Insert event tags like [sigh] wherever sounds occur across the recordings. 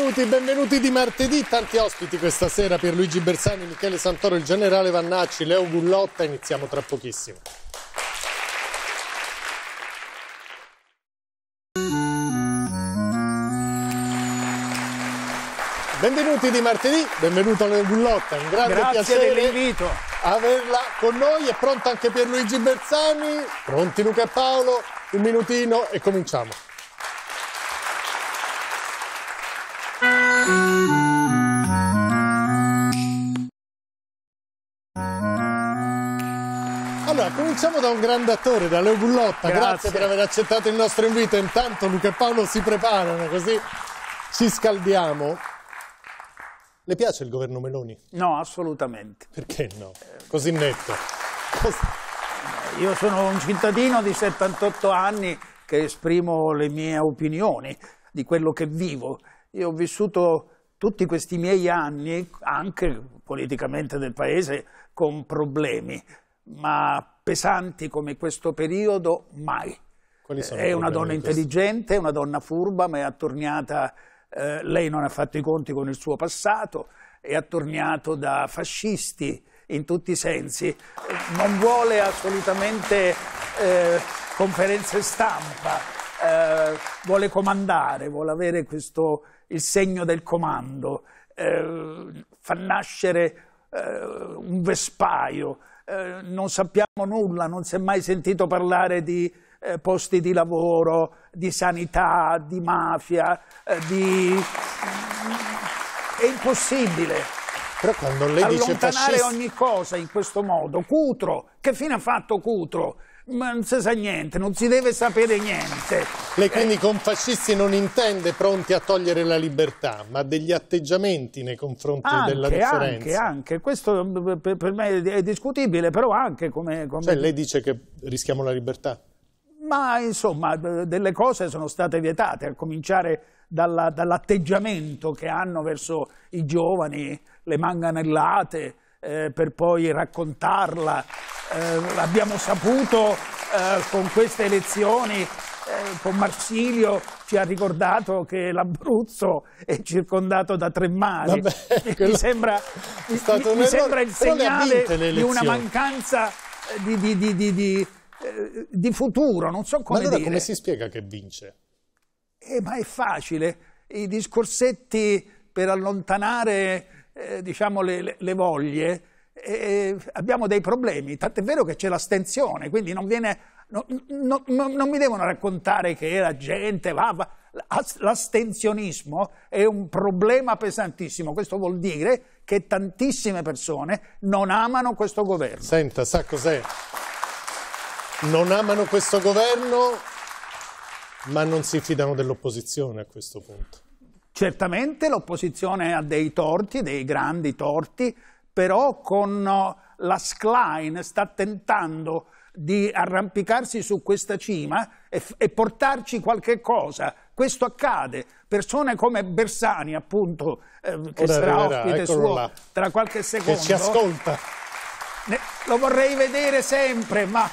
benvenuti, benvenuti di martedì. Tanti ospiti questa sera, per Luigi Bersani, Michele Santoro, il generale Vannacci, Leo Gullotta. Iniziamo tra pochissimo. Benvenuti di martedì, benvenuto Leo Gullotta, un grande Grazie piacere dell'invito. averla con noi. È pronto anche per Luigi Bersani, pronti Luca e Paolo, un minutino e cominciamo. Allora, cominciamo da un grande attore, da Leo Bullotta. Grazie. Grazie per aver accettato il nostro invito. Intanto Luca e Paolo si preparano così ci scaldiamo. Le piace il governo Meloni? No, assolutamente. Perché no? Così netto. Così... Eh, io sono un cittadino di 78 anni che esprimo le mie opinioni di quello che vivo. Io ho vissuto tutti questi miei anni, anche politicamente del paese, con problemi ma pesanti come questo periodo, mai. Eh, è una donna intelligente, è una donna furba, ma è attorniata, eh, lei non ha fatto i conti con il suo passato, è attorniato da fascisti in tutti i sensi, non vuole assolutamente eh, conferenze stampa, eh, vuole comandare, vuole avere questo, il segno del comando, eh, fa nascere eh, un vespaio, eh, non sappiamo nulla, non si è mai sentito parlare di eh, posti di lavoro, di sanità, di mafia, eh, di... è impossibile. Però quando lei allontanare dice fascista... ogni cosa in questo modo. Cutro, che fine ha fatto Cutro? ma non si sa niente, non si deve sapere niente. Lei quindi eh. con fascisti non intende pronti a togliere la libertà, ma degli atteggiamenti nei confronti anche, della differenza. Anche, anche, questo eh, per me è discutibile, però anche come... come... Cioè lei dice che rischiamo la libertà? Ma insomma, delle cose sono state vietate, a cominciare dall'atteggiamento dall che hanno verso i giovani, le manganellate, eh, per poi raccontarla. Eh, abbiamo saputo eh, con queste elezioni, eh, con Marsilio ci ha ricordato che l'Abruzzo è circondato da tre mari. Vabbè, [laughs] mi, sembra, mi, mi sembra, il segnale di una mancanza eh, di, di, di, eh, di, futuro, non so come Ma allora dire. come si spiega che vince? ma è facile, i discorsetti per allontanare eh, diciamo, le, le, le voglie, eh, abbiamo dei problemi, tant'è vero che c'è l'astenzione, quindi non, viene, no, no, no, non mi devono raccontare che la gente va, va. L'astensionismo è un problema pesantissimo, questo vuol dire che tantissime persone non amano questo governo. Senta, sa cos'è? Non amano questo governo, ma non si fidano dell'opposizione a questo punto. Certamente l'opposizione ha dei torti, dei grandi torti, però con eh, la Skline sta tentando di arrampicarsi su questa cima e, e, portarci qualche cosa. Questo accade. Persone come Bersani, appunto, eh, che Ora sarà arriverà, ospite suo là. tra qualche secondo. Che ci ascolta. Ne, lo vorrei vedere sempre, ma,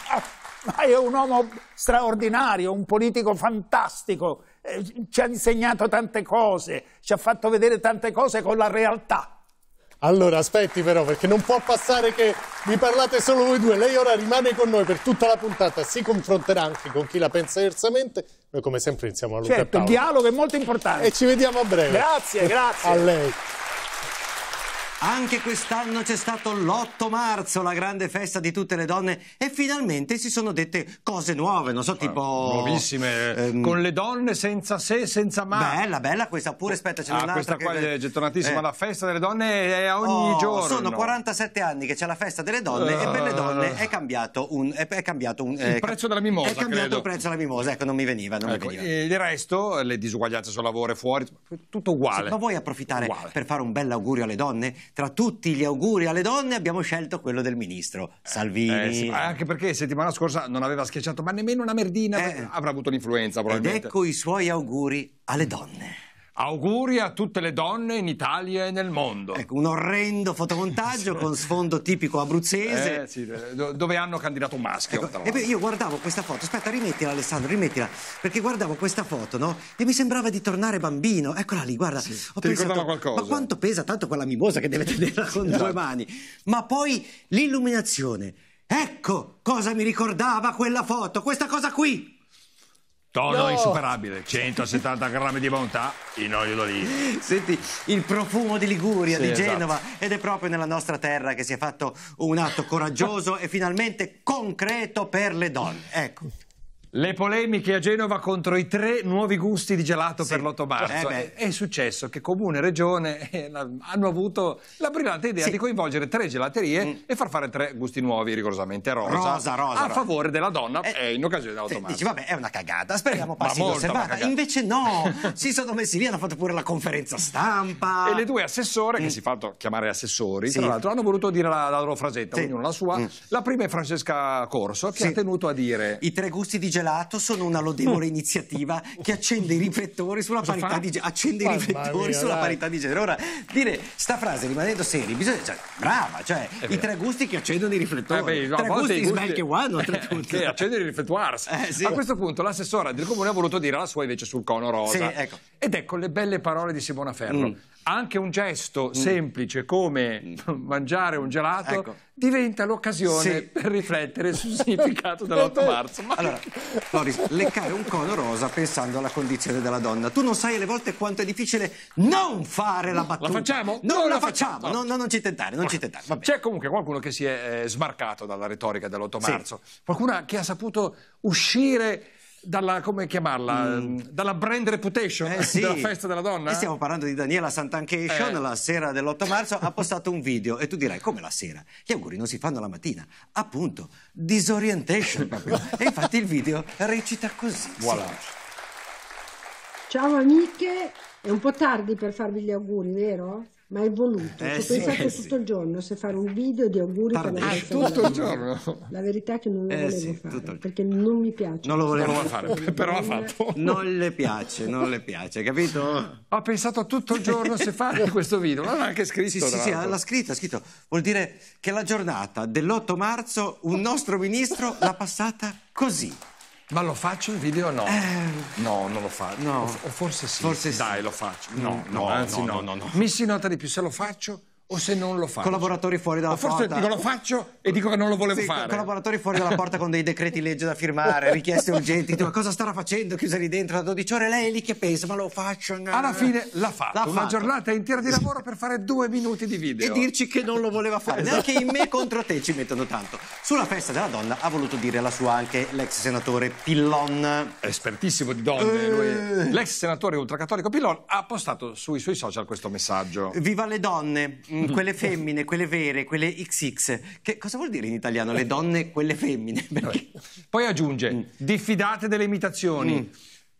ma è un uomo straordinario, un politico fantastico eh, ci ha insegnato tante cose, ci ha fatto vedere tante cose con la realtà. Allora, aspetti però, perché non può passare che vi parlate solo voi due. Lei ora rimane con noi per tutta la puntata, si confronterà anche con chi la pensa diversamente. Noi come sempre iniziamo a Luca Certo, il dialogo è molto importante. E ci vediamo a breve. Grazie, grazie. A lei. Anche quest'anno c'è stato l'8 marzo, la grande festa di tutte le donne e finalmente si sono dette cose nuove, non so, tipo... Nuovissime, ehm... con le donne senza sé, senza ma. Bella, bella questa, pure aspetta, c'è ah, un'altra questa qua che... è gettonatissima, eh. la festa delle donne è ogni oh, giorno. Sono 47 anni che c'è la festa delle donne uh... e per le donne è cambiato un... È cambiato un, il eh, prezzo della mimosa, È cambiato credo. il prezzo della mimosa, ecco, non mi veniva, non ecco, mi veniva. il resto, le disuguaglianze sul lavoro e fuori, tutto uguale. Sì, ma vuoi approfittare uguale. per fare un bel augurio alle donne? tra tutti gli auguri alle donne abbiamo scelto quello del ministro Salvini. Eh, sì, anche perché settimana scorsa non aveva schiacciato ma nemmeno una merdina, eh, avrà avuto l'influenza probabilmente. Ed ecco i suoi auguri alle donne. Auguri a tutte le donne in Italia e nel mondo. Ecco, un orrendo fotomontaggio [laughs] con sfondo tipico abruzzese. Eh, sì, dove hanno candidato un maschio. Ecco, beh, io guardavo questa foto, aspetta, rimettila Alessandro, rimettila, perché guardavo questa foto, no? E mi sembrava di tornare bambino. Eccola lì, guarda. Sì, Ho ti pensato, qualcosa? Ma quanto pesa tanto quella mimosa che deve tenerla con sì, due esatto. mani? Ma poi l'illuminazione. Ecco cosa mi ricordava quella foto, questa cosa qui. Tono no. insuperabile, 170 grammi di bontà in olio d'oliva. Senti, il profumo di Liguria, sì, di esatto. Genova, esatto. ed è proprio nella nostra terra che si è fatto un atto coraggioso e finalmente concreto per le donne. Ecco. Le polemiche a Genova contro i tre nuovi gusti di gelato sì. per l'8 marzo. Eh è successo che Comune e Regione eh, hanno avuto la brillante idea sì. di coinvolgere tre gelaterie mm. e far fare tre gusti nuovi, rigorosamente rosa, rosa, rosa a rosa. favore della donna eh, eh in occasione dell'8 marzo. dici, vabbè, è una cagata, speriamo passi inosservata. Invece no, [laughs] si sono messi lì, hanno fatto pure la conferenza stampa. E le due assessore, mm. che si fanno chiamare assessori, sì. tra l'altro, hanno voluto dire la, la loro frasetta, sì. ognuno la sua. Mm. La prima è Francesca Corso, che ha tenuto a dire... I tre gusti di gelato gelato sono una lodevole mm. iniziativa che accende i riflettori sulla Cosa parità fa? di genere. Accende Palma i riflettori mia, sulla dai. parità di genere. Ora, dire sta frase rimanendo seri, bisogna, cioè, brava, cioè i tre gusti che accendono i riflettori. Eh beh, tre gusti, gusti... anche one, oltretutto. [laughs] Eh, che accendono i riflettori. Eh, sì. A questo punto l'assessore del comune ha voluto dire la sua invece sul cono rosa. Sì, ecco. Ed ecco le belle parole di Simona Ferro. Mm anche un gesto mm. semplice come mm. mangiare un gelato ecco. diventa l'occasione sì. per riflettere sul significato dell'8 marzo. Ma... Allora, Loris, leccare un cono rosa pensando alla condizione della donna. Tu non sai alle volte quanto è difficile non fare la battuta. La facciamo? Non, non la, facciamo, facciamo. No. No, no, non ci tentare, non ci tentare. C'è comunque qualcuno che si è eh, smarcato dalla retorica dell'8 marzo, sì. qualcuno che ha saputo uscire dalla, come chiamarla, mm. dalla brand reputation eh, sì. della festa della donna. E stiamo parlando di Daniela Santancation, eh. la sera dell'8 marzo ha postato un video e tu dirai come la sera? Gli auguri non si fanno la mattina, appunto, disorientation proprio. e infatti il video recita così. Voilà. Sì. Ciao amiche, è un po' tardi per farvi gli auguri, vero? ma è voluto. Eh, sì, pensate eh, tutto sì. il giorno se fare un video di auguri per la ah, tutto il giorno. La verità è che non lo eh, volevo sì, fare perché non mi piace. Non lo volevo fare, [laughs] però l'ha fatto. Non le piace, non le piace, capito? Ho pensato tutto il giorno se fare questo video, l'ha anche scritto. Sì, sì, sì, l'ha scritto, ha scritto. Vuol dire che la giornata dell'8 marzo un nostro ministro l'ha passata così. Ma lo faccio il video o no? Eh... No, non lo faccio. No. O, forse sì. Forse Dai, lo faccio. No, no, no anzi no, no, no. Mi si nota di più se lo faccio o se non lo faccio. Collaboratori fuori dalla o forse porta. Forse dico lo faccio e dico che non lo volevo sì, fare. Collaboratori fuori dalla porta con dei decreti legge da firmare, [laughs] richieste urgenti. ma cosa starà facendo? Chiusa lì dentro da 12 ore. Lei lì che pensa, ma lo faccio. Alla fine l'ha fatto. L'ha Una fatto. giornata intera di lavoro per fare due minuti di video. E dirci che non lo voleva fare. Esatto. Neanche in me contro te ci mettono tanto. Sulla festa della donna ha voluto dire la sua anche l'ex senatore Pillon. Espertissimo di donne. Eh. L'ex senatore ultracattolico Pillon ha postato sui suoi social questo messaggio. Viva le donne Mm. Mm, quelle femmine, quelle vere, quelle XX. Che cosa vuol dire in italiano? Le donne, quelle femmine. [laughs] Perché... Poi aggiunge, mm. diffidate delle imitazioni. Mm.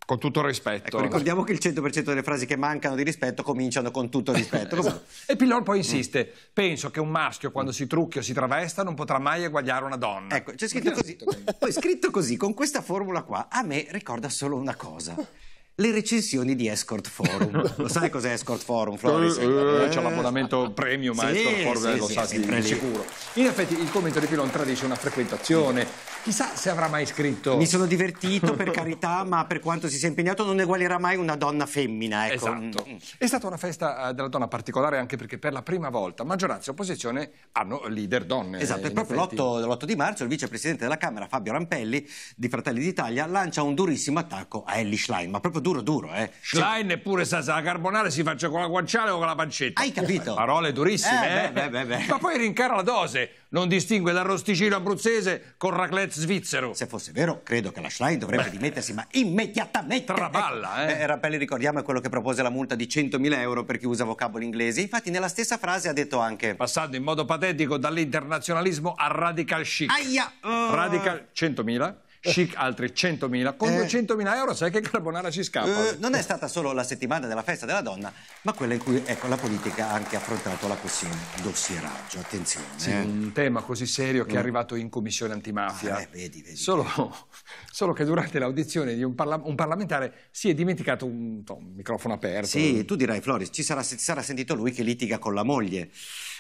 Con tutto il rispetto. Ecco, ricordiamo che il 100% delle frasi che mancano di rispetto cominciano con tutto il rispetto. [laughs] esatto. E Pillon poi mm. insiste, mm. penso che un maschio quando si trucchi o si travesta non potrà mai eguagliare una donna. Ecco, c'è scritto così. Poi scritto così, con questa formula qua, a me ricorda solo una cosa [laughs] le recensioni di Escort Forum. [laughs] lo sai cos'è Escort Forum, Floris? Eh, eh, C'è l'abbonamento eh, premium sì, a Escort Forum, sì, lo sì, sa sì, di sicuro. In effetti il commento di Pilon tradisce una frequentazione. Chissà se avrà mai scritto... Mi sono divertito, per [laughs] carità, ma per quanto si sia impegnato non ne mai una donna femmina. Ecco. Esatto. Mm, mm. È stata una festa della donna particolare anche perché per la prima volta maggioranza e opposizione hanno leader donne. Esatto, e proprio l'8 di marzo il vicepresidente della Camera, Fabio Rampelli, di Fratelli d'Italia, lancia un durissimo attacco a Ellie Schlein, ma proprio duro duro, eh. Schlein neppure sa se la carbonara si faccia con la guanciale o con la pancetta. Hai capito? Parole durissime, eh? eh? Beh, beh, beh, Ma poi rincara la dose. Non distingue dal rosticino abruzzese col raclette svizzero. Se fosse vero, credo che la Schlein dovrebbe dimettersi, ma immediatamente. Traballa, ecco. eh. eh Rappelli, ricordiamo, è quello che propose la multa di 100.000 euro per chi usa vocaboli inglesi. Infatti, nella stessa frase ha detto anche... Passando in modo patetico dall'internazionalismo al radical chic. Aia! Uh... Radical... 100.000? Chic altri 100.000. Con eh. 200.000 euro sai che Carbonara ci scappa. Eh, non è stata solo la settimana della festa della donna, ma quella in cui ecco, la politica ha anche affrontato la questione dossieraggio. Attenzione. Sì, eh. un tema così serio che è mm. arrivato in commissione antimafia. Ah, eh, vedi, vedi, solo, [laughs] solo, che durante l'audizione di un, parla un, parlamentare si è dimenticato un, un, microfono aperto. Sì, tu dirai, Floris, ci sarà, sarà sentito lui che litiga con la moglie.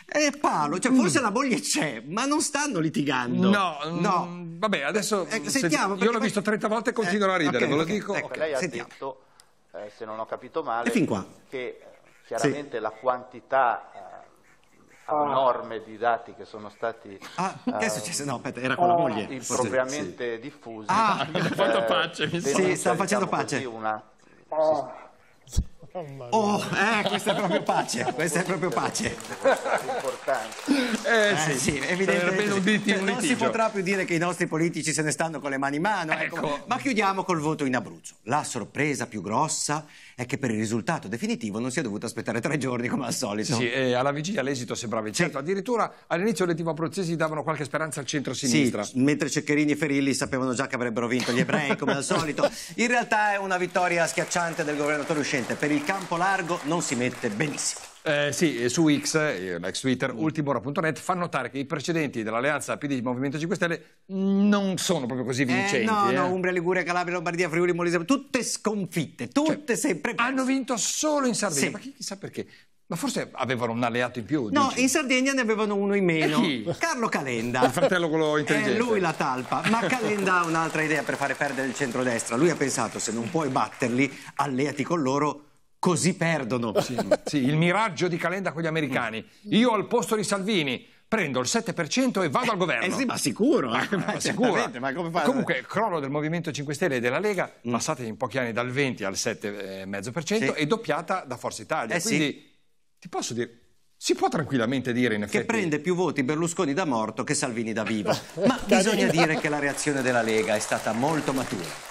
E eh, Paolo, cioè, forse mm. la moglie c'è, ma non stanno litigando. No, no. Mm, vabbè, adesso eh, sentiamo. Io l'ho visto 30 volte e eh, continuo eh, a ridere, okay, ve lo okay, dico. Ecco, okay, lei ha sentiamo. detto, eh, se non ho capito male, che eh, chiaramente sì. la quantità ah. abnorme di dati che sono stati ah, uh, no, aspetta, era con la moglie impropriamente sì. diffusi ah, eh, [laughs] pace, mi sa. sì, sta diciamo facendo diciamo pace così, una, oh. Oh, eh, questa è proprio pace, questa è proprio pace. Importante. Eh, sì, eh, sì, evidentemente. non si potrà più dire che i nostri politici se ne stanno con le mani in mano. Ecco. Ecco. Ma chiudiamo col voto in Abruzzo. La sorpresa più grossa è che per il risultato definitivo non si è dovuto aspettare tre giorni come al solito. Sì, eh, alla vigilia l'esito sembrava incerto. Sì. Addirittura all'inizio le tv abruzzesi davano qualche speranza al centro-sinistra. Sì, mentre Ceccherini e Ferilli sapevano già che avrebbero vinto gli ebrei come al solito. [laughs] In realtà è una vittoria schiacciante del governatore uscente per il campo largo non si mette benissimo. Eh, sì, eh, su X, eh, l'ex Twitter, ultimora.net, fa notare che i precedenti dell'alleanza PD Movimento 5 Stelle non sono proprio così eh, vincenti. Eh, no, eh. no, Umbria, Liguria, Calabria, Lombardia, Friuli, Molise, tutte sconfitte, cioè, tutte cioè, sempre perse. Hanno vinto solo in Sardegna, sì. ma chi, chissà perché. Ma forse avevano un alleato in più. No, dici? in Sardegna ne avevano uno in meno. Carlo Calenda. Il fratello quello intelligente. È lui la talpa. Ma Calenda ha un'altra idea per fare perdere il centrodestra. Lui ha pensato, se non puoi batterli, alleati con loro così perdono. Sì, sì, il miraggio di Calenda con gli americani. Io al posto di Salvini prendo il 7% e vado al eh, governo. Eh sì, ma sicuro. Eh, ma, ma cioè, sicuro. Ma Comunque, crollo del Movimento 5 Stelle e della Lega, mm. passate in pochi anni dal 20 al 7,5% eh, sì. e doppiata da Forza Italia. Eh Quindi, sì. ti posso dire... Si può tranquillamente dire in effetti. Che prende più voti Berlusconi da morto che Salvini da vivo. [laughs] Ma bisogna dire che la reazione della Lega è stata molto matura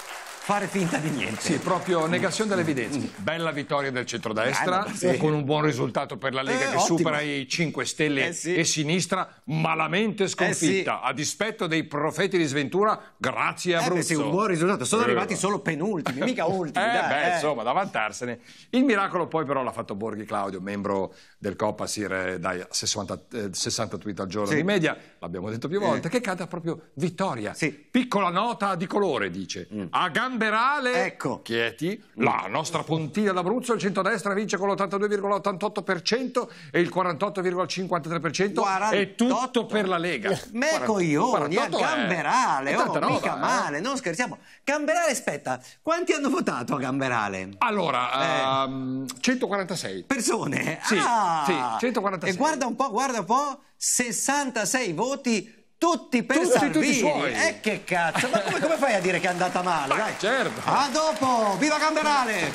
fare finta di niente. Sì, proprio negazione dell'evidenza. Mm. Bella vittoria del centrodestra, Bella, ah, sì. con un buon risultato per la Lega eh, che ottimo. supera i 5 Stelle eh, sì. e sinistra, malamente sconfitta, eh, sì. a dispetto dei profeti di sventura, grazie a eh, Abruzzo. Eh, sì, un buon risultato, sono eh. arrivati solo penultimi, mica [laughs] ultimi. Eh, dai, beh, insomma, da vantarsene. Il miracolo poi però l'ha fatto Borghi Claudio, membro del Copasir, dai, 60, 60 tweet al giorno di media, l'abbiamo detto più volte, che canta proprio vittoria. Sì. Piccola nota di colore, dice. Mm. A gambe Camberale, ecco. Chieti, la nostra puntina d'Abruzzo, il centrodestra vince con l'82,88% e il 48,53% 48. è tutto per la Lega. Me 40, coglioni, eh, a Camberale, è, oh, mica eh. male, non scherziamo. Camberale, aspetta, quanti hanno votato a Camberale? Allora, eh. um, ehm, 146. Persone? Sì, ah. sì, 146. E guarda un po', guarda un po', 66 voti tutti per tutti, Salvini. Tutti eh che cazzo, ma come, come, fai a dire che è andata male? Dai. Ah, certo. A dopo, viva Camberale!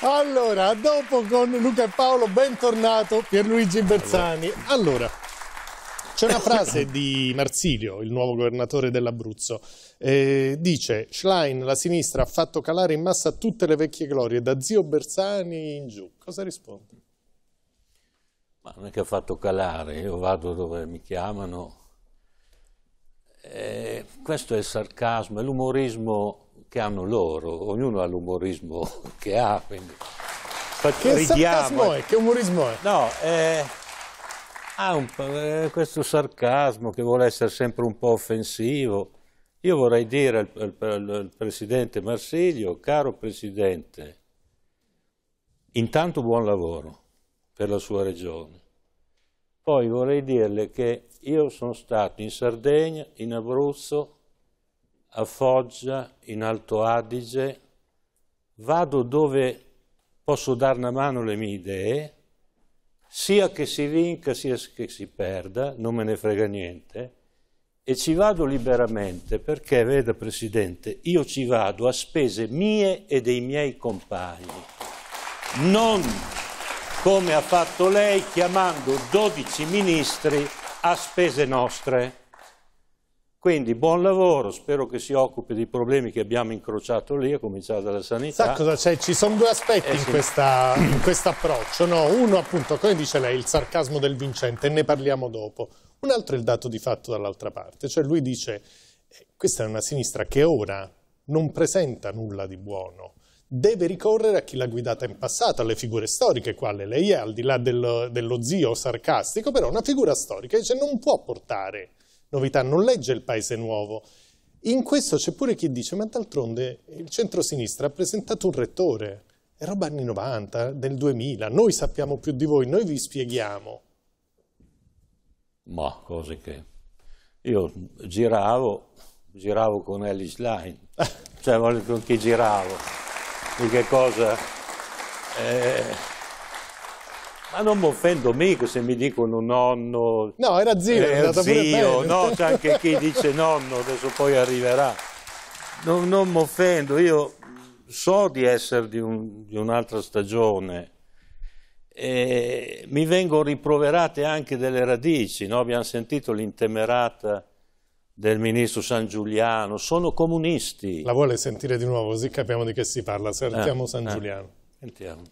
Allora, a dopo con Luca e Paolo, bentornato Pierluigi Bersani. Allora, c'è una frase di Marsilio, il nuovo governatore dell'Abruzzo. Eh, dice, Schlein, la sinistra, ha fatto calare in massa tutte le vecchie glorie, da zio Bersani in giù. Cosa risponde? Ma non è che ha fatto calare, io vado dove mi chiamano, eh, questo è il sarcasmo, è l'umorismo che hanno loro, ognuno ha l'umorismo [laughs] che ha, quindi Perché ridiamo. È? Che umorismo è? No, eh, ha un, eh, questo sarcasmo che vuole essere sempre un po' offensivo. Io vorrei dire al, al, al Presidente Marsilio, caro Presidente, intanto buon lavoro per la sua regione poi vorrei dirle che io sono stato in Sardegna, in Abruzzo, a Foggia, in Alto Adige, vado dove posso dare una mano alle mie idee, sia che si vinca sia che si perda, non me ne frega niente, e ci vado liberamente perché, veda Presidente, io ci vado a spese mie e dei miei compagni, non come ha fatto lei chiamando 12 ministri a spese nostre. Quindi buon lavoro, spero che si occupi dei problemi che abbiamo incrociato lì, a cominciare dalla sanità. Cioè, ci sono due aspetti eh, in, sì. questo approccio. No? Uno appunto, come dice lei, il sarcasmo del vincente, ne parliamo dopo. Un altro è il dato di fatto dall'altra parte, cioè lui dice eh, questa è una sinistra che ora non presenta nulla di buono, deve ricorrere a chi l'ha guidata in passato, alle figure storiche, quale lei è, al di là dello, dello zio sarcastico, però una figura storica, dice non può portare novità, non legge il paese nuovo. In questo c'è pure chi dice, ma d'altronde il centrosinistra ha presentato un rettore, è roba anni 90, del 2000, noi sappiamo più di voi, noi vi spieghiamo. Ma cose che... Io giravo, giravo con Alice Line, [laughs] cioè con chi giravo di che cosa... Eh... Ma non mi offendo mica se mi dicono nonno. No, era zio, eh, era zio, no, c'è anche chi dice nonno, adesso poi arriverà. Non, non mi offendo, io so di essere di, un'altra un stagione. E mi vengono riproverate anche delle radici, no? abbiamo sentito l'intemerata del ministro San Giuliano, sono comunisti. La vuole sentire di nuovo così capiamo di che si parla. Sentiamo eh, San eh. Giuliano. Sentiamo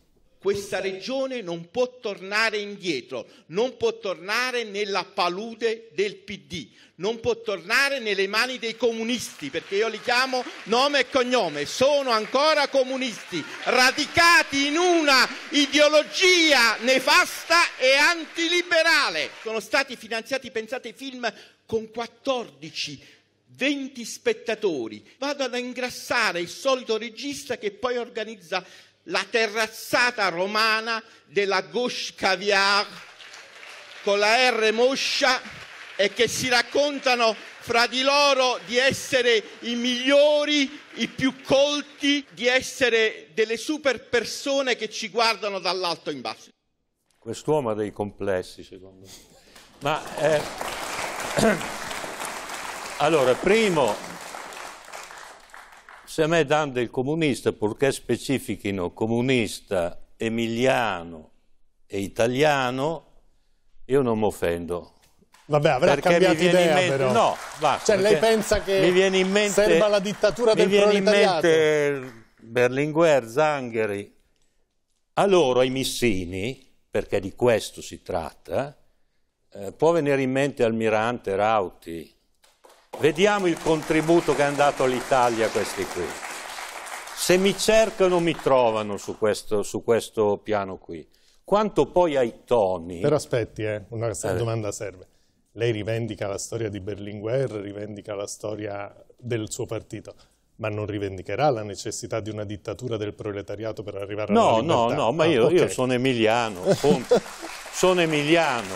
questa regione non può tornare indietro, non può tornare nella palude del PD, non può tornare nelle mani dei comunisti, perché io li chiamo nome e cognome, sono ancora comunisti, radicati in una ideologia nefasta e antiliberale. Sono stati finanziati, pensate, film con 14 20 spettatori, vado ad ingrassare il solito regista che poi organizza la terrazzata romana della gauche caviar con la R moscia e che si raccontano fra di loro di essere i migliori, i più colti, di essere delle super persone che ci guardano dall'alto in basso. Quest'uomo ha dei complessi, secondo me. Ma eh... [clears throat] allora, primo, se a me danno il comunista, purché specifichino comunista, emiliano e italiano, io non mi offendo. Vabbè, avrà perché cambiato idea mente... però. No, va, cioè lei pensa che mi viene in mente, serva la dittatura del proletariato? Mi viene in mente Berlinguer, Zangheri. A loro, ai missini, perché di questo si tratta, eh, può venire in mente Almirante, Rauti, Vediamo il contributo che hanno dato all'Italia questi qui. Se mi cercano mi trovano su questo, su questo piano qui. Quanto poi ai toni... Però aspetti, eh, una eh. domanda serve. Lei rivendica la storia di Berlinguer, rivendica la storia del suo partito ma non rivendicherà la necessità di una dittatura del proletariato per arrivare no, alla libertà. No, no, no, ma ah, io, okay. io, sono emiliano, [laughs] sono emiliano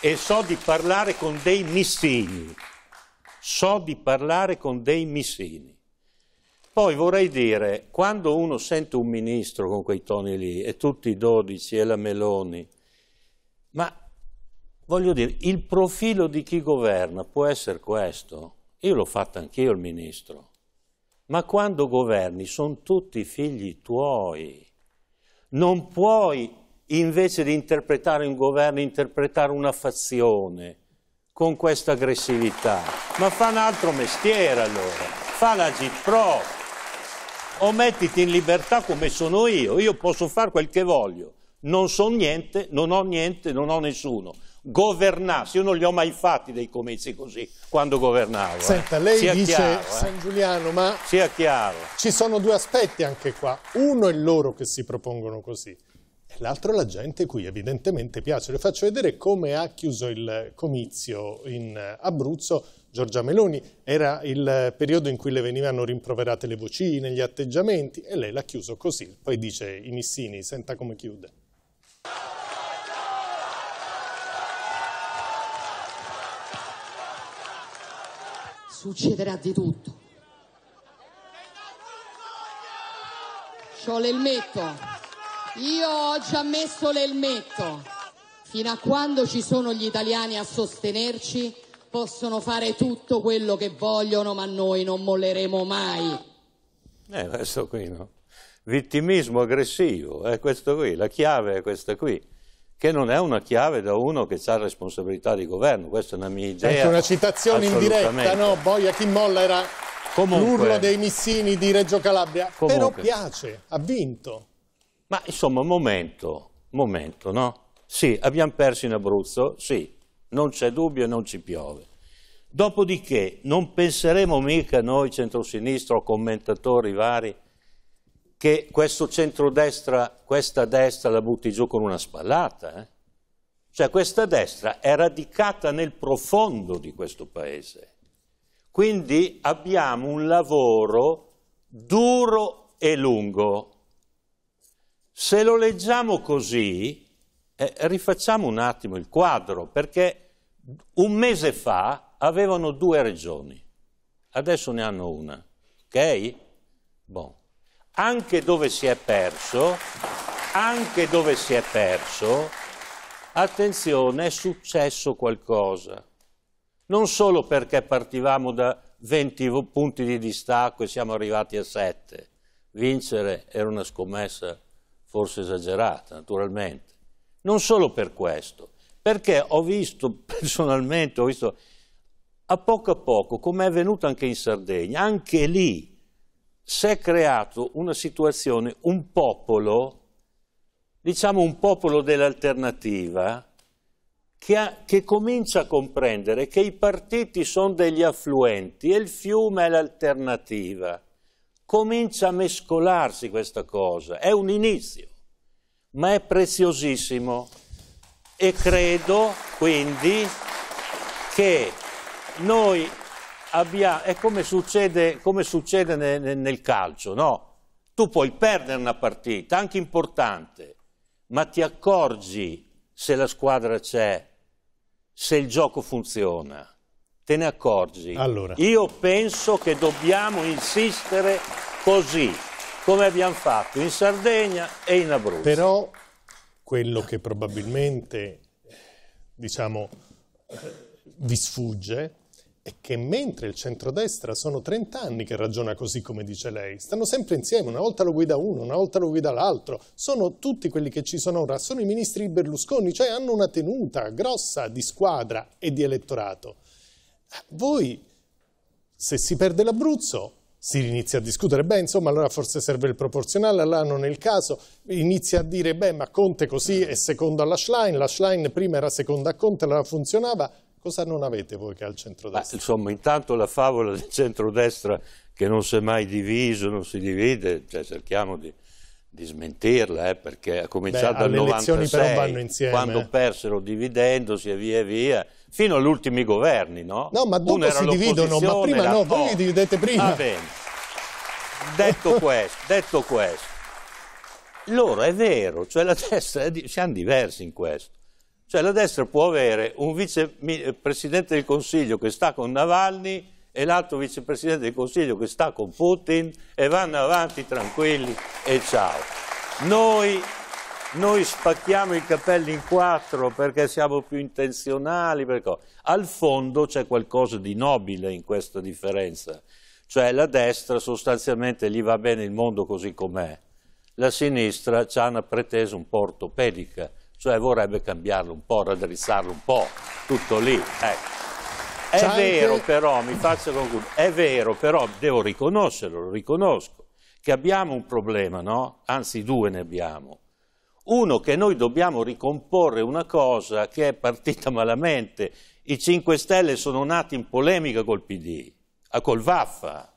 e so di parlare con dei missili so di parlare con dei missini. Poi vorrei dire, quando uno sente un ministro con quei toni lì, e tutti i dodici, e la Meloni, ma voglio dire, il profilo di chi governa può essere questo. Io l'ho fatto anch'io il ministro. Ma quando governi sono tutti figli tuoi. Non puoi, invece di interpretare un governo, interpretare una fazione con questa aggressività, ma fa un altro mestiere allora, fa la pro o mettiti in libertà come sono io, io posso fare quel che voglio, non so niente, non ho niente, non ho nessuno. Governarsi, io non li ho mai fatti dei comizi così quando governavo. Eh. Senta, lei Sia dice chiaro, eh. San Giuliano, ma Sia chiaro. ci sono due aspetti anche qua. Uno è loro che si propongono così, e l'altro la gente cui evidentemente piace. Le faccio vedere come ha chiuso il comizio in eh, Abruzzo Giorgia Meloni. Era il periodo in cui le venivano rimproverate le vocine, gli atteggiamenti e lei l'ha chiuso così. Poi dice i Missini, senta come chiude. Succederà di tutto. C'ho l'elmetto. Io ho già messo l'elmetto. Fino a quando ci sono gli italiani a sostenerci, possono fare tutto quello che vogliono, ma noi non molleremo mai. Eh, questo qui, no? Vittimismo aggressivo, è questo qui, la chiave è questa qui che non è una chiave da uno che ha responsabilità di governo, questa è una mia idea. Anche una citazione in diretta, no? Boia chi molla era l'urlo dei missini di Reggio Calabria, comunque, però piace, ha vinto. Ma insomma, momento, momento, no? Sì, abbiamo perso in Abruzzo, sì, non c'è dubbio, non ci piove. Dopodiché non penseremo mica noi centrosinistra o commentatori vari che questo centrodestra, questa destra la butti giù con una spallata. Eh? Cioè questa destra è radicata nel profondo di questo paese. Quindi abbiamo un lavoro duro e lungo se lo leggiamo così, eh, rifacciamo un attimo il quadro, perché un mese fa avevano due regioni, adesso ne hanno una, ok? Bon. Anche dove si è perso, anche dove si è perso, attenzione, è successo qualcosa. Non solo perché partivamo da 20 punti di distacco e siamo arrivati a 7. Vincere era una scommessa forse esagerata, naturalmente. Non solo per questo, perché ho visto [laughs] personalmente, ho visto a poco a poco, come è avvenuto anche in Sardegna, anche lì si è creato una situazione, un popolo, diciamo un popolo dell'alternativa, che, che comincia a comprendere che i partiti sono degli affluenti e il fiume è l'alternativa comincia a mescolarsi questa cosa, è un inizio, ma è preziosissimo e credo quindi che noi abbiamo, è come succede, come succede nel, nel calcio, no? Tu puoi perdere una partita, anche importante, ma ti accorgi se la squadra c'è, se il gioco funziona te ne accorgi. Allora. Io penso che dobbiamo insistere così, come abbiamo fatto in Sardegna e in Abruzzo. Però quello che probabilmente, diciamo, vi sfugge è che mentre il centrodestra sono 30 anni che ragiona così come dice lei, stanno sempre insieme, una volta lo guida uno, una volta lo guida l'altro, sono tutti quelli che ci sono ora, sono i ministri Berlusconi, cioè hanno una tenuta grossa di squadra e di elettorato. Voi, se si perde l'Abruzzo, si inizia a discutere, beh insomma allora forse serve il proporzionale, allora non è il caso, inizia a dire beh ma Conte così è secondo alla Schlein, la Schlein prima era seconda a Conte, allora funzionava, cosa non avete voi che al centrodestra? Ma, insomma intanto la favola del centrodestra che non si è mai diviso, non si divide, cioè, cerchiamo di, di smentirla eh, perché ha cominciato beh, dal 96 quando persero dividendosi e via via fino agli ultimi governi, no? No, ma dopo si dividono, ma prima no, voi li dividete prima. Va bene. Detto [laughs] questo, detto questo, loro è vero, cioè la destra, eh, di, siamo diversi in questo. Cioè la destra può avere un vicepresidente eh, del Consiglio che sta con Navalny e l'altro vicepresidente del Consiglio che sta con Putin e vanno avanti tranquilli e ciao. Noi noi spacchiamo i capelli in quattro perché siamo più intenzionali. Perché... Al fondo c'è qualcosa di nobile in questa differenza. Cioè la destra sostanzialmente gli va bene il mondo così com'è. La sinistra ha una pretesa un po' ortopedica, cioè vorrebbe cambiarlo un po', raddrizzarlo un po', tutto lì. Ecco. È anche... vero però, mi faccio concludere, è vero però, devo riconoscerlo, lo riconosco, che abbiamo un problema, no? Anzi due ne abbiamo. Uno che noi dobbiamo ricomporre una cosa che è partita [laughs] malamente. I 5 Stelle sono nati in polemica col PD, ah, col Vaffa.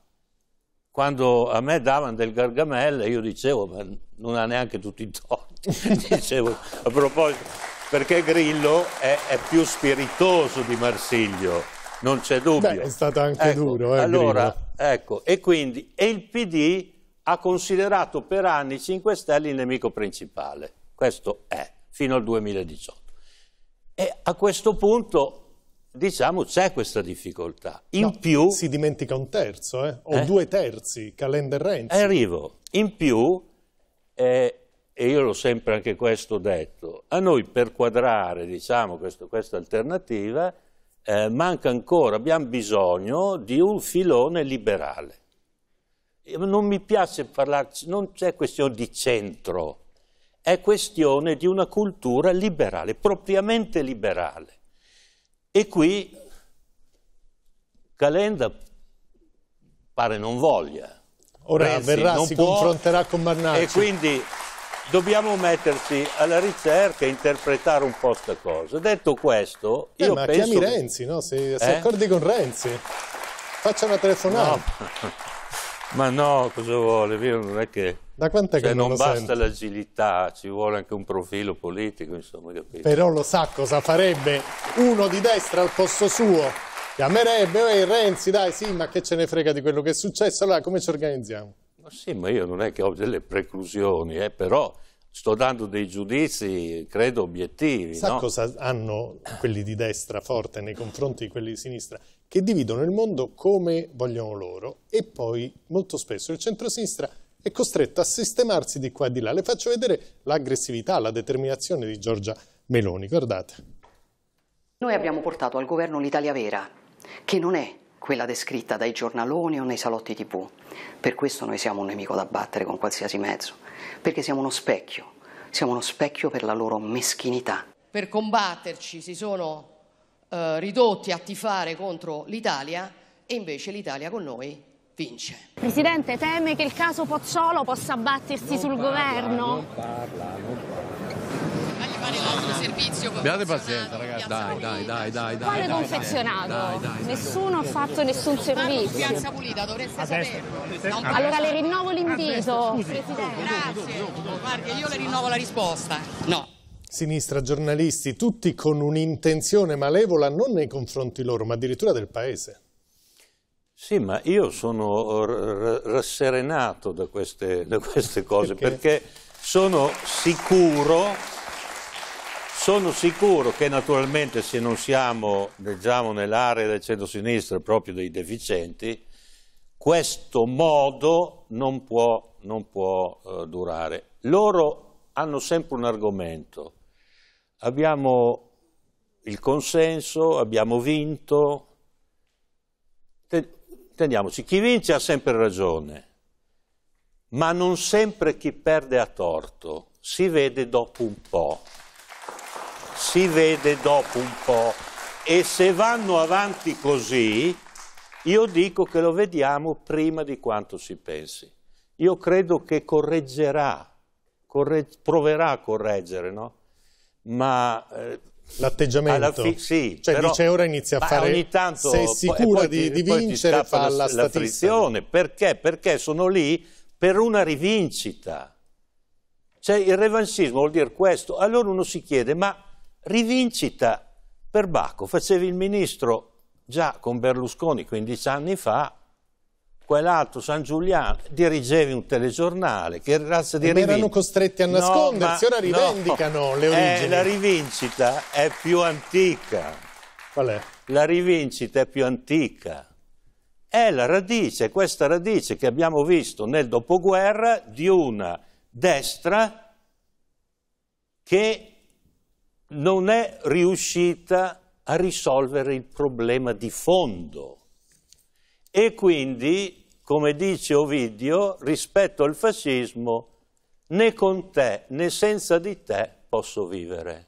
Quando a me davano del gargamella io dicevo, ma non ha neanche tutti i torti, [laughs] dicevo, a proposito, perché Grillo è, è più spiritoso di Marsiglio, non c'è dubbio. Beh, è stato anche ecco, duro, eh, allora, Grillo. Ecco, e quindi, e il PD ha considerato per anni i 5 Stelle il nemico principale. Questo è fino al 2018. E a questo punto diciamo c'è questa difficoltà. In no, più... Si dimentica un terzo, eh? o eh? due terzi, Calender Renzi. Arrivo. In più, eh, e io l'ho sempre anche questo detto, a noi per quadrare diciamo, questo, questa alternativa eh, manca ancora, abbiamo bisogno di un filone liberale. Non mi piace parlarci, non c'è questione di centro, è questione di una cultura liberale, propriamente liberale. E qui Calenda pare non voglia. Ora Renzi verrà, si può, confronterà con Marnacci. E quindi dobbiamo metterci alla ricerca e interpretare un po' sta cosa. Detto questo, eh, io ma penso... chiami Renzi, no? Se, eh? se accordi con Renzi, faccia una telefonata. No. [laughs] ma no, cosa vuole? Io non è che... Da quant'è cioè, che non, non basta l'agilità, ci vuole anche un profilo politico, insomma, capito? Però lo sa cosa farebbe uno di destra al posto suo. Chiamerebbe, ehi Renzi, dai, sì, ma che ce ne frega di quello che è successo? Allora, come ci organizziamo? Ma sì, ma io non è che ho delle preclusioni, eh, però sto dando dei giudizi, credo, obiettivi. Sa no? cosa hanno quelli di destra forte nei confronti di quelli di sinistra? Che dividono il mondo come vogliono loro e poi molto spesso il centrosinistra sinistra è costretto a sistemarsi di qua e di là. Le faccio vedere l'aggressività, la determinazione di Giorgia Meloni, guardate. Noi abbiamo portato al governo l'Italia vera, che non è quella descritta dai giornaloni o nei salotti tv. Per questo noi siamo un nemico da battere con qualsiasi mezzo, perché siamo uno specchio, siamo uno specchio per la loro meschinità. Per combatterci si sono eh, ridotti a tifare contro l'Italia e invece l'Italia con noi vince. Presidente, teme che il caso Pozzolo possa abbattersi non sul parla, governo? Non parla, non parla. Dagli fare l'altro servizio Abbiate pazienza, ragazzi. Dai, dai, dai, dai, dai. Quale confezionato? Dai, dai, dai, Nessuno ha fatto nessun servizio. Piazza Pulita, dovreste saperlo. Allora le rinnovo l'invito, Presidente. Grazie. Guardi, io le rinnovo la risposta. No sinistra, giornalisti, tutti con un'intenzione malevola non nei confronti loro, ma addirittura del Paese. Sì, ma io sono rasserenato da queste, da queste cose perché? perché sono sicuro sono sicuro che naturalmente se non siamo diciamo, nell'area del centro-sinistra proprio dei deficienti, questo modo non può, non può eh, durare. Loro hanno sempre un argomento. Abbiamo il consenso, abbiamo vinto, intendiamoci, chi vince ha sempre ragione, ma non sempre chi perde ha torto, si vede dopo un po', si vede dopo un po'. E se vanno avanti così, io dico che lo vediamo prima di quanto si pensi. Io credo che correggerà, corre proverà a correggere, no? Ma eh, L'atteggiamento, fi- sì, cioè però, dice ora inizia a fare, ogni tanto, sei sicura poi, di, di vincere fa la, la frizione, perché? Perché sono lì per una rivincita. Cioè il revanchismo vuol dire questo. Allora uno si chiede, ma rivincita per Bacco, facevi il ministro già con Berlusconi 15 anni fa, quell'altro San Giuliano dirigevi un telegiornale che razza di rivincita erano costretti a nascondersi no, ora rivendicano no, le eh, origini eh, la rivincita è più antica qual è? la rivincita è più antica è la radice, questa radice che abbiamo visto nel dopoguerra di una destra che non è riuscita a risolvere il problema di fondo e quindi, come dice Ovidio, rispetto al fascismo, né con te né senza di te posso vivere.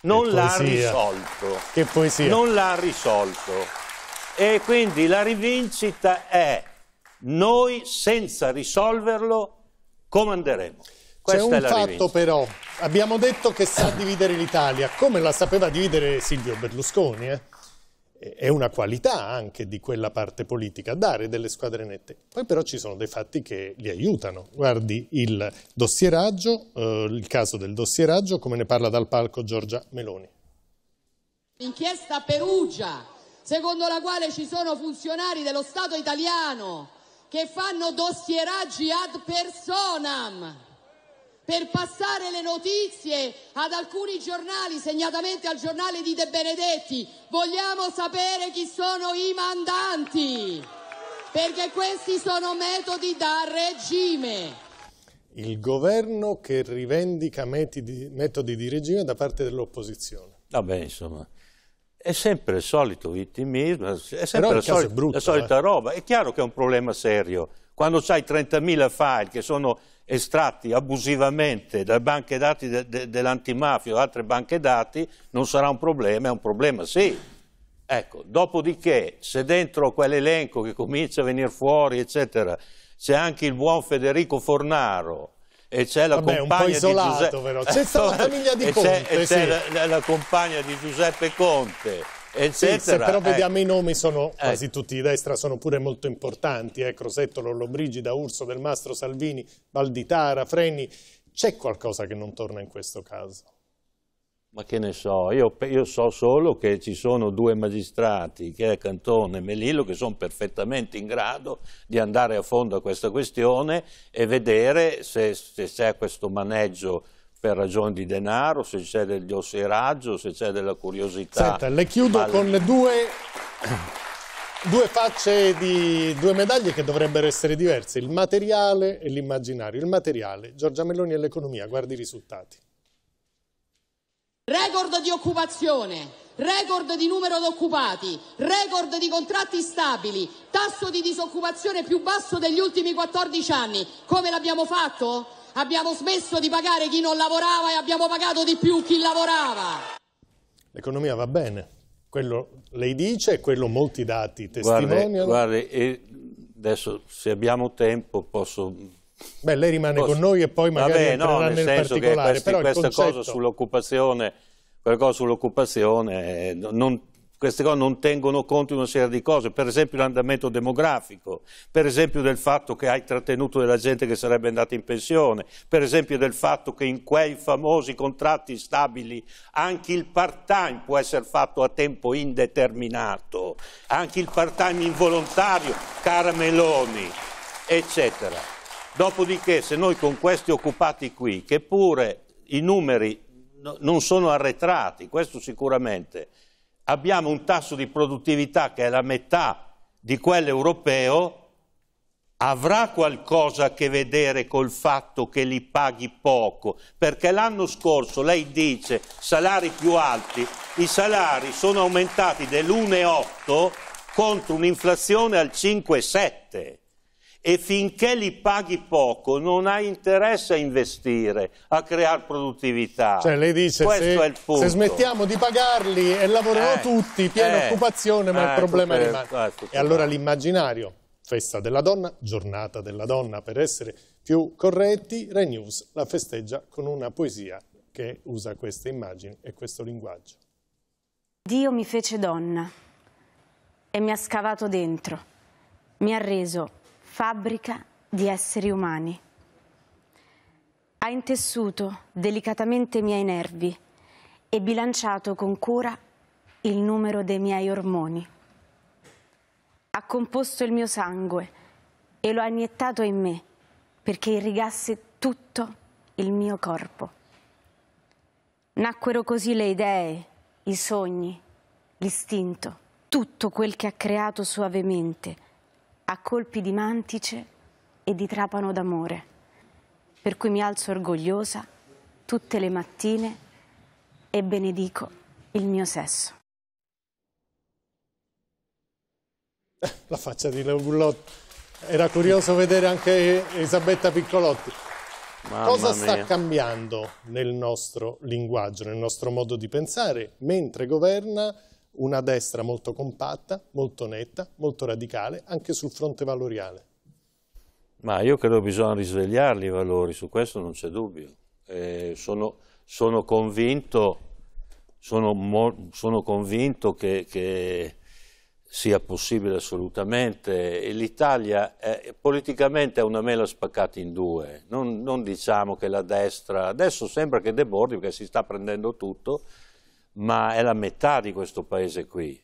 Non l'ha risolto. Che poesia. Non l'ha risolto. E quindi la rivincita è noi senza risolverlo comanderemo. C'è un fatto rivincita. però, abbiamo detto che sa dividere l'Italia, come la sapeva dividere Silvio Berlusconi, eh? è una qualità anche di quella parte politica, dare delle squadre nette. Poi però ci sono dei fatti che li aiutano. Guardi il dossieraggio, eh, il caso del dossieraggio, come ne parla dal palco Giorgia Meloni. Inchiesta Perugia, secondo la quale ci sono funzionari dello Stato italiano che fanno dossieraggi ad personam per passare le notizie ad alcuni giornali, segnatamente al giornale di De Benedetti. Vogliamo sapere chi sono i mandanti, perché questi sono metodi da regime. Il governo che rivendica metodi, metodi di regime da parte dell'opposizione. Vabbè, insomma, è sempre il solito vittimismo, è sempre la, solita, brutto, la solita eh? roba. È chiaro che è un problema serio quando hai 30.000 file che sono estratti abusivamente dalle banche dati de, de, dell'antimafia o altre banche dati, non sarà un problema, è un problema sì. Ecco, dopodiché, se dentro quell'elenco che comincia a venire fuori, eccetera, c'è anche il buon Federico Fornaro e c'è la, Vabbè, compagna, isolato, di Giuseppe... [laughs] la, la, la compagna di Giuseppe Conte eccetera. se però vediamo eh. i nomi, sono eh. quasi tutti di destra, sono pure molto importanti, eh, Crosetto, Lollobrigida, Urso, Del Mastro, Salvini, Valditara, Freni. C'è qualcosa che non torna in questo caso? Ma che ne so, io, io, so solo che ci sono due magistrati, che è Cantone e Melillo, che sono perfettamente in grado di andare a fondo a questa questione e vedere se, se c'è questo maneggio per ragioni di denaro, se c'è del osseraggio, se c'è della curiosità. Senta, le chiudo vale. con due, due, facce di due medaglie che dovrebbero essere diverse, il materiale e l'immaginario. Il materiale, Giorgia Meloni e l'economia, guardi i risultati. Record di occupazione, record di numero di occupati, record di contratti stabili, tasso di disoccupazione più basso degli ultimi 14 anni. Come l'abbiamo fatto? Abbiamo smesso di pagare chi non lavorava e abbiamo pagato di più chi lavorava. L'economia va bene, quello lei dice, quello molti dati testimoniano. Guarda, adesso se abbiamo tempo posso... Beh, lei rimane posso... con noi e poi magari Vabbè, no, nel, nel particolare. Questi, però questa concetto... cosa sull'occupazione sull eh, non, queste cose non tengono conto di una serie di cose, per esempio l'andamento demografico, per esempio del fatto che hai trattenuto della gente che sarebbe andata in pensione, per esempio del fatto che in quei famosi contratti stabili anche il part-time può essere fatto a tempo indeterminato, anche il part-time involontario, cara Meloni, eccetera. Dopodiché se noi con questi occupati qui, che pure i numeri non sono arretrati, questo sicuramente, abbiamo un tasso di produttività che è la metà di quello europeo, avrà qualcosa a che vedere col fatto che li paghi poco, perché l'anno scorso lei dice salari più alti, i salari sono aumentati dell'1,8 contro un'inflazione al 5,7 e finché li paghi poco non hai interesse a investire, a creare produttività. Cioè lei dice se, se, smettiamo di pagarli e lavorano eh, tutti, piena eh, occupazione, ma eh, il problema per, rimane. e allora l'immaginario, festa della donna, giornata della donna, per essere più corretti, Rai News la festeggia con una poesia che usa queste immagini e questo linguaggio. Dio mi fece donna e mi ha scavato dentro, mi ha reso fabbrica di esseri umani. Ha intessuto delicatamente i miei nervi e bilanciato con cura il numero dei miei ormoni. Ha composto il mio sangue e lo ha iniettato in me perché irrigasse tutto il mio corpo. Nacquero così le idee, i sogni, l'istinto, tutto quel che ha creato suavemente a colpi di mantice e di trapano d'amore, per cui mi alzo orgogliosa tutte le mattine e benedico il mio sesso. Eh, la faccia di Leo Gullotti. Era curioso vedere anche Elisabetta Piccolotti. Mamma Cosa sta mia. cambiando nel nostro linguaggio, nel nostro modo di pensare, mentre governa una destra molto compatta, molto netta, molto radicale, anche sul fronte valoriale. Ma io credo bisogna risvegliarli i valori, su questo non c'è dubbio. Eh, sono, sono, convinto, sono, sono convinto che, che, sia possibile assolutamente. L'Italia politicamente è una mela spaccata in due. Non, non diciamo che la destra... Adesso sembra che debordi perché si sta prendendo tutto, ma è la metà di questo paese qui.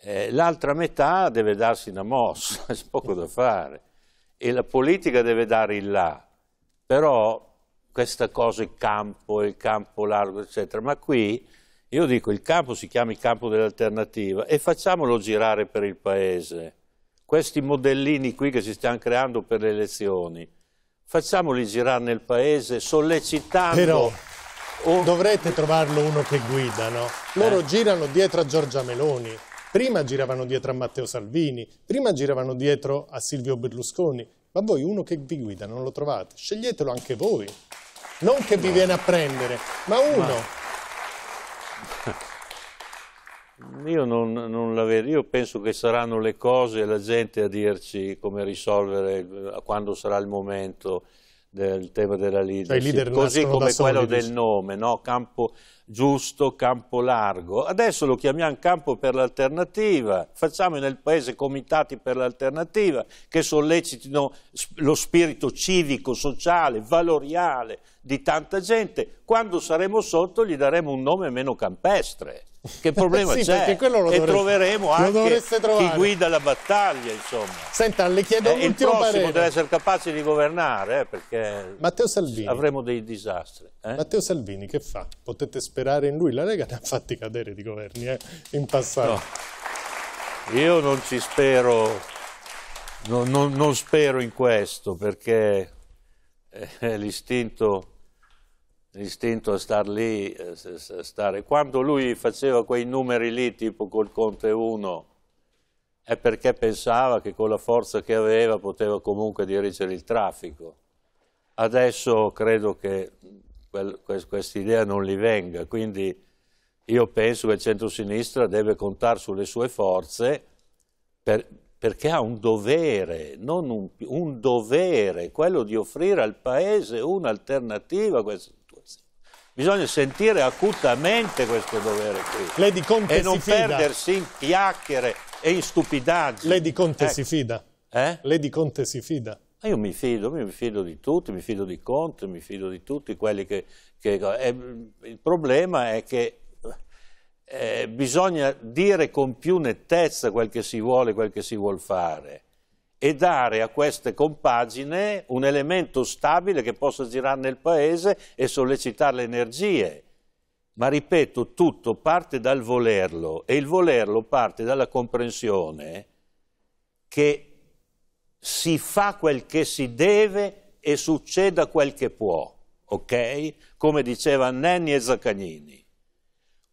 Eh, l'altra metà deve darsi una mossa, [laughs] c'è poco da fare. E la politica deve dare il là. Però questa cosa, il campo, il campo largo, eccetera. Ma qui, io dico, il campo si chiama il campo dell'alternativa e facciamolo girare per il paese. Questi modellini qui che si stanno creando per le elezioni, facciamoli girare nel paese sollecitando... Però o... Dovrete trovarlo uno che guida, no? Loro eh. girano dietro a Giorgia Meloni, prima giravano dietro a Matteo Salvini, prima giravano dietro a Silvio Berlusconi, ma voi uno che vi guida non lo trovate, sceglietelo anche voi. Non che vi no. viene a prendere, ma uno. Ma... [laughs] Io non, non la io penso che saranno le cose e la gente a dirci come risolvere, eh, quando sarà il momento del tema della cioè, leadership, cioè, così come quello soli, del nome, no? campo giusto, campo largo. Adesso lo chiamiamo campo per l'alternativa, facciamo nel paese comitati per l'alternativa che sollecitino lo spirito civico, sociale, valoriale di tanta gente. Quando saremo sotto gli daremo un nome meno campestre. Che problema sì, c'è? E troveremo anche chi guida la battaglia, insomma. Senta, le chiedo eh, un ultimo Il prossimo deve essere capace di governare, eh, perché avremo dei disastri. Eh? Matteo Salvini che fa? Potete sperare in lui? La Lega ne ha fatti cadere di governi eh, in passato. No. Io non ci spero, no, non, non spero in questo, perché eh, l'istinto l'istinto a star lì, a eh, stare. Quando lui faceva quei numeri lì, tipo col Conte 1, è perché pensava che con la forza che aveva poteva comunque dirigere il traffico. Adesso credo che questa idea non gli venga, quindi io penso che il centrosinistra deve contare sulle sue forze per, perché ha un dovere, non un, un dovere, quello di offrire al Paese un'alternativa a questo Bisogna sentire acutamente questo dovere qui. Lady Conte e non perdersi in chiacchiere e in stupidaggini. Lady Conte ecco. si fida. Eh? Lady Conte si fida. io mi fido, mi fido di tutti, mi fido di Conte, mi fido di tutti quelli che... che eh, il problema è che eh, bisogna dire con più nettezza quel che si vuole, quel che si vuol fare e dare a queste compagine un elemento stabile che possa girare nel paese e sollecitare le energie. Ma ripeto, tutto parte dal volerlo e il volerlo parte dalla comprensione che si fa quel che si deve e succeda quel che può, ok? Come diceva Nenni e Zaccagnini.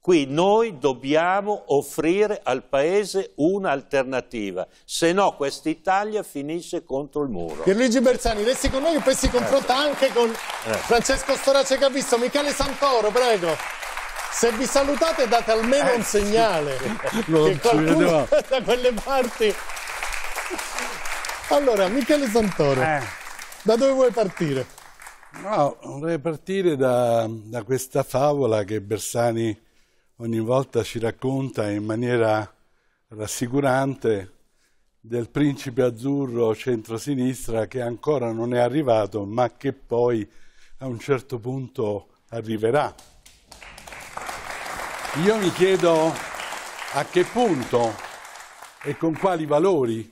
Qui noi dobbiamo offrire al Paese un'alternativa, se no questa Italia finisce contro il muro. Pierluigi Bersani, resti con noi e poi si confronta anche con eh. Francesco Storace che ha visto, Michele Santoro, prego. Se vi salutate date almeno eh, un segnale sì. [laughs] che qualcuno [laughs] da quelle parti... Allora, Michele Santoro, eh. da dove vuoi partire? No, vorrei partire da, da questa favola che Bersani ogni volta ci racconta in maniera rassicurante del principe azzurro centrosinistra che ancora non è arrivato ma che poi a un certo punto arriverà. Io mi chiedo a che punto e con quali valori,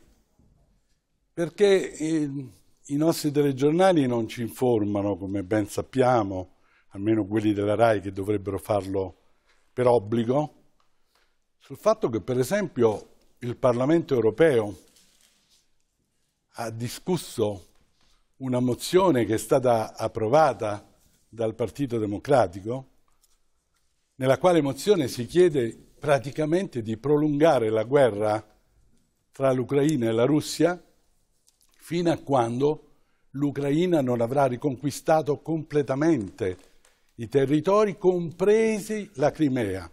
perché i nostri telegiornali non ci informano, come ben sappiamo, almeno quelli della RAI che dovrebbero farlo per obbligo sul fatto che per esempio il Parlamento europeo ha discusso una mozione che è stata approvata dal Partito Democratico, nella quale mozione si chiede praticamente di prolungare la guerra tra l'Ucraina e la Russia fino a quando l'Ucraina non avrà riconquistato completamente i territori compresi la Crimea,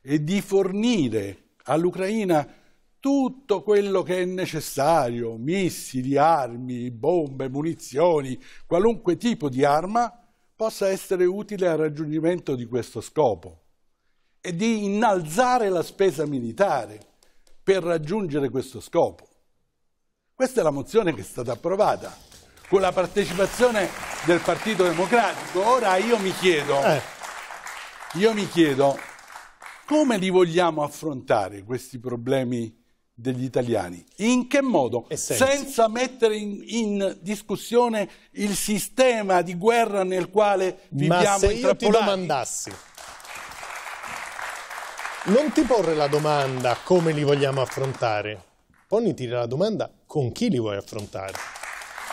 e di fornire all'Ucraina tutto quello che è necessario, missili, armi, bombe, munizioni, qualunque tipo di arma possa essere utile al raggiungimento di questo scopo e di innalzare la spesa militare per raggiungere questo scopo. Questa è la mozione che è stata approvata con la partecipazione del Partito Democratico. Ora io mi chiedo, eh. io mi chiedo come li vogliamo affrontare questi problemi degli italiani? In che modo? Senza mettere in, in, discussione il sistema di guerra nel quale viviamo Ma se io ti domandassi non ti porre la domanda come li vogliamo affrontare, poniti la domanda con chi li vuoi affrontare.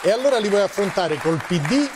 E allora li vuoi affrontare col PD?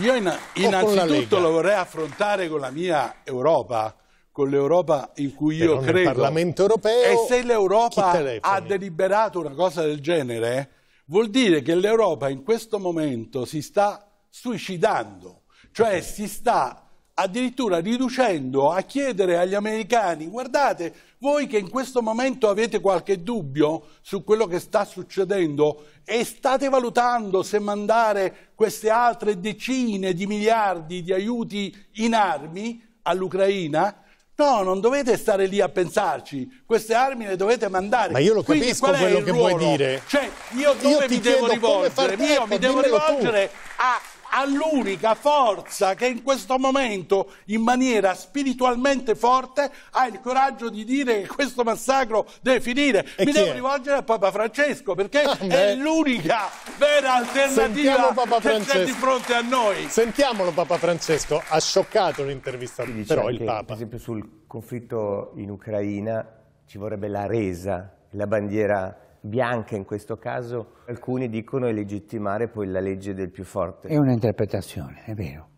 Io in, innanzitutto lo vorrei affrontare con la mia Europa, con l'Europa in cui Però io credo. Il Parlamento europeo. E se l'Europa ha deliberato una cosa del genere, vuol dire che l'Europa in questo momento si sta suicidando, cioè si sta addirittura riducendo a chiedere agli americani guardate voi che in questo momento avete qualche dubbio su quello che sta succedendo e state valutando se mandare queste altre decine di miliardi di aiuti in armi all'Ucraina, No, non dovete stare lì a pensarci, queste armi le dovete mandare. Ma io lo Quindi capisco quello che ruolo? vuoi dire. Cioè, io dove io mi devo rivolgere? Io tempo, mi ecco, devo rivolgere tu. a all'unica forza che in questo momento, in maniera spiritualmente forte, ha il coraggio di dire che questo massacro deve finire. E Mi devo è? rivolgere a Papa Francesco perché ah, è l'unica vera alternativa che c'è di fronte a noi. Sentiamolo Papa Francesco, ha scioccato l'intervista, però il Papa. Per esempio sul conflitto in Ucraina ci vorrebbe la resa, la bandiera bianca in questo caso, alcuni dicono è legittimare poi la legge del più forte. È un'interpretazione, è vero,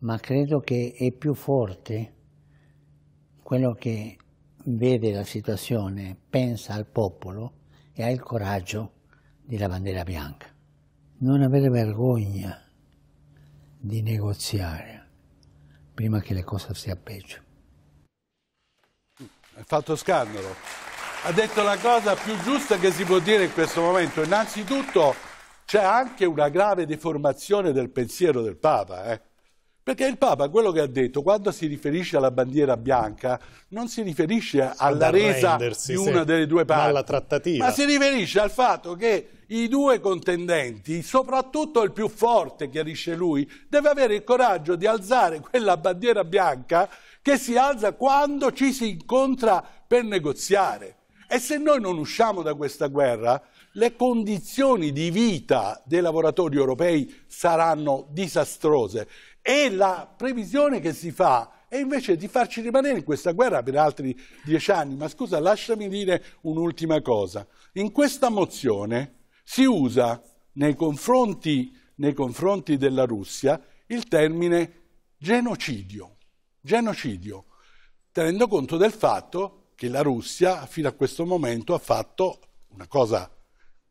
ma credo che è più forte quello che vede la situazione, pensa al popolo e ha il coraggio della bandiera bianca. Non avere vergogna di negoziare prima che le cose sia peggio. È fatto scandalo ha detto la cosa più giusta che si può dire in questo momento. Innanzitutto c'è anche una grave deformazione del pensiero del Papa, eh? perché il Papa, quello che ha detto, quando si riferisce alla bandiera bianca, non si riferisce alla resa di una sì, delle due parti, ma si riferisce al fatto che i due contendenti, soprattutto il più forte, chiarisce lui, deve avere il coraggio di alzare quella bandiera bianca che si alza quando ci si incontra per negoziare. E se noi non usciamo da questa guerra, le condizioni di vita dei lavoratori europei saranno disastrose. E la previsione che si fa è invece di farci rimanere in questa guerra per altri dieci anni. Ma scusa, lasciami dire un'ultima cosa. In questa mozione si usa nei confronti, nei confronti della Russia il termine genocidio, genocidio, tenendo conto del fatto che la Russia fino a questo momento ha fatto una cosa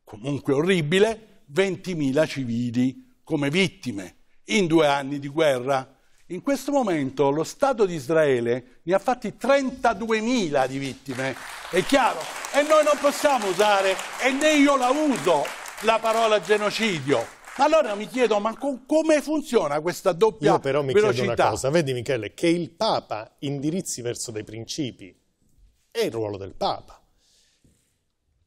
comunque orribile, 20.000 civili come vittime in due anni di guerra. In questo momento lo Stato di Israele ne ha fatti 32.000 di vittime, è chiaro? E noi non possiamo usare, e né io la uso, la parola genocidio. Ma allora mi chiedo, ma com come funziona questa doppia velocità? Io però mi velocità? chiedo una cosa, vedi Michele, che il Papa indirizzi verso dei principi è il ruolo del Papa.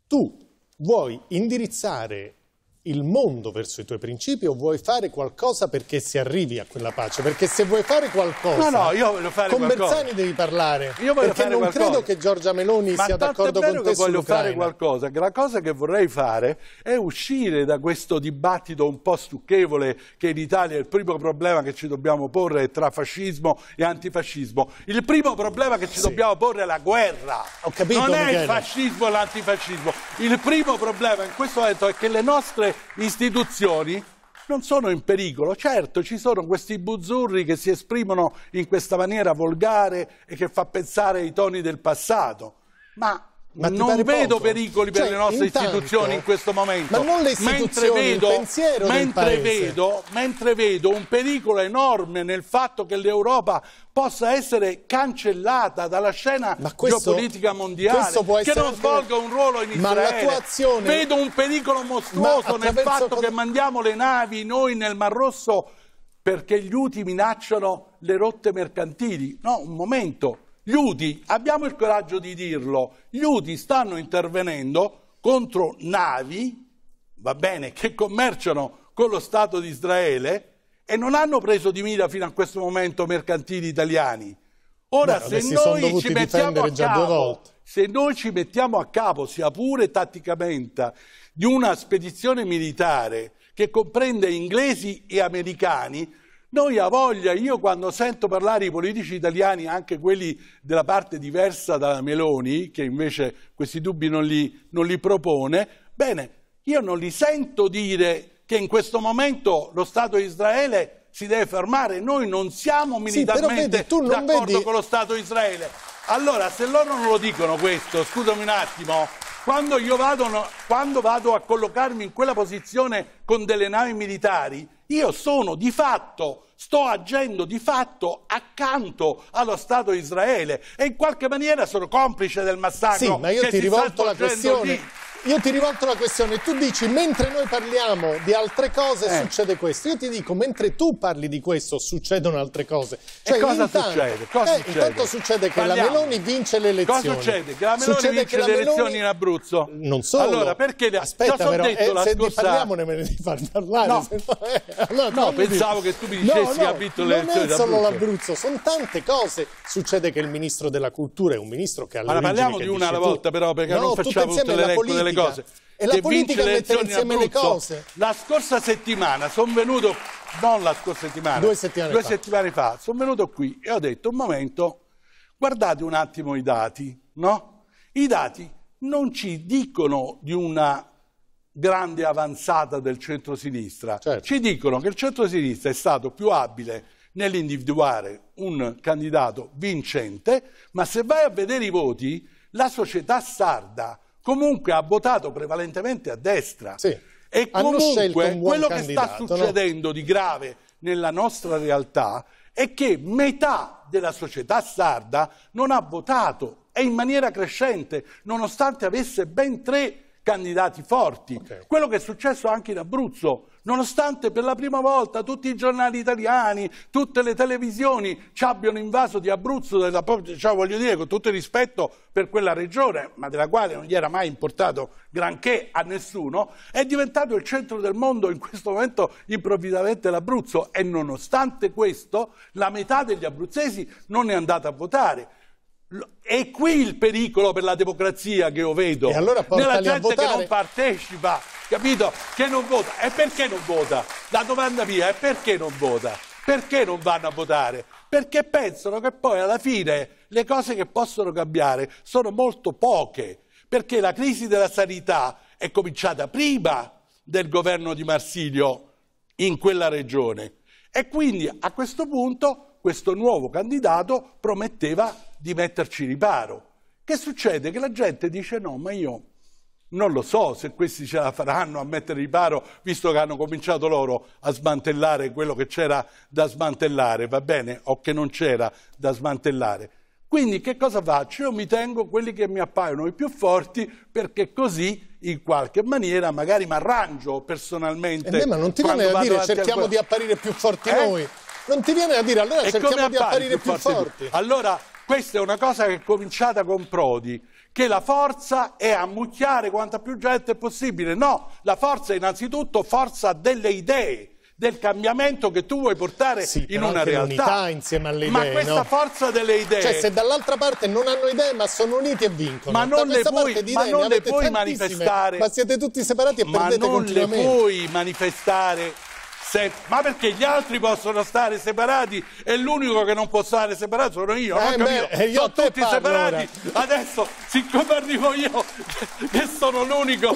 Tu vuoi indirizzare il mondo verso i tuoi principi o vuoi fare qualcosa perché si arrivi a quella pace? Perché se vuoi fare qualcosa, no, no, io voglio fare con qualcosa. Bersani devi parlare. Io voglio perché fare non qualcosa. credo che Giorgia Meloni Ma sia d'accordo con te che voglio fare qualcosa. La cosa che vorrei fare è uscire da questo dibattito un po' stucchevole che in Italia il primo problema che ci dobbiamo porre è tra fascismo e antifascismo. Il primo problema che ci sì. dobbiamo porre è la guerra. Capito, non Michele. è il fascismo e l'antifascismo. Il primo problema in questo momento è che le nostre nostre istituzioni non sono in pericolo. Certo, ci sono questi buzzurri che si esprimono in questa maniera volgare e che fa pensare ai toni del passato, ma ma non vedo pericoli per cioè, le nostre intanto, istituzioni in questo momento. Ma non le istituzioni, mentre vedo, mentre vedo, mentre vedo un pericolo enorme nel fatto che l'Europa possa essere cancellata dalla scena questo, geopolitica mondiale, che non svolga un ruolo in Israele. Azione, Vedo un pericolo mostruoso nel fatto che mandiamo le navi noi nel Mar Rosso perché gli UTI minacciano le rotte mercantili. No, un momento gli Iudi, abbiamo il coraggio di dirlo, gli Iudi stanno intervenendo contro navi, va bene, che commerciano con lo Stato di Israele e non hanno preso di mira fino a questo momento mercantili italiani. Ora, se, noi ci mettiamo a capo, se noi ci mettiamo a capo, sia pure tatticamente, di una spedizione militare che comprende inglesi e americani, noi a voglia, io quando sento parlare i politici italiani, anche quelli della parte diversa da Meloni, che invece questi dubbi non li, non li propone, bene, io non li sento dire che in questo momento lo Stato di Israele si deve fermare, noi non siamo militarmente sì, vedi, d'accordo vedi... con lo Stato di Israele. Allora, se loro non lo dicono questo, scusami un attimo, quando io vado, quando vado a collocarmi in quella posizione con delle navi militari, io sono di fatto, sto agendo di fatto accanto allo Stato di Israele e in qualche maniera sono complice del massacro. Sì, ma io ti rivolto la questione. Lì io ti rivolto la questione, tu dici mentre noi parliamo di altre cose eh. succede questo, io ti dico mentre tu parli di questo succedono altre cose. Cioè, e cosa intanto, succede? Cosa eh, succede? Intanto succede che Parliamo. la Meloni vince le elezioni. Cosa succede? Che la Meloni succede vince le Meloni... elezioni in Abruzzo. Non solo. Allora perché... Le... Aspetta Già però, detto eh, la se scorsa... parliamone ne devi far parlare. No, eh, allora, no pensavo che tu mi dicessi no, no, che ha vinto le elezioni Non è solo l'Abruzzo, sono tante cose. Succede che il ministro della cultura è un ministro che ha le Ma parliamo di una alla volta però perché non facciamo tutte le elezioni le cose. E la politica mette insieme le cose. La scorsa settimana sono venuto, non la scorsa settimana, due settimane due fa, settimane fa sono venuto qui e ho detto un momento, guardate un attimo i dati, no? I dati non ci dicono di una grande avanzata del centrosinistra, certo. ci dicono che il centro-sinistra è stato più abile nell'individuare un candidato vincente, ma se vai a vedere i voti, la società sarda comunque ha votato prevalentemente a destra. Sì. E comunque quello che sta succedendo no? di grave nella nostra realtà è che metà della società sarda non ha votato e in maniera crescente, nonostante avesse ben tre candidati forti. Okay. Quello che è successo anche in Abruzzo, nonostante per la prima volta tutti i giornali italiani, tutte le televisioni ci abbiano invaso di Abruzzo, della, cioè voglio dire con tutto il rispetto per quella regione, ma della quale non gli era mai importato granché a nessuno, è diventato il centro del mondo in questo momento improvvisamente l'Abruzzo e nonostante questo la metà degli abruzzesi non è andata a votare è qui il pericolo per la democrazia che io vedo. E allora Nella gente che non partecipa, capito? Che non vota. E perché non vota? La domanda mia è perché non vota? Perché non vanno a votare? Perché pensano che poi alla fine le cose che possono cambiare sono molto poche. Perché la crisi della sanità è cominciata prima del governo di Marsilio in quella regione. E quindi a questo punto questo nuovo candidato prometteva di metterci riparo. Che succede? Che la gente dice no, ma io non lo so se questi ce la faranno a mettere riparo, visto che hanno cominciato loro a smantellare quello che c'era da smantellare, va bene, o che non c'era da smantellare. Quindi che cosa faccio? Io mi tengo quelli che mi appaiono i più forti perché così in qualche maniera magari mi arrangio personalmente. Eh, ma non ti viene a dire cerchiamo a... di apparire più forti eh? noi. Non ti viene a dire allora e cerchiamo di apparire più, più forti. Allora questa è una cosa che è cominciata con Prodi, che la forza è ammucchiare quanta più gente è possibile. No, la forza è innanzitutto forza delle idee, del cambiamento che tu vuoi portare sì, in una realtà. insieme alle idee. Ma questa no? forza delle idee. Cioè, se dall'altra parte non hanno idee, ma sono uniti e vincono. Ma non le puoi, ma non ne puoi manifestare. Ma siete tutti separati e ma perdete Ma non le puoi manifestare se, ma perché gli altri possono stare separati e l'unico che non può stare separato sono io, eh, non beh, eh, Io sono tutti parlo, separati. Ora. Eh. Adesso, siccome arrivo io, [laughs] che sono l'unico,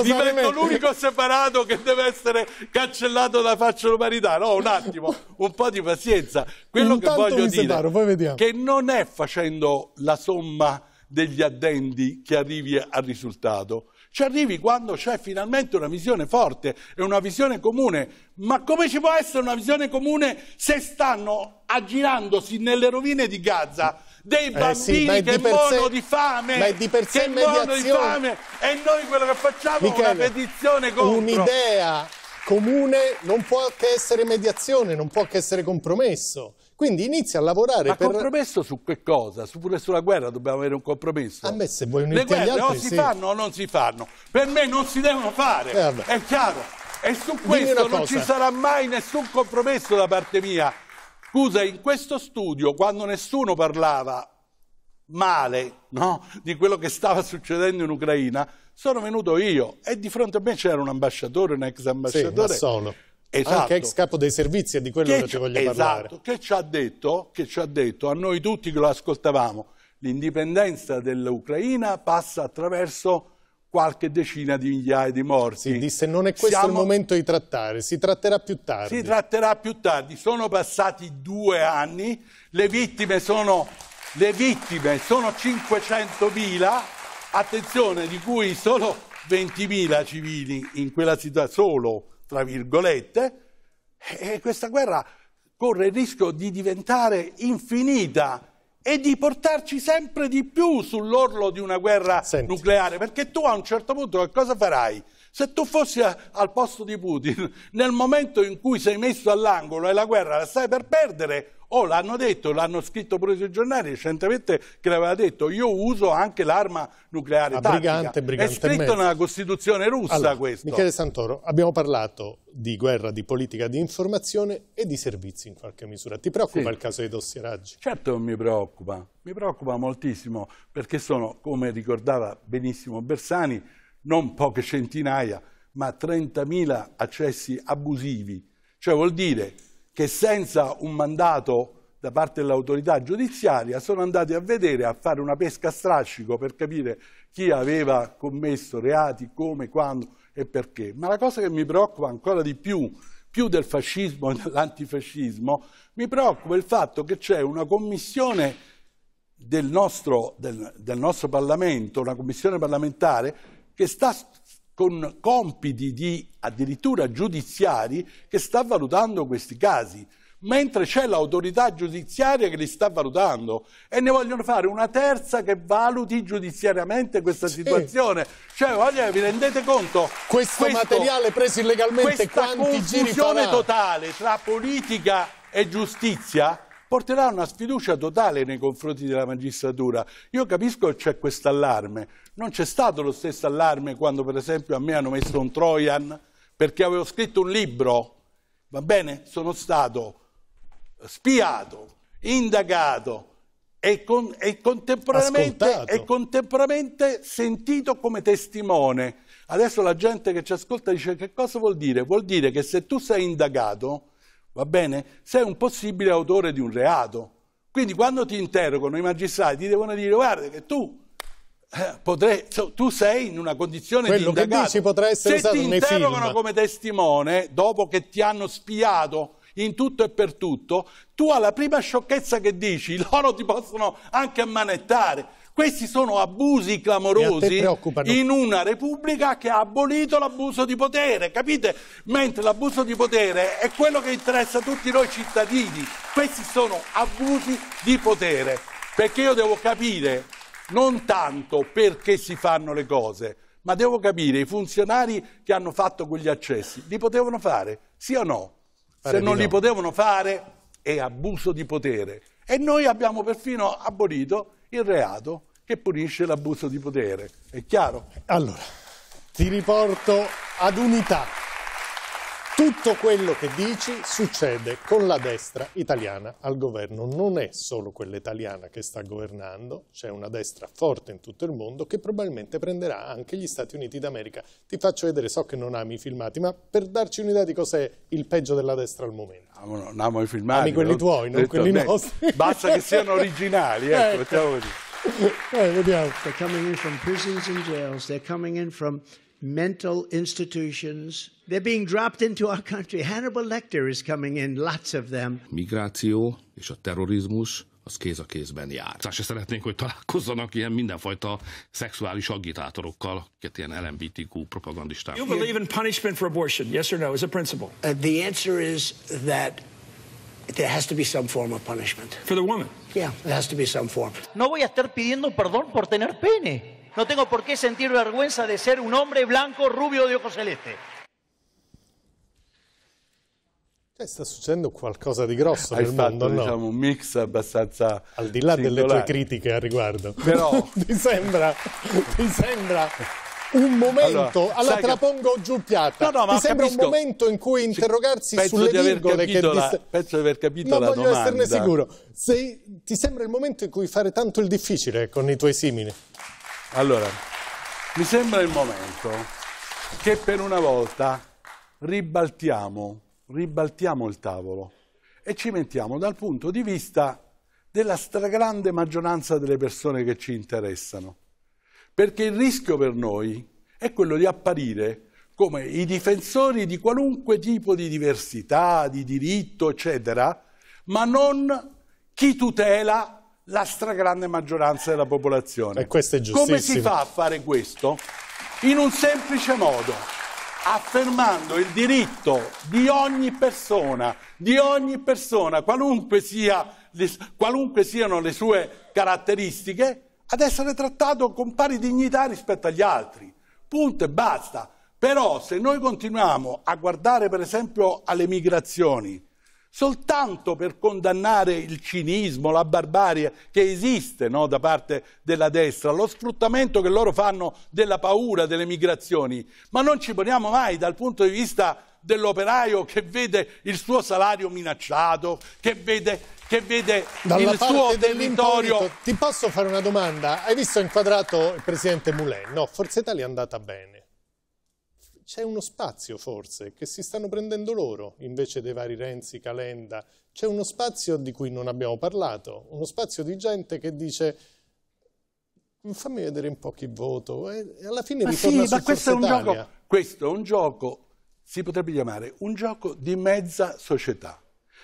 divento l'unico separato che deve essere cancellato da faccia l'umanità. No, un attimo, un po' di pazienza. Quello Intanto che voglio separo, dire è che non è facendo la somma degli addendi che arrivi al risultato ci arrivi quando c'è finalmente una visione forte e una visione comune. Ma come ci può essere una visione comune se stanno aggirandosi nelle rovine di Gaza dei bambini eh sì, che muoiono di fame, ma è di per sé muoiono di fame e noi quello che facciamo Michele, è una petizione contro. Un'idea comune non può che essere mediazione, non può che essere compromesso. Quindi inizia a lavorare Ma per... Ma compromesso su che cosa? Su pure sulla guerra dobbiamo avere un compromesso. A me se vuoi unirti Le guerre o si sì. fanno o non si fanno. Per me non si devono fare, eh, è chiaro. E su questo non ci sarà mai nessun compromesso da parte mia. Scusa, in questo studio, quando nessuno parlava male no? di quello che stava succedendo in Ucraina, sono venuto io e di fronte a me c'era un ambasciatore, un ex ambasciatore. Sì, Esatto. Anche ex capo dei servizi è di quello che, che ci voglio esatto. parlare. Che ci, ha detto, che ci ha detto a noi tutti che lo ascoltavamo, l'indipendenza dell'Ucraina passa attraverso qualche decina di migliaia di morti. Si disse non è questo Siamo... il momento di trattare, si tratterà più tardi. Si tratterà più tardi, sono passati due anni, le vittime sono, le vittime sono 500.000, attenzione, di cui solo 20.000 civili in quella situazione, solo tra virgolette, e questa guerra corre il rischio di diventare infinita e di portarci sempre di più sull'orlo di una guerra Senti. nucleare, perché tu a un certo punto che cosa farai? Se tu fossi a, al posto di Putin, [laughs] nel momento in cui sei messo all'angolo e la guerra la stai per perdere, o oh, l'hanno detto, l'hanno scritto pure sui giornali recentemente che l'aveva detto, io uso anche l'arma nucleare la ah, tattica. Brigante, brigante È scritto nella Costituzione russa allora, questo. Michele Santoro, abbiamo parlato di guerra, di politica, di informazione e di servizi in qualche misura. Ti preoccupa sì. il caso dei dossieraggi? Certo mi preoccupa, mi preoccupa moltissimo perché sono, come ricordava benissimo Bersani, non poche centinaia, ma 30.000 accessi abusivi. Cioè vuol dire che senza un mandato da parte dell'autorità giudiziaria sono andati a vedere, a fare una pesca a strascico per capire chi aveva commesso reati, come, quando e perché. Ma la cosa che mi preoccupa ancora di più, più del fascismo e dell'antifascismo, mi preoccupa il fatto che c'è una commissione del nostro, del, del nostro Parlamento, una commissione parlamentare, che sta con compiti di addirittura giudiziari che sta valutando questi casi, mentre c'è l'autorità giudiziaria che li sta valutando e ne vogliono fare una terza che valuti giudiziariamente questa situazione. Cioè, voglio, vi rendete conto? Questo, questo materiale preso illegalmente questa quanti giri farà? totale tra politica e giustizia porterà a una sfiducia totale nei confronti della magistratura. Io capisco che c'è questo allarme, non c'è stato lo stesso allarme quando per esempio a me hanno messo un Trojan perché avevo scritto un libro, va bene? Sono stato spiato, indagato e, con, e, contemporaneamente, e, contemporaneamente, sentito come testimone. Adesso la gente che ci ascolta dice che cosa vuol dire? Vuol dire che se tu sei indagato va bene? Sei un possibile autore di un reato. Quindi quando ti interrogano i magistrati ti devono dire guarda che tu, eh, potrei, tu sei in una condizione Quello di indagato. Che dici potrà essere Se ti interrogano come testimone, dopo che ti hanno spiato in tutto e per tutto, tu alla prima sciocchezza che dici [laughs] loro ti possono anche ammanettare. Questi sono abusi clamorosi in una Repubblica che ha abolito l'abuso di potere, capite? Mentre l'abuso di potere è quello che interessa a tutti noi cittadini. Questi sono abusi di potere, perché io devo capire non tanto perché si fanno le cose, ma devo capire i funzionari che hanno fatto quegli accessi, li potevano fare, sì o no? Se non li potevano fare è abuso di potere. E noi abbiamo perfino abolito il reato che punisce l'abuso di potere. È chiaro? Allora, ti riporto ad unità. Tutto quello che dici succede con la destra italiana al governo. Non è solo quella italiana che sta governando, c'è una destra forte in tutto il mondo che probabilmente prenderà anche gli Stati Uniti d'America. Ti faccio vedere, so che non ami i filmati, ma per darci un'idea di cos'è il peggio della destra al momento. No, non amo i filmati. Ami quelli tuoi, non quelli nostri. Basta che siano [laughs] originali, ecco, ecco. Right, vediamo. They're coming in from prisons and jails. They're coming in from mental institutions. They're being dropped into our country. Hannibal Lecter is coming in, lots of them. Migráció és a terrorizmus az kéz a kézben jár. Se szeretnénk, hogy találkozzanak ilyen mindenfajta szexuális agitátorokkal, akiket ilyen LMBTQ propagandisták. You believe in punishment for abortion, yes or no, as a principle? Uh, the answer is that There has to be some form of punishment. For the woman. Yeah, there has to be some form. No voy a estar pidiendo perdón por tener pene. No tengo por qué sentir vergüenza de ser un hombre blanco, rubio de ojos celeste. Cioè, sta succedendo qualcosa di grosso Hai nel fatto, mondo, no? diciamo, un mix abbastanza Al di là singolare. delle tue critiche a riguardo. Però... [laughs] ti sembra... ti sembra... un momento, allora, allora te la pongo giù piatta. No, no, Mi sembra capisco. un momento in cui interrogarsi penso sulle virgole che la, dist... Penso di aver capito no, la domanda. Non voglio esserne sicuro. Se, ti sembra il momento in cui fare tanto il difficile con i tuoi simili? Allora, mi sembra il momento che per una volta ribaltiamo, ribaltiamo il tavolo e ci mettiamo dal punto di vista della stragrande maggioranza delle persone che ci interessano perché il rischio per noi è quello di apparire come i difensori di qualunque tipo di diversità, di diritto, eccetera, ma non chi tutela la stragrande maggioranza della popolazione. E questo è giustissimo. Come si fa a fare questo? In un semplice modo, affermando il diritto di ogni persona, di ogni persona, qualunque, sia, qualunque siano le sue caratteristiche, ad essere trattato con pari dignità rispetto agli altri. Punto e basta. Però se noi continuiamo a guardare per esempio alle migrazioni soltanto per condannare il cinismo, la barbarie che esiste no, da parte della destra, lo sfruttamento che loro fanno della paura delle migrazioni, ma non ci poniamo mai dal punto di vista dell'operaio che vede il suo salario minacciato, che vede, che vede il suo territorio. Ti posso fare una domanda? Hai visto inquadrato il presidente Moulin? No, Forza Italia è andata bene. C'è uno spazio forse che si stanno prendendo loro invece dei vari Renzi, Calenda. C'è uno spazio di cui non abbiamo parlato, uno spazio di gente che dice fammi vedere un po' chi voto e alla fine ma ritorna sì, ma questo è, gioco, questo è un gioco si potrebbe chiamare un gioco di mezza società.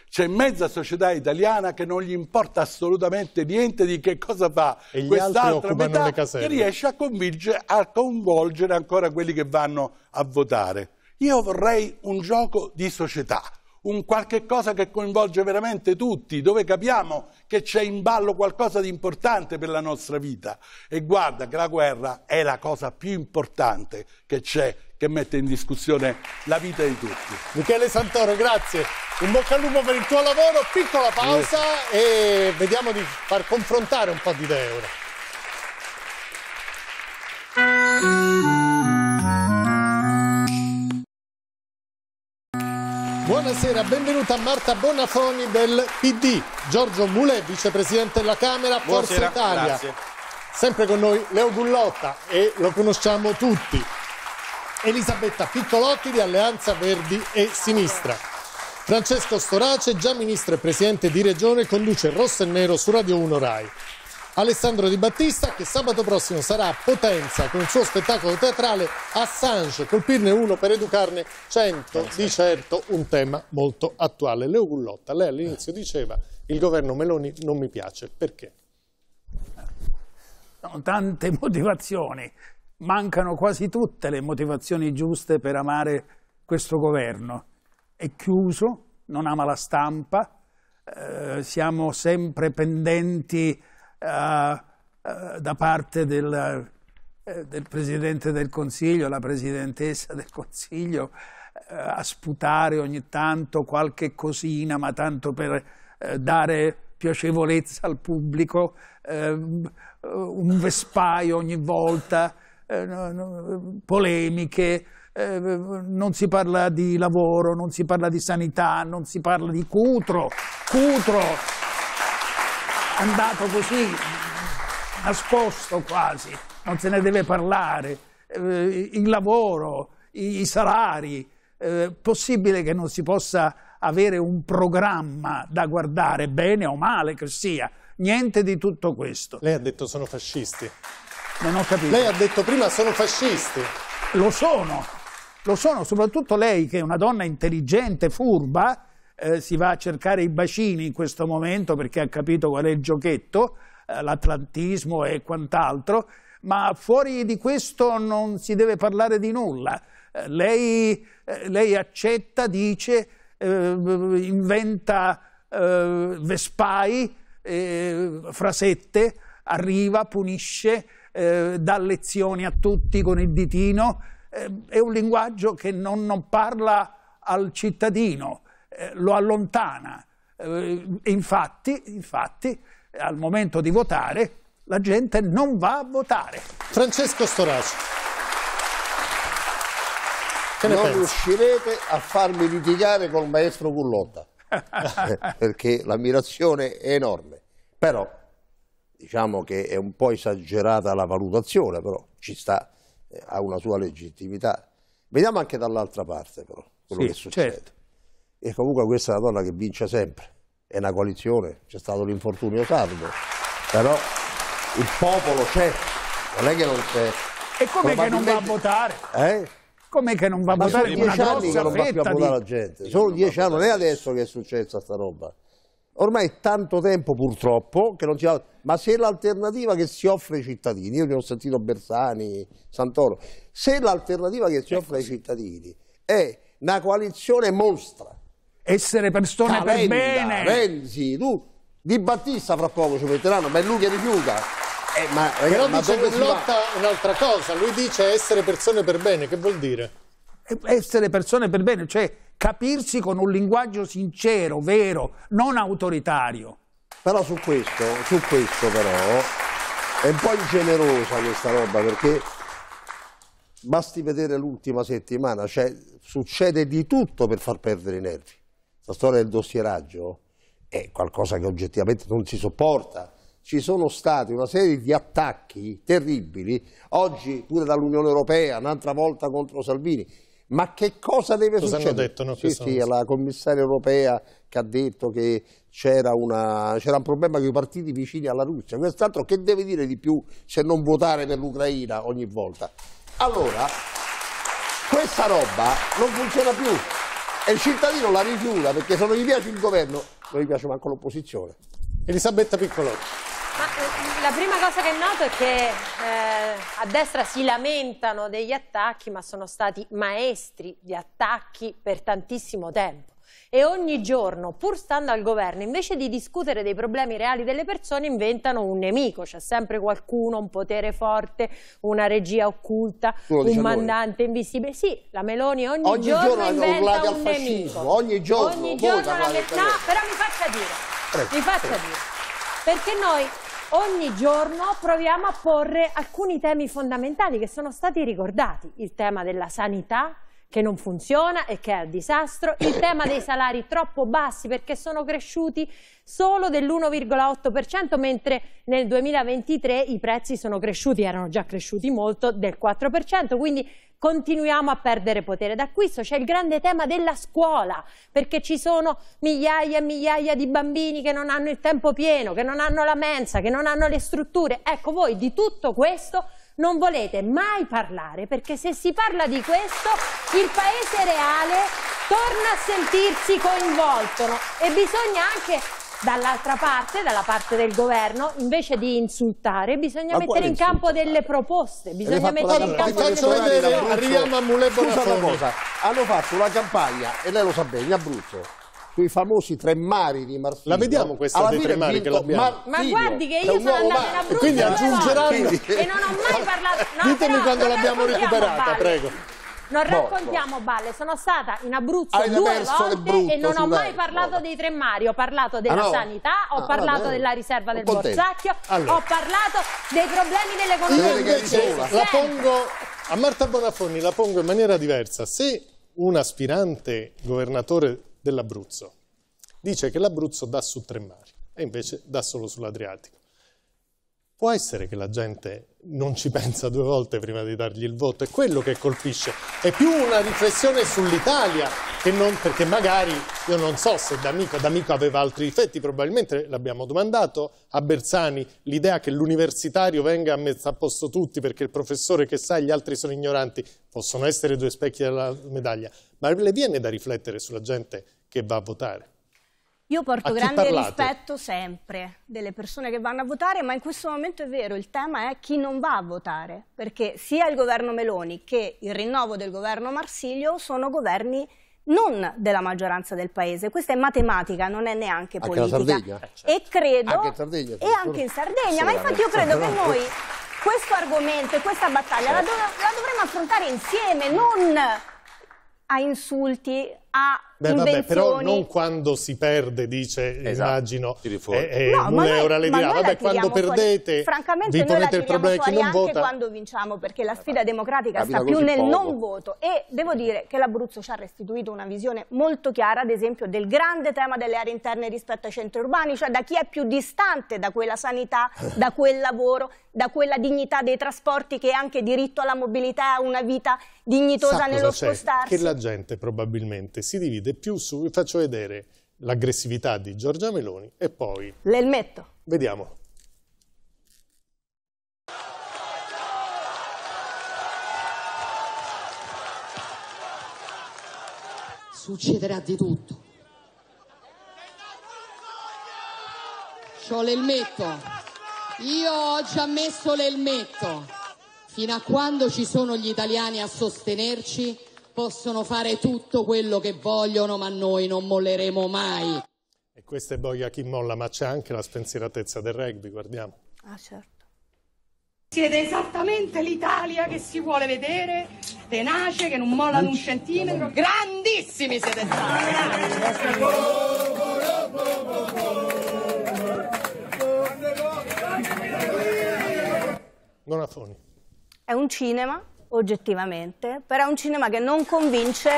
C'è mezza società italiana che non gli importa assolutamente niente di che cosa fa e quest'altra metà che riesce a, a coinvolgere ancora quelli che vanno a votare. Io vorrei un gioco di società, un qualche cosa che coinvolge veramente tutti, dove capiamo che c'è in ballo qualcosa di importante per la nostra vita. E guarda che la guerra è la cosa più importante che c'è che mette in discussione la vita di tutti. Michele Santoro, grazie. In bocca al lupo per il tuo lavoro, piccola pausa e vediamo di far confrontare un po' di idee ora. Buonasera, benvenuta Marta Bonafoni del PD, Giorgio Mulè, vicepresidente della Camera, Forza Buonasera, Italia. Grazie. Sempre con noi Leo Gullotta e lo conosciamo tutti. Elisabetta Piccolotti di Alleanza Verdi e Sinistra. Francesco Storace, già ministro e presidente di Regione, conduce Rosso e Nero su Radio 1 Rai. Alessandro Di Battista che sabato prossimo sarà a Potenza con il suo spettacolo teatrale Assange, colpirne uno per educarne cento, di certo un tema molto attuale. Leo Gullotta, lei all'inizio diceva il governo Meloni non mi piace, perché? No, tante [laughs] motivazioni mancano quasi tutte le motivazioni giuste per amare questo governo. È chiuso, non ama la stampa, eh, siamo sempre pendenti eh, eh da parte del, eh, del, Presidente del Consiglio, la Presidentessa del Consiglio, eh, a sputare ogni tanto qualche cosina, ma tanto per dare piacevolezza al pubblico, un vespaio ogni volta, eh, polemiche, eh, non si parla di lavoro, non si parla di sanità, non si parla di Cutro. Cutro andato così, nascosto quasi, non se ne deve parlare. Eh, il lavoro, i, salari, possibile che non si possa avere un programma da guardare, bene o male che sia. Niente di tutto questo. Lei ha detto sono fascisti. Non ho capito. Lei ha detto prima sono fascisti. Lo sono, lo sono, soprattutto lei che è una donna intelligente, furba, eh, si va a cercare i bacini in questo momento perché ha capito qual è il giochetto, eh, l'atlantismo e quant'altro, ma fuori di questo non si deve parlare di nulla. Eh, lei, eh, lei, accetta, dice, eh, inventa eh, vespai, frasette, arriva, punisce, eh, dà lezioni a tutti con il ditino, eh, è un linguaggio che non, non parla al cittadino, eh, lo allontana. Eh, infatti, infatti, al momento di votare, la gente non va a votare. Francesco Storace non pensi? riuscirete a farmi litigare col maestro Cullotta [laughs] [laughs] perché l'ammirazione è enorme però diciamo che è un po' esagerata la valutazione, però ci sta, eh, ha una sua legittimità. Vediamo anche dall'altra parte però quello sì, che succede. Certo. E comunque questa è una donna che vince sempre, è una coalizione, c'è stato l'infortunio sardo, però il popolo c'è, non è che non c'è. E com'è che non va a votare? Eh? Com'è che non va a votare? Sono dieci anni che non va più a votare di... la gente, sono dieci anni, non è adesso che è successa sta roba. Ormai è tanto tempo purtroppo che non ci ha... Ma se l'alternativa che si offre ai cittadini, io ne ho sentito Bersani, Santoro, se l'alternativa che si offre ai cittadini è una coalizione mostra, essere persone Calenda, per bene. Renzi, tu Di Battista fra poco ci metteranno, ma è lui che rifiuta. Eh, ma, Però ma dice che lotta un'altra cosa, lui dice essere persone per bene, che vuol dire? essere persone per bene, cioè capirsi con un linguaggio sincero, vero, non autoritario. Però su questo, su questo però è un po' ingenerosa questa roba perché basti vedere l'ultima settimana, cioè, succede di tutto per far perdere i nervi. La storia del dossieraggio è qualcosa che oggettivamente non si sopporta. Ci sono stati una serie di attacchi terribili, oggi pure dall'Unione Europea, un'altra volta contro Salvini ma che cosa deve cosa succedere? Detto, no, sì, sì, la commissaria europea che ha detto che c'era un problema con i partiti vicini alla Russia. Quest'altro che deve dire di più se non votare per l'Ucraina ogni volta? Allora, questa roba non funziona più e il cittadino la rifiuta perché se non gli piace il governo non gli piace manco l'opposizione. Elisabetta Piccolotto. Ma eh, la prima cosa che noto è che eh, a destra si lamentano degli attacchi, ma sono stati maestri di attacchi per tantissimo tempo e ogni giorno, pur stando al governo, invece di discutere dei problemi reali delle persone, inventano un nemico. C'è sempre qualcuno, un potere forte, una regia occulta, un diciamo mandante noi. invisibile. Sì, la Meloni ogni, ogni giorno, giorno inventa un fascismo, nemico. Ogni giorno, ogni giorno voi, la metà, però mi faccia dire, prego, mi faccia prego. dire perché noi ogni giorno proviamo a porre alcuni temi fondamentali che sono stati ricordati, il tema della sanità, che non funziona e che è un disastro, il tema dei salari troppo bassi perché sono cresciuti solo dell'1,8% mentre nel 2023 i prezzi sono cresciuti, erano già cresciuti molto, del 4%, quindi continuiamo a perdere potere d'acquisto. C'è il grande tema della scuola, perché ci sono migliaia e migliaia di bambini che non hanno il tempo pieno, che non hanno la mensa, che non hanno le strutture. Ecco, voi di tutto questo non volete mai parlare, perché se si parla di questo il paese reale torna a sentirsi coinvolto no? e bisogna anche Dall'altra parte, dalla parte del governo, invece di insultare, bisogna Ma mettere in campo delle proposte. Bisogna mettere in campo delle proposte. Arriviamo a Mulè Scusa una cosa, hanno fatto una campagna, e lei lo sa bene, in Abruzzo quei famosi tre mari di Marfino. La vediamo questa Alla dei tre mari che l'abbiamo. Ma guardi che io sono andata in Abruzzo quindi aggiungeranno... e non ho mai parlato... [laughs] No, Ditemi però, quando l'abbiamo recuperata, prego non raccontiamo boh. balle. Sono stata in Abruzzo Hai due volte brutto, e non ho mai parlato guarda. dei tre mari. Ho parlato della ah, no. sanità, ho ah, parlato della riserva del Borsacchio allora. ho parlato dei problemi dell'economia. Sì, la pongo a Marta Bonafoni la pongo in maniera diversa. Se un aspirante governatore dell'Abruzzo dice che l'Abruzzo dà su tre mari e invece dà solo sull'Adriatico, può essere che la gente non ci pensa due volte prima di dargli il voto, è quello che colpisce. È più una riflessione sull'Italia che non perché magari io non so se D'Amico, D'Amico aveva altri difetti, probabilmente l'abbiamo domandato a Bersani, l'idea che l'universitario venga a mezzo a posto tutti perché il professore che sa e gli altri sono ignoranti, possono essere due specchi della medaglia, ma le viene da riflettere sulla gente che va a votare. Io porto grande rispetto sempre delle persone che vanno a votare, ma in questo momento è vero, il tema è chi non va a votare, perché sia il governo Meloni che il rinnovo del governo Marsiglio sono governi non della maggioranza del paese. Questa è matematica, non è neanche anche politica. Eh, certo. E credo anche Sardegna, e anche in Sardegna, ma infatti io credo che [laughs] noi questo argomento e questa battaglia certo. la, dov la dovremmo affrontare insieme, non a insulti, a Beh, vabbè, però non quando si perde, dice, esatto. immagino, è eh, eh, no, un euro alle dirà, vabbè, quando perdete Francamente vi ponete il problema di che non anche quando vinciamo, perché la sfida democratica Capita sta più nel poco. non voto e devo dire che l'Abruzzo ci ha restituito una visione molto chiara, ad esempio, del grande tema delle aree interne rispetto ai centri urbani, cioè da chi è più distante da quella sanità, da quel lavoro, da quella dignità dei trasporti che è anche diritto alla mobilità, a una vita dignitosa Sa nello spostarsi. Che la gente probabilmente si divide più su, vi faccio vedere l'aggressività di Giorgia Meloni e poi... L'elmetto. Vediamo. Succederà di tutto. C'ho l'elmetto. Io ho già messo l'elmetto. Fino a quando ci sono gli italiani a sostenerci possono fare tutto quello che vogliono, ma noi non molleremo mai. E questa è boia chi molla, ma c'è anche la spensieratezza del rugby, guardiamo. Ah, certo. Siete esattamente l'Italia che si vuole vedere, tenace, che non molla ad un centimetro. Grandissimi siete stati! Non affoni. È un cinema oggettivamente, però è un cinema che non convince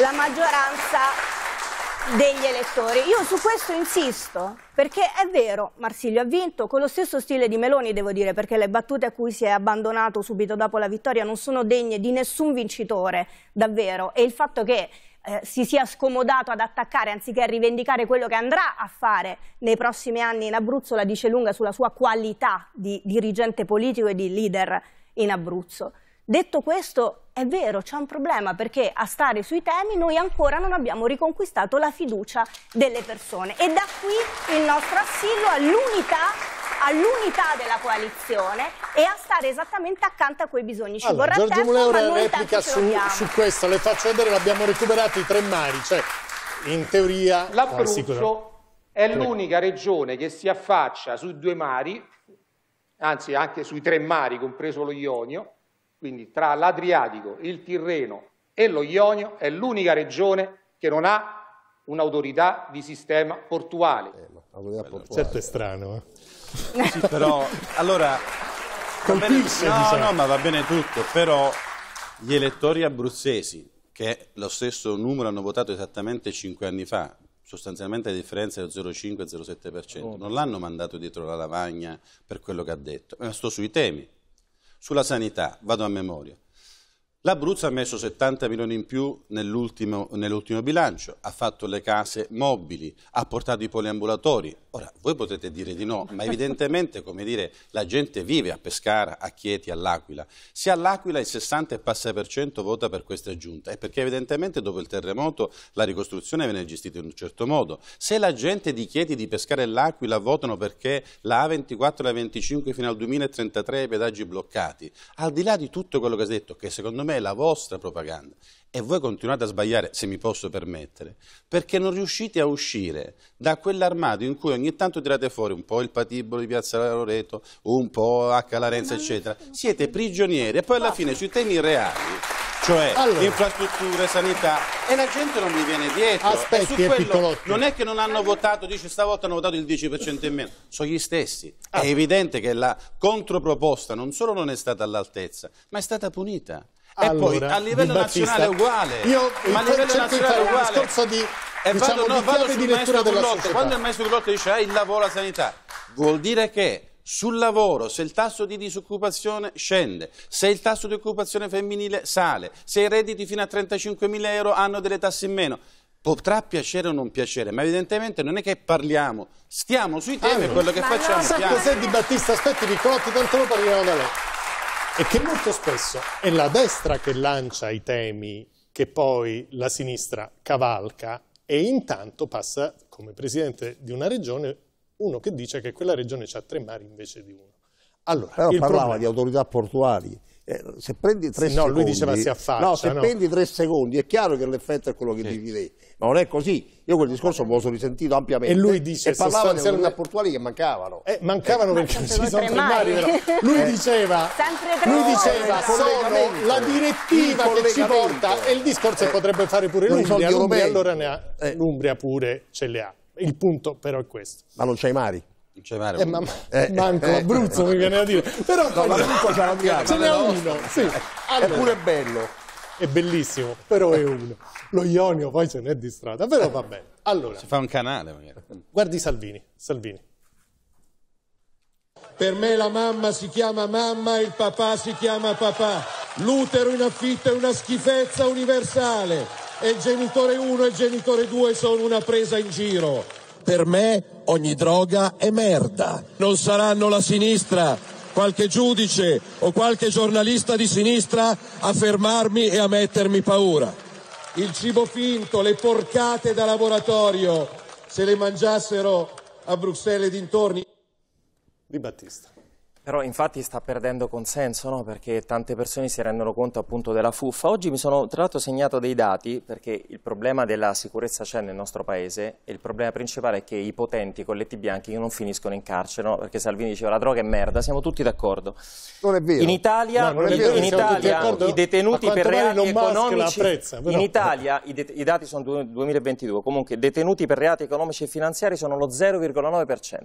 la maggioranza degli elettori. Io su questo insisto, perché è vero, Marsiglio ha vinto con lo stesso stile di Meloni, devo dire, perché le battute a cui si è abbandonato subito dopo la vittoria non sono degne di nessun vincitore, davvero, e il fatto che eh, si sia scomodato ad attaccare anziché a rivendicare quello che andrà a fare nei prossimi anni in Abruzzo la dice lunga sulla sua qualità di dirigente politico e di leader in Abruzzo. Detto questo, è vero, c'è un problema perché a stare sui temi noi ancora non abbiamo riconquistato la fiducia delle persone e da qui il nostro assillo all'unità all'unità della coalizione e a stare esattamente accanto a quei bisogni. Ci allora, vorrà Giorgio Muleore replica su, su, questo, le faccio vedere, l'abbiamo recuperato i tre mari, cioè in teoria... L'Abruzzo è l'unica regione che si affaccia sui due mari, anzi anche sui tre mari, compreso lo Ionio, quindi tra l'Adriatico, il Tirreno e lo Ionio è l'unica regione che non ha un'autorità di sistema portuale. Eh, Bello, portuale. Certo è strano. Eh? eh sì, però allora... Colpisce, bene, no, diciamo. no, ma va bene tutto, però gli elettori abruzzesi, che lo stesso numero hanno votato esattamente cinque anni fa, sostanzialmente a differenza è dello 0,5-0,7%, oh. non l'hanno mandato dietro la lavagna per quello che ha detto, è sto sui temi, sulla sanità, vado a memoria. L'Abruzzo ha messo 70 milioni in più nell'ultimo nell bilancio, ha fatto le case mobili, ha portato i poliambulatori, Ora, voi potete dire di no, [laughs] ma evidentemente, come dire, la gente vive a Pescara, a Chieti, all'Aquila. Se all'Aquila il 60 e passa per cento vota per questa giunta, è perché evidentemente dopo il terremoto la ricostruzione viene gestita in un certo modo. Se la gente di Chieti, di Pescara e l'Aquila votano perché la A24 e la 25 fino al 2033 i pedaggi bloccati, al di là di tutto quello che si è detto, che secondo me è la vostra propaganda, e voi continuate a sbagliare, se mi posso permettere, perché non riuscite a uscire da quell'armadio in cui ogni tanto tirate fuori un po' il patibolo di Piazza Loreto, un po' H. Larenza, eccetera. Siete prigionieri e poi alla fine sui temi reali cioè allora. infrastrutture, sanità e la gente non mi viene dietro Aspetti, è non è che non hanno votato dice stavolta hanno votato il 10% in meno sono gli stessi ah. è evidente che la controproposta non solo non è stata all'altezza ma è stata punita e allora, poi a livello nazionale è uguale. Io, ma a livello nazionale è uguale. discorso di, e diciamo, vado, no, di vado sul maestro Cullotto. Quando il maestro Cullotto dice eh, il lavoro la sanità, vuol dire che sul lavoro, se il tasso di disoccupazione scende, se il tasso di occupazione femminile sale, se i redditi fino a 35.000 euro hanno delle tasse in meno, potrà piacere o non piacere, ma evidentemente non è che parliamo, stiamo sui temi e ah, quello che ma facciamo. Sai cos'è Di Battista? Aspetti, piccolotti, tanto lo parliamo da lei e che molto spesso è la destra che lancia i temi che poi la sinistra cavalca e intanto passa come presidente di una regione uno che dice che quella regione ha tre mari invece di uno. Allora, Però parlava problema... di autorità portuali eh, se prendi tre sì, secondi... No, lui diceva si affaccia. No, se no. prendi tre secondi è chiaro che l'effetto è quello che sì. dici te. Ma non è così. Io quel discorso me lo sono risentito ampiamente. E lui dice... E parlava di delle portuali che mancavano. Eh, mancavano eh, perché ci sono tre mari. Lui eh. diceva... lui diceva sono la direttiva che ci porta. E il discorso eh. potrebbe fare pure l'Umbria. L'Umbria allora ne ha... Eh. L'Umbria pure ce le ha. Il punto però è questo. Ma non c'hai mari? Cioè, Mario, eh, ma, [laughs] eh, manco eh, Abruzzo mi viene a dire, però no, l'Abruzzo c'è la piana, ce n'è uno, sì. Eh, allora, è bello. È bellissimo, però è eh. uno. Lo Ionio poi ce n'è di strada, però va bene. Allora, si fa un canale magari. Guardi Salvini, Salvini. Per me la mamma si chiama mamma e il papà si chiama papà. L'utero in affitto è una schifezza universale e il genitore 1 e il genitore 2 sono una presa in giro. Per me ogni droga è merda. Non saranno la sinistra, qualche giudice o qualche giornalista di sinistra a fermarmi e a mettermi paura. Il cibo finto, le porcate da laboratorio, se le mangiassero a Bruxelles e dintorni. Di Battista. Però infatti sta perdendo consenso, no? perché tante persone si rendono conto appunto della fuffa. Oggi mi sono tra l'altro segnato dei dati, perché il problema della sicurezza c'è nel nostro paese e il problema principale è che i potenti colletti bianchi non finiscono in carcere, no? perché Salvini diceva la droga è merda, siamo tutti d'accordo. Non è vero. In Italia, no, vero, in Italia i detenuti per reati economici... Prezza, però... In Italia, i, i dati sono 2022, comunque detenuti per reati economici e finanziari sono lo 0,9%.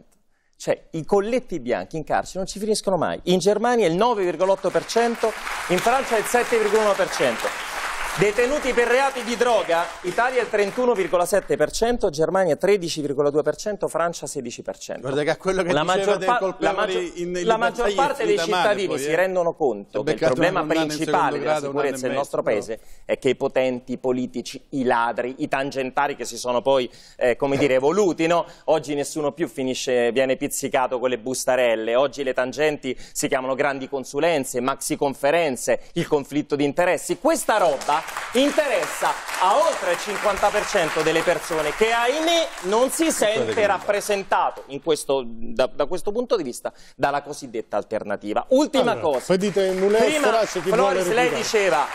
Cioè, i colletti bianchi in carcere non ci finiscono mai. In Germania il 9,8%, in Francia il 7,1%. Detenuti per reati di droga, Italia il 31,7%, Germania 13,2%, Francia 16%. Guarda che a quello che la maggior, pa la maggior, in, in la maggior parte dei cittadini poi, eh? si rendono conto che il problema principale della sicurezza del nostro paese no. è che i potenti, i politici, i ladri, i tangentari che si sono poi, eh, come dire, evoluti, no? oggi nessuno più finisce, viene pizzicato con le bustarelle, oggi le tangenti si chiamano grandi consulenze, maxi conferenze, il conflitto di interessi, questa roba interessa a oltre il 50% delle persone che ahimè non si sente rappresentato questo, da, da, questo punto di vista dalla cosiddetta alternativa. Ultima allora, cosa, dite, prima Floris lei diceva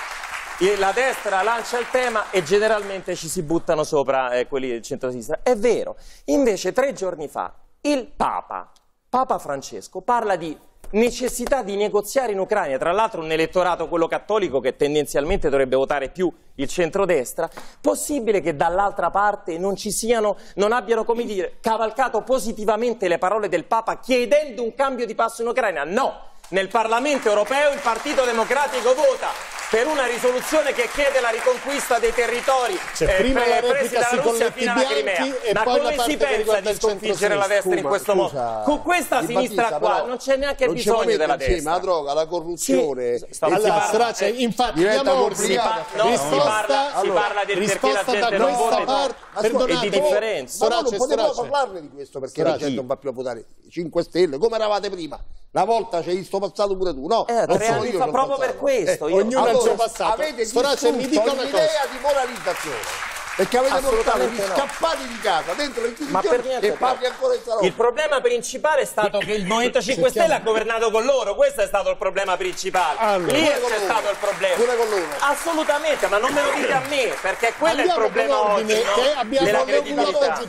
eh, la destra lancia il tema e generalmente ci si buttano sopra eh, quelli del centro-sinistra, È vero, invece tre giorni fa il Papa, Papa Francesco, parla di necessità di negoziare in Ucraina, tra l'altro un elettorato, quello cattolico, che tendenzialmente dovrebbe votare più il centrodestra, possibile che dall'altra parte non, siano, non abbiano, dire, cavalcato positivamente le parole del Papa chiedendo un cambio di passo in Ucraina? No! Nel Parlamento europeo il Partito Democratico vota per una risoluzione che chiede la riconquista dei territori cioè, eh, pre- presi dalla Russia fino alla Crimea. Ma come si pensa di sconfiggere la destra in questo scusa, modo? Con questa sinistra Battista, qua non c'è neanche non bisogno della destra. Ma La droga, la corruzione, sì, sta, allora, straccia, eh, infatti diventa complicata. Si, pa- no, risposta, si parla, allora, si parla del risposta perché la gente non vota parte, perdonate, e di differenza. Ma non potevamo parlarne di questo perché la gente non va più a votare 5 Stelle, come eravate prima. Una volta ci hai visto passato pure tu, no? Eh, tre anni fa proprio per questo. Eh, io... Ognuno allora, ha il suo passato. Avete Storace, mi dica un'idea di moralizzazione. Perché avete portato gli no. scappati di casa dentro il le istituzioni e parli ancora di salone. Il problema principale è stato che il Movimento 5 Sentiamo. Stelle ha governato con loro, questo è stato il problema principale. Allora, Lì c'è stato il problema. Pure con loro. Assolutamente, ma non me lo dite a me, perché quello Andiamo è il problema ordine, oggi, no? abbiamo della credibilità.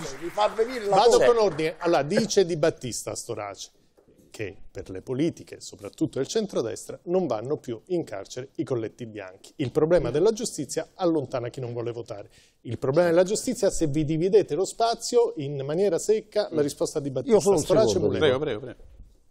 Vado con ordine. Allora, dice Di Battista Storace che per le politiche, soprattutto del centrodestra, non vanno più in carcere i colletti bianchi. Il problema della giustizia allontana chi non vuole votare. Il problema della giustizia se vi dividete lo spazio in maniera secca la risposta di Battista. Io sono un prego, prego, prego.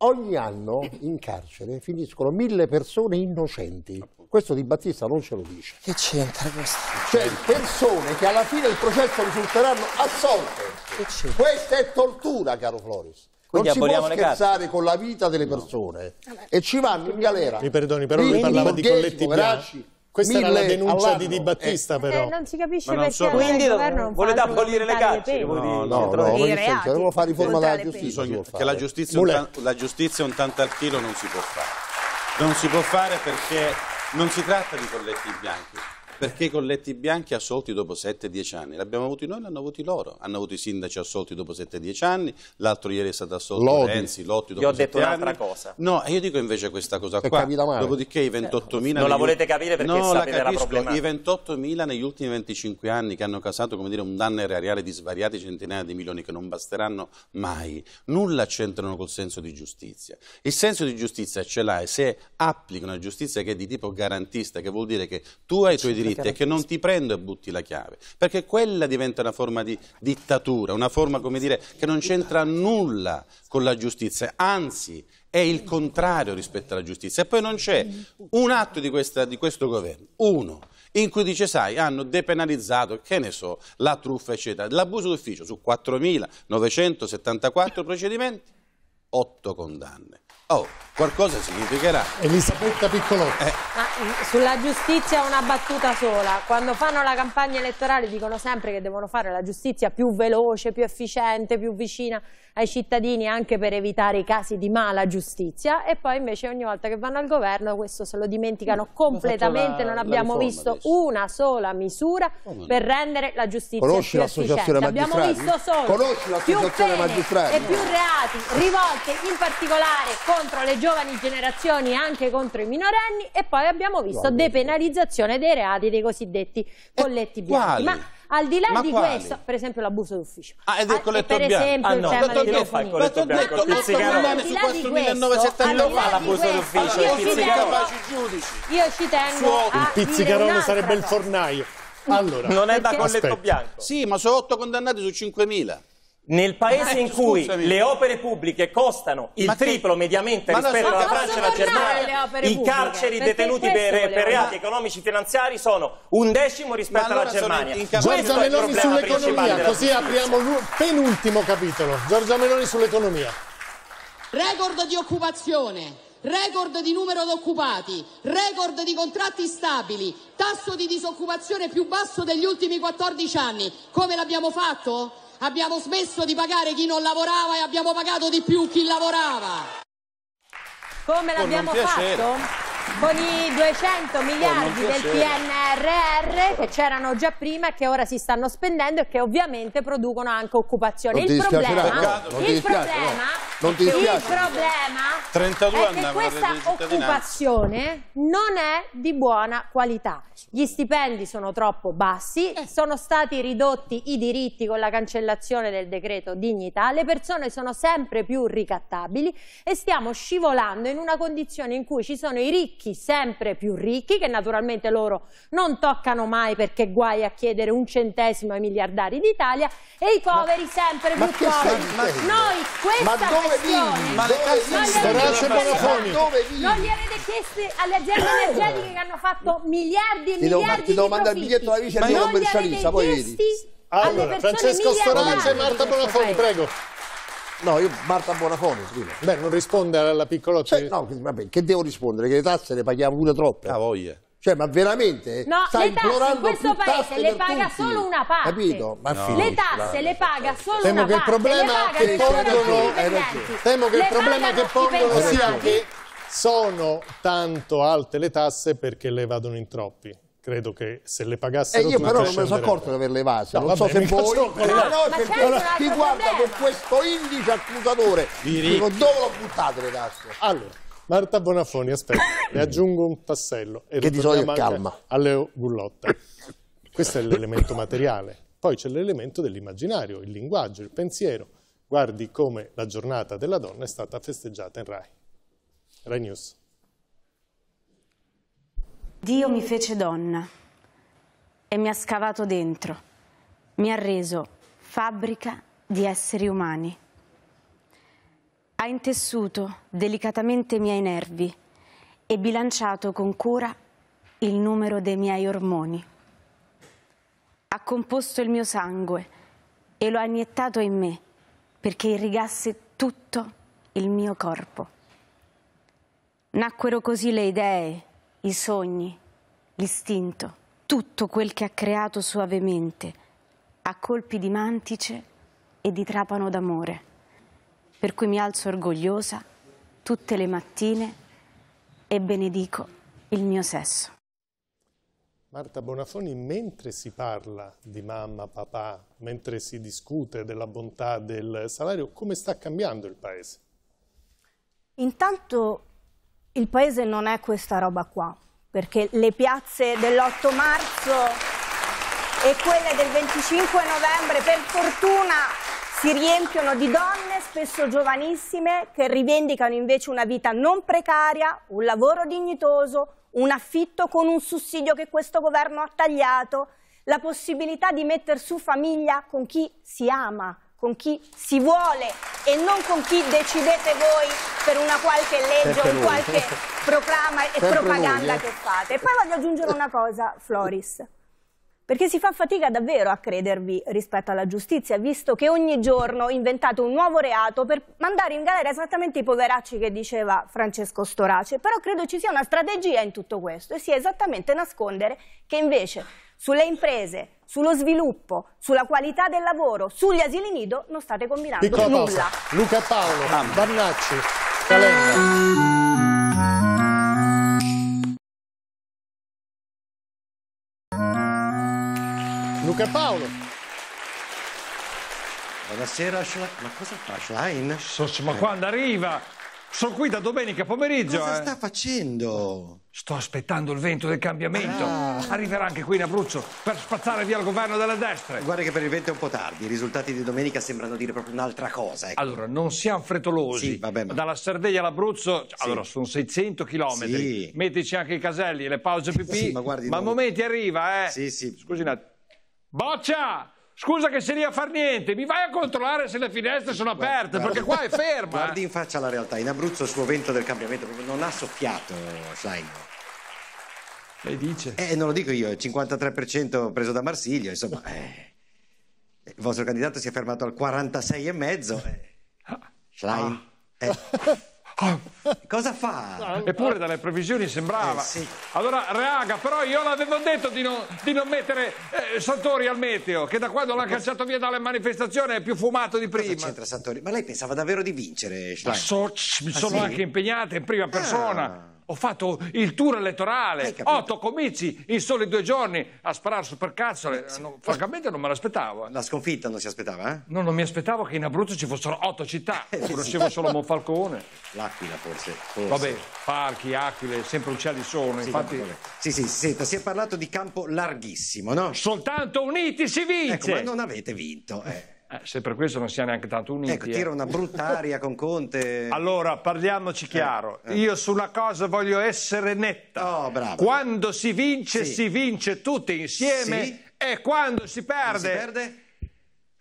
Ogni anno in carcere finiscono mille persone innocenti. Questo Di Battista non ce lo dice. Che c'entra questo? Cioè, persone che alla fine del processo risulteranno assolte. Questa è tortura, caro Floris. Quindi non si può scherzare con la vita delle persone no. e ci vanno in galera. Mi perdoni, però lui parlava di colletti bianchi. Questa era la denuncia di Di Battista, eh, però. Eh, non si capisce non perché so. quindi non volete abolire le carceri. No, no, cioè, no, no devo fare riforma della giustizia. Che la giustizia, un, la giustizia un tanto al chilo non si può fare. Non si può fare perché non si tratta di colletti bianchi perché i colletti bianchi assolti dopo 7-10 anni, l'abbiamo avuti noi, l'hanno avuti loro. Hanno avuto i sindaci assolti dopo 7-10 anni, l'altro ieri è stato assolto Lodi. Renzi, Lotti dopo 7 anni. Io ho detto un'altra cosa. No, io dico invece questa cosa qua. Dopodiché i 28.000... Certo. non la volete capire perché no, sapete la, capisco, la I 28.000 negli ultimi 25 anni che hanno causato come dire, un danno erariale di svariate centinaia di milioni che non basteranno mai, nulla c'entrano col senso di giustizia. Il senso di giustizia ce l'hai se applica una giustizia che è di tipo garantista, che vuol dire che tu hai i tuoi diritti diritti è che non ti prendo e butti la chiave, perché quella diventa una forma di dittatura, una forma, come dire, che non c'entra nulla con la giustizia, anzi è il contrario rispetto alla giustizia. E poi non c'è un atto di, questa, di questo governo, uno, in cui dice, sai, hanno depenalizzato, che ne so, la truffa, eccetera. L'abuso d'ufficio su 4.974 procedimenti, 8 condanne. Oh qualcosa significherà. Elisabetta Piccolotti. Eh. Mm, sulla giustizia una battuta sola. Quando fanno la campagna elettorale dicono sempre che devono fare la giustizia più veloce, più efficiente, più vicina ai cittadini anche per evitare i casi di mala giustizia e poi invece ogni volta che vanno al governo questo se lo dimenticano no, mm, completamente, la, non abbiamo visto adesso. una sola misura oh, per rendere la giustizia Conosci più efficiente. Abbiamo visto solo più pene e più reati rivolti in particolare contro le giovani giovani generazioni anche contro i minorenni e poi abbiamo visto Buono. depenalizzazione dei reati dei cosiddetti colletti bianchi. Ma al di là Ma di quali? questo, per esempio l'abuso d'ufficio. Ah, ed ecco ah, letto per esempio ah, no. il tema del fa il colletto bianco, il pizzicano. Ecco, al di questo, al fa l'abuso d'ufficio, questo, io ci tengo, io ci tengo a Il pizzicarone sarebbe il fornaio. Allora, non è da colletto bianco. Sì, ma sono otto condannati su 5.000. Nel paese eh, in cui scusami. le opere pubbliche costano il ma triplo che... mediamente ma rispetto alla Francia e alla Germania, i pubbliche, carceri detenuti per, per, reati ma... economici e finanziari sono un decimo rispetto alla Germania. Giorgia Meloni sull'economia, così apriamo il penultimo capitolo. Giorgia Meloni sull'economia. Record di occupazione, record di numero di occupati, record di contratti stabili, tasso di disoccupazione più basso degli ultimi 14 anni. Come l'abbiamo fatto? Abbiamo smesso di pagare chi non lavorava e abbiamo pagato di più chi lavorava. Come l'abbiamo fatto? con i 200 miliardi oh, del PNRR che c'erano già prima e che ora si stanno spendendo e che ovviamente producono anche occupazione. Non il problema, no, non il problema, no. non il problema è che questa occupazione non è di buona qualità. Gli stipendi sono troppo bassi, eh. sono stati ridotti i diritti con la cancellazione del decreto dignità, le persone sono sempre più ricattabili e stiamo scivolando in una condizione in cui ci sono i ricchi ricchi, sempre più ricchi, che naturalmente loro non toccano mai perché guai a chiedere un centesimo ai miliardari d'Italia, e i poveri ma, sempre ma più poveri. Noi questa ma dove questione vivi? Ma le dove dove vivi? non gli avete chiesto alle aziende energetiche che hanno fatto miliardi e ti miliardi ti di euro. Ti devo mandare il biglietto alla vice di poi vedi. Allora, Francesco Storace e Marta Bonafoni, prego. No, io Marta Buonafono, scusa. Beh, non risponde alla piccola Cioè, no, vabbè, che devo rispondere? Che le tasse le paghiamo pure troppe. Ah, voglia. Cioè, ma veramente no, sta implorando in questo paese le paga tutti. solo una parte. Capito? Ma no. Le tasse le paga solo Temo una parte. Che pongono, eh, Temo che le il problema che pongono sia che sono tanto alte le tasse perché le vadono in troppi. Credo che se le pagassero eh io però non me ne sono accorto di averle evase, no, non so se voi... No, no, perché ti guarda problema. con questo indice accusatore, dico dove lo buttate le tasse? Allora... Marta Bonafoni, aspetta, le mm. aggiungo un tassello. E che di solito calma. A Leo Gullotta. Questo è l'elemento materiale. Poi c'è l'elemento dell'immaginario, il linguaggio, il pensiero. Guardi come la giornata della donna è stata festeggiata in Rai. Rai News. Dio mi fece donna e mi ha scavato dentro, mi ha reso fabbrica di esseri umani. Ha intessuto delicatamente i miei nervi e bilanciato con cura il numero dei miei ormoni. Ha composto il mio sangue e lo ha iniettato in me perché irrigasse tutto il mio corpo. Nacquero così le idee, i sogni, l'istinto, tutto quel che ha creato suavemente, a colpi di mantice e di trapano d'amore, per cui mi alzo orgogliosa tutte le mattine e benedico il mio sesso. Marta Bonafoni, mentre si parla di mamma, papà, mentre si discute della bontà del salario, come sta cambiando il paese? Intanto il paese non è questa roba qua, perché le piazze dell'8 marzo e quelle del 25 novembre per fortuna si riempiono di donne, spesso giovanissime, che rivendicano invece una vita non precaria, un lavoro dignitoso, un affitto con un sussidio che questo governo ha tagliato, la possibilità di mettere su famiglia con chi si ama, con chi si vuole e non con chi decidete voi per una qualche legge o qualche [laughs] proclama e Sempre propaganda lui, eh. che fate. E poi voglio aggiungere una cosa, Floris, perché si fa fatica davvero a credervi rispetto alla giustizia, visto che ogni giorno inventate un nuovo reato per mandare in galera esattamente i poveracci che diceva Francesco Storace. Però credo ci sia una strategia in tutto questo e sia esattamente nascondere che invece sulle imprese, sullo sviluppo, sulla qualità del lavoro, sugli asili nido, non state combinando Piccola nulla. Pausa. Luca Paolo, Mamma. Vannacci, Calenda. Luca Paolo. Buonasera, Schlein. Ma cosa fa Schlein? So, ma quando arriva? Sono qui da domenica pomeriggio. Cosa eh. sta facendo? Sto aspettando il vento del cambiamento. Ah. Arriverà anche qui in Abruzzo per spazzare via il governo della destra. Guarda che per il vento è un po' tardi. I risultati di domenica sembrano dire proprio un'altra cosa. Ecco. Allora, non siamo frettolosi. Sì, vabbè, ma... Dalla Sardegna all'Abruzzo, sì. allora sono 600 km. Sì. Mettici anche i caselli e le pause pipì. Sì, ma guardi, ma a momenti arriva, eh. Sì, sì. Scusi un attimo. Boccia! Scusa che se lì a far niente, mi vai a controllare se le finestre sono aperte, guarda, perché qua è ferma. Guardi in faccia la realtà, in Abruzzo il suo vento del cambiamento non ha soffiato, sai. Lei dice? Eh, non lo dico io, il 53% preso da Marsiglio, insomma. Eh. Il vostro candidato si è fermato al 46,5. Eh. Ah. Schlein. Ah. Eh. [laughs] Cosa fa? Eppure dalle previsioni sembrava. Eh, sì. Allora, Reaga, però io l'avevo detto di non, di non mettere eh, Sartori al meteo, che da quando l'ha cacciato via dalle manifestazioni è più fumato di prima. Cosa c'entra Sartori? Ma lei pensava davvero di vincere, Schlein? So, mi ah, sono ah, sì? anche impegnato in prima ah. persona. Ah ho fatto il tour elettorale, otto comizi in soli due giorni a sparare su per cazzole. No, francamente non me l'aspettavo. Eh. La sconfitta non si aspettava, eh? No, non mi aspettavo che in Abruzzo ci fossero otto città. [laughs] Eh, Conoscevo solo Monfalcone. L'Aquila, forse, forse. Vabbè, parchi, aquile, sempre uccelli sono. Sì, infatti... sì, sì, senta, si è parlato di campo larghissimo, no? Soltanto uniti si vince! Ecco, ma non avete vinto, eh. Eh, se per questo non siamo neanche tanto uniti. Ecco, tira una brutta aria con Conte. [laughs] Allora, parliamoci eh, chiaro. Eh, eh. Io su una cosa voglio essere netta. Oh, bravo. Quando si vince, sì. si vince tutti insieme. Sì. E quando si perde... Si perde?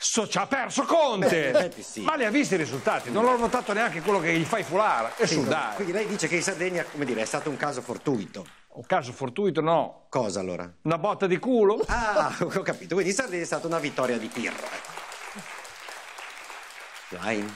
So, ci ha perso Conte! Beh, sì. Ma ne ha visti i risultati, non l'ho notato neanche quello che gli fai fulare. E su, dai. Quindi lei dice che in Sardegna, come dire, è stato un caso fortuito. Un caso fortuito no. Cosa allora? Una botta di culo? Ah, ho capito. Quindi in Sardegna è stata una vittoria di Pirro. Ecco. Klein.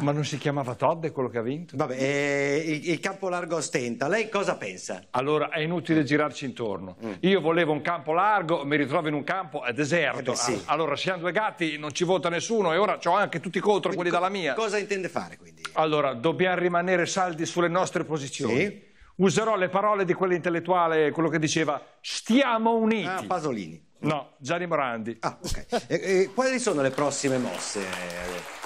Ma non si chiamava Todd quello che ha vinto? Vabbè, eh, il, il, campo largo stenta. Lei cosa pensa? Allora, è inutile mm. girarci intorno. Mm. Io volevo un campo largo, mi ritrovo in un campo deserto. Eh beh, sì. Ah, allora, siamo due gatti, non ci vota nessuno e ora ho anche tutti contro quindi, quelli co dalla mia. Cosa intende fare, quindi? Allora, dobbiamo rimanere saldi sulle nostre posizioni. Sì. Userò le parole di quell'intellettuale, quello che diceva, stiamo uniti. Ah, Pasolini. No, Gianni Morandi. Ah, ok. e, e, quali sono le prossime mosse?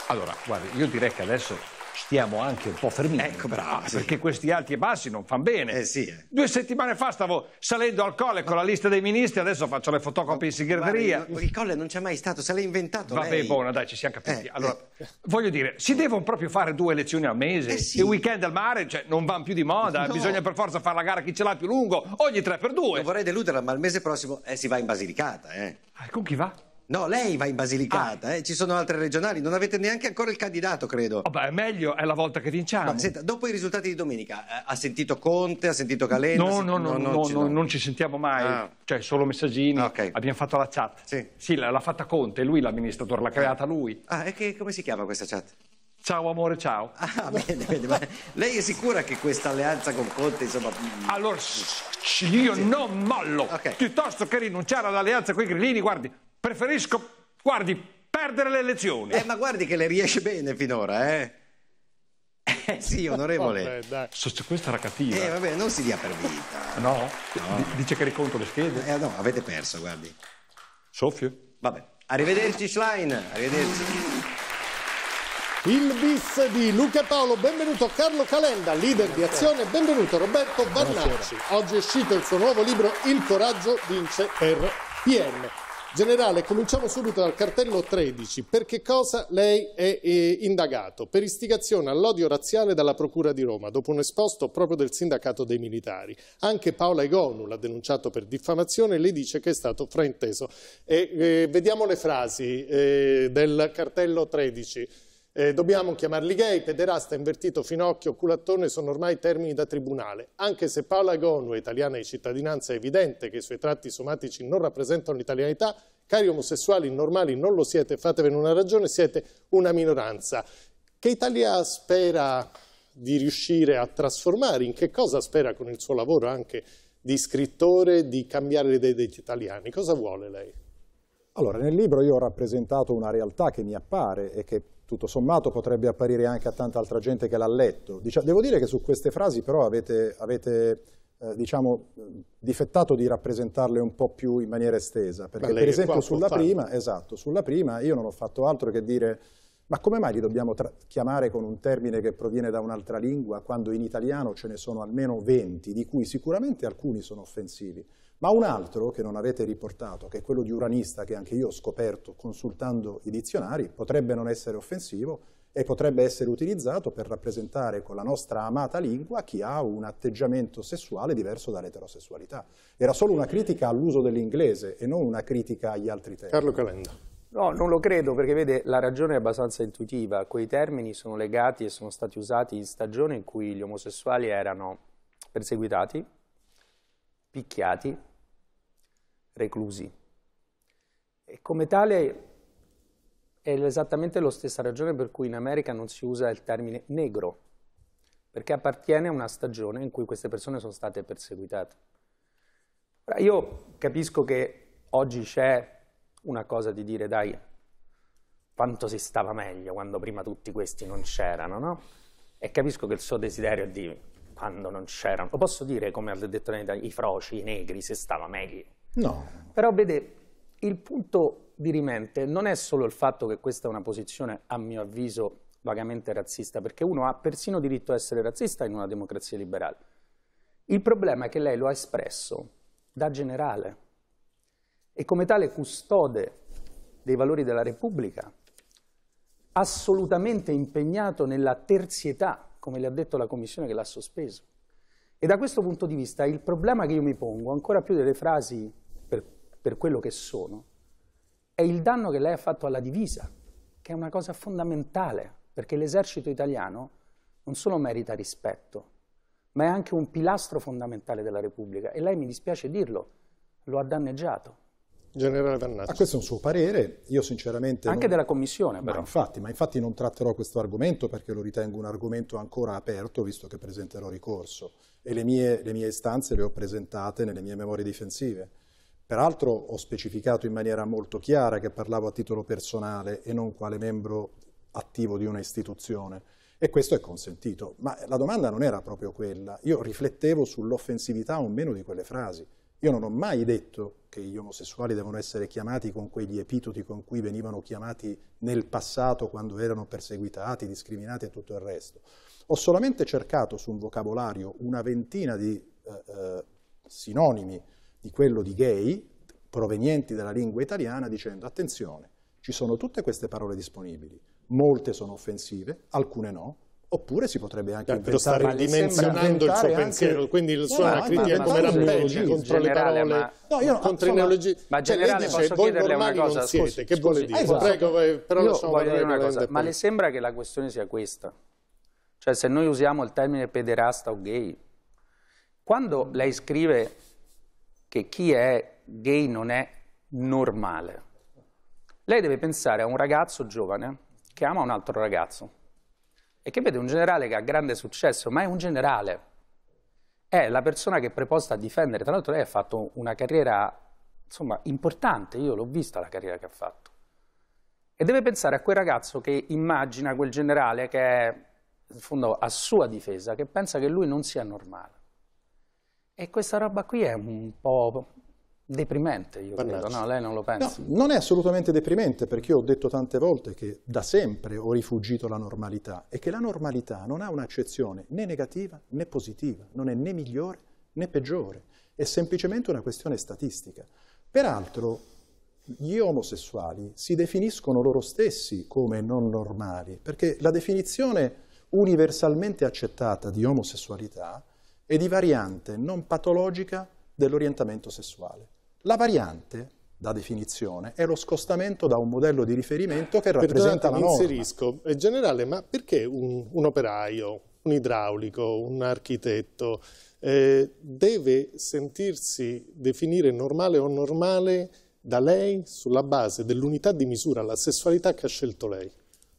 Allora, guardi, io direi che adesso stiamo anche un po' fermi. Ecco, bravo. Ah, sì. Perché questi alti e bassi non fanno bene. Eh sì. Eh. Due settimane fa stavo salendo al colle con la lista dei ministri, adesso faccio le fotocopie in segreteria. Guarda, il colle non c'è mai stato, se l'ha inventato Vabbè, lei. buona, dai, ci siamo capiti. Eh, allora, eh. voglio dire, si devono proprio fare due lezioni al mese. Eh Sì. Il weekend al mare, cioè, non va più di moda, [laughs] no. bisogna per forza fare la gara chi ce l'ha più lungo, ogni tre per due. Non vorrei deluderla, ma il mese prossimo eh, si va in Basilicata, eh. Ah, con chi va? No, lei va in Basilicata, ah. eh. ci sono altre regionali, non avete neanche ancora il candidato, credo. Oh, beh, meglio è la volta che vinciamo. Ma, senta, dopo i risultati di domenica, eh, ha sentito Conte, ha sentito Calenda? No, no, no, no, no, non, ci, no. non ci sentiamo mai, ah. cioè solo messaggini, ah, okay. abbiamo fatto la chat. Sì, sì l'ha fatta Conte, lui l'amministratore, l'ha creata eh. lui. Ah, e che, come si chiama questa chat? Ciao amore, ciao. Ah, [laughs] bene, bene, ma lei è sicura che questa alleanza con Conte, insomma... Mm, allora, io non mollo. Okay. Piuttosto che rinunciare all'alleanza con i grillini, guardi, Preferisco, guardi, perdere le elezioni. Eh, ma guardi che le riesce bene finora, eh? Eh sì, onorevole. Vabbè, Questa era cattiva. Eh, vabbè, non si dia per vita. No? no? Dice che riconto le schede? Eh, no, avete perso, guardi. Soffio? Vabbè. Arrivederci, Schlein. Arrivederci. Il bis di Luca Paolo, benvenuto Carlo Calenda, leader di Azione, benvenuto Roberto Vannacci. Oggi è uscito il suo nuovo libro Il coraggio vince per PM. Generale, cominciamo subito dal cartello 13. Per che cosa lei è, è eh, indagato? Per istigazione all'odio razziale dalla Procura di Roma, dopo un esposto proprio del sindacato dei militari. Anche Paola Egonu l'ha denunciato per diffamazione e lei dice che è stato frainteso. E, eh, vediamo le frasi eh, del cartello 13. Eh, dobbiamo chiamarli gay, pederasta, invertito, finocchio, culattone sono ormai termini da tribunale. Anche se Paola Gonu è italiana di cittadinanza, è evidente che i suoi tratti somatici non rappresentano l'italianità, cari omosessuali normali non lo siete, fatevene una ragione, siete una minoranza. Che Italia spera di riuscire a trasformare, in che cosa spera con il suo lavoro anche di scrittore, di cambiare le idee degli italiani? Cosa vuole lei? Allora, nel libro io ho rappresentato una realtà che mi appare e che tutto sommato potrebbe apparire anche a tanta altra gente che l'ha letto. Dici devo dire che su queste frasi però avete, avete eh, diciamo, difettato di rappresentarle un po' più in maniera estesa, perché per esempio sulla prima, esatto, sulla prima io non ho fatto altro che dire ma come mai li dobbiamo chiamare con un termine che proviene da un'altra lingua quando in italiano ce ne sono almeno 20, di cui sicuramente alcuni sono offensivi? Ma un altro che non avete riportato, che è quello di uranista, che anche io ho scoperto consultando i dizionari, potrebbe non essere offensivo e potrebbe essere utilizzato per rappresentare con la nostra amata lingua chi ha un atteggiamento sessuale diverso dall'eterosessualità. Era solo una critica all'uso dell'inglese e non una critica agli altri termini. Carlo Calenda. No, non lo credo perché vede la ragione è abbastanza intuitiva. Quei termini sono legati e sono stati usati in stagione in cui gli omosessuali erano perseguitati picchiati, reclusi. E come tale è esattamente la stessa ragione per cui in America non si usa il termine negro, perché appartiene a una stagione in cui queste persone sono state perseguitate. Ora, io capisco che oggi c'è una cosa di dire, dai, quanto si stava meglio quando prima tutti questi non c'erano, no? E capisco che il suo desiderio è di quando non c'erano. Lo posso dire come ha detto i froci, i negri, se stava meglio? No. Però vede, il punto dirimente non è solo il fatto che questa è una posizione, a mio avviso, vagamente razzista, perché uno ha persino diritto a essere razzista in una democrazia liberale. Il problema è che lei lo ha espresso da generale e come tale custode dei valori della Repubblica, assolutamente impegnato nella terzietà come le ha detto la Commissione che l'ha sospeso. E da questo punto di vista il problema che io mi pongo, ancora più delle frasi per, per quello che sono, è il danno che lei ha fatto alla divisa, che è una cosa fondamentale, perché l'esercito italiano non solo merita rispetto, ma è anche un pilastro fondamentale della Repubblica e lei, mi dispiace dirlo, lo ha danneggiato. Generale Vannacci. Ah, questo è un suo parere, io sinceramente... Anche non... della Commissione, però. Ma infatti, ma infatti non tratterò questo argomento perché lo ritengo un argomento ancora aperto, visto che presenterò ricorso. E le mie, le mie istanze le ho presentate nelle mie memorie difensive. Peraltro ho specificato in maniera molto chiara che parlavo a titolo personale e non quale membro attivo di una istituzione e questo è consentito. Ma la domanda non era proprio quella, io riflettevo sull'offensività o meno di quelle frasi. Io non ho mai detto che gli omosessuali devono essere chiamati con quegli epiteti con cui venivano chiamati nel passato quando erano perseguitati, discriminati e tutto il resto. Ho solamente cercato su un vocabolario una ventina di eh, eh, sinonimi di quello di gay provenienti dalla lingua italiana dicendo attenzione, ci sono tutte queste parole disponibili, molte sono offensive, alcune no, Oppure si potrebbe anche Dai, certo, inventare, sta ridimensionando il suo pensiero, anche... quindi la sua no, no, critica come rampeggia contro generale, le parole, ma, no, io, contro insomma, i Ma cioè, generale, dice, posso chiederle una cosa? Non siete, scusi, che vuole dire? Esatto. Prego, però io voglio dire una cosa, ma le sembra che la questione sia questa? Cioè se noi usiamo il termine pederasta o gay, quando lei scrive che chi è gay non è normale, lei deve pensare a un ragazzo giovane che ama un altro ragazzo e che vede un generale che ha grande successo, ma è un generale. È la persona che è preposta a difendere. Tra l'altro lei ha fatto una carriera, insomma, importante, io l'ho vista la carriera che ha fatto. E deve pensare a quel ragazzo che immagina quel generale che è, in fondo, a sua difesa, che pensa che lui non sia normale. E questa roba qui è un po' Deprimente, io Pannacci. credo. No, lei non lo pensa. No, non è assolutamente deprimente, perché io ho detto tante volte che da sempre ho rifugito la normalità e che la normalità non ha un'accezione né negativa né positiva, non è né migliore né peggiore, è semplicemente una questione statistica. Peraltro, gli omosessuali si definiscono loro stessi come non normali, perché la definizione universalmente accettata di omosessualità è di variante non patologica dell'orientamento sessuale. La variante, da definizione, è lo scostamento da un modello di riferimento che rappresenta Perdonate, la norma. inserisco, eh, generale, ma perché un, un, operaio, un idraulico, un architetto eh, deve sentirsi definire normale o normale da lei sulla base dell'unità di misura, la sessualità che ha scelto lei?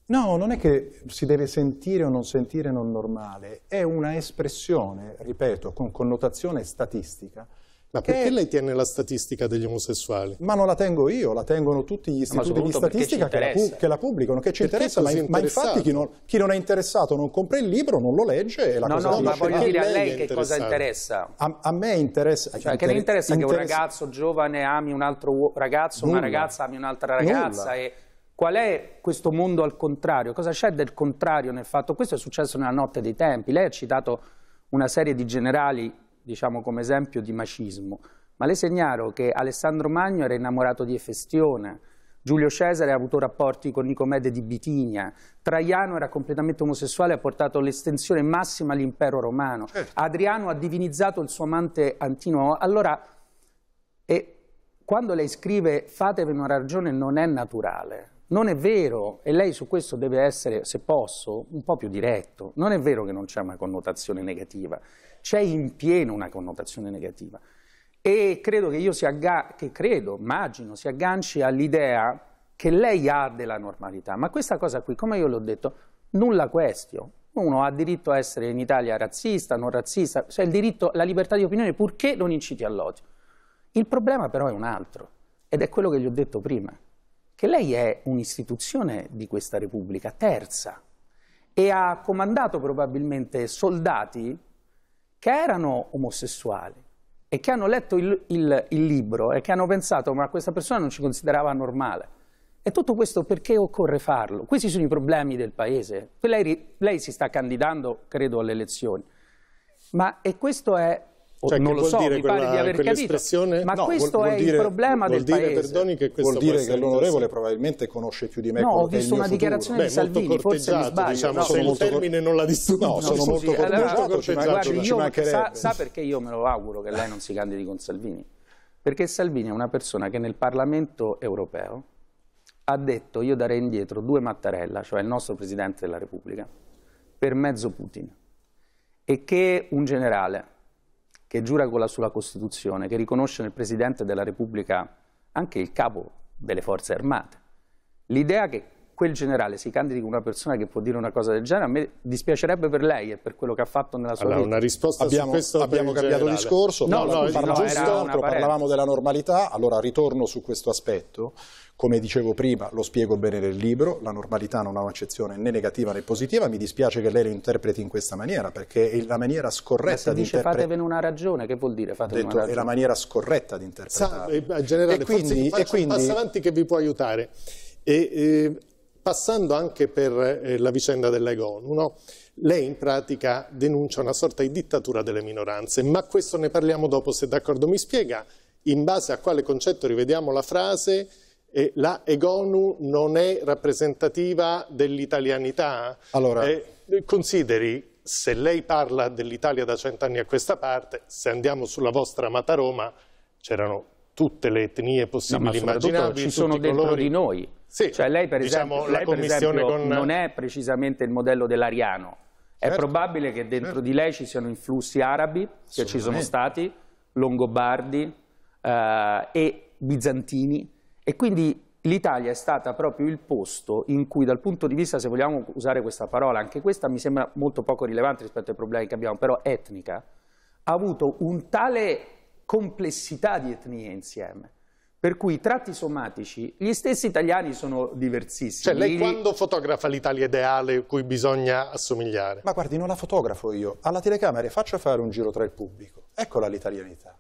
No, non è che si deve sentire o non sentire non normale, è una espressione, ripeto, con connotazione statistica, ma perché lei tiene la statistica degli omosessuali? Ma non la tengo io, la tengono tutti gli istituti di statistica che la, che la, pubblicano, che ci interessa, ma, ma, infatti chi non, chi non, è interessato non compra il libro, non lo legge e la no, cosa No, no, ma voglio dire a lei che cosa interessa? A, a me interessa... Cioè, inter che mi interessa, interessa che un ragazzo giovane ami un altro ragazzo, Nulla. una ragazza ami un'altra ragazza Nulla. e... Qual è questo mondo al contrario? Cosa c'è del contrario nel fatto? Questo è successo nella notte dei tempi. Lei ha citato una serie di generali diciamo come esempio di macismo, ma le segnalo che Alessandro Magno era innamorato di Efestione, Giulio Cesare ha avuto rapporti con Nicomede di Bitinia, Traiano era completamente omosessuale e ha portato l'estensione massima all'impero romano, certo. Adriano ha divinizzato il suo amante Antino. Allora, quando lei scrive fatevi una ragione non è naturale, non è vero, e lei su questo deve essere, se posso, un po' più diretto, non è vero che non c'è una connotazione negativa c'è in pieno una connotazione negativa. E credo che io si agga- che credo, immagino, si agganci all'idea che lei ha della normalità. Ma questa cosa qui, come io l'ho detto, nulla questio. Uno ha diritto a essere in Italia razzista, non razzista, cioè il diritto, alla libertà di opinione, purché non inciti all'odio. Il problema però è un altro, ed è quello che gli ho detto prima, che lei è un'istituzione di questa Repubblica terza e ha comandato probabilmente soldati che erano omosessuali e che hanno letto il, il, il libro e che hanno pensato ma questa persona non ci considerava normale. E tutto questo perché occorre farlo? Questi sono i problemi del Paese. Lei, lei si sta candidando, credo, alle elezioni. Ma e questo è cioè non lo so, mi quella, pare di aver capito, ma no, questo vuol, vuol è dire, il problema del dire, paese. Perdoni, che vuol dire che l'onorevole probabilmente conosce più di me No, ho visto una dichiarazione Beh, di Salvini, forse mi sbaglio. Diciamo, no, se il termine non l'ha distrutto. No, sono molto corteggiato, sa perché io me lo auguro che lei non si candidi con Salvini? Perché Salvini è una persona che nel Parlamento europeo ha detto io darei indietro due Mattarella, cioè il nostro Presidente della Repubblica, per mezzo Putin, e che un generale che giura con la, sulla Costituzione, che riconosce nel Presidente della Repubblica anche il capo delle forze armate. L'idea che quel generale si candidi con una persona che può dire una cosa del genere, a me dispiacerebbe per lei e per quello che ha fatto nella sua allora, vita. Una risposta abbiamo, abbiamo cambiato generale. discorso, no, no, no, no giusto, parlavamo della normalità, allora ritorno su questo aspetto. Come dicevo prima, lo spiego bene nel libro, la normalità non ha un'accezione né negativa né positiva, mi dispiace che lei lo interpreti in questa maniera, perché è la maniera scorretta di interpretare. dice fatevene una ragione, che vuol dire fatevene una ragione? È la maniera scorretta di interpretare. Sa, eh, generale, e quindi, e quindi... un passo avanti che vi può aiutare. E, eh, passando anche per eh, la vicenda dell'Egonu. No? Lei in pratica denuncia una sorta di dittatura delle minoranze, ma questo ne parliamo dopo, se d'accordo mi spiega, in base a quale concetto rivediamo la frase eh, la Egonu non è rappresentativa dell'italianità? Allora... Eh, consideri, se lei parla dell'Italia da cent'anni a questa parte, se andiamo sulla vostra amata Roma, c'erano tutte le etnie possibili no, immaginabili. Ci sono dentro colori. di noi sì, cioè lei per diciamo, esempio, lei per esempio con... non è precisamente il modello dell'Ariano. Certo. È probabile che dentro certo. di lei ci siano influssi arabi, che ci sono stati, longobardi eh, e bizantini. E quindi l'Italia è stata proprio il posto in cui dal punto di vista, se vogliamo usare questa parola, anche questa mi sembra molto poco rilevante rispetto ai problemi che abbiamo, però etnica, ha avuto un tale complessità di etnie insieme per cui i tratti somatici, gli stessi italiani sono diversissimi. Cioè lei quando fotografa l'Italia ideale cui bisogna assomigliare? Ma guardi, non la fotografo io, alla telecamera faccio fare un giro tra il pubblico. Eccola l'italianità.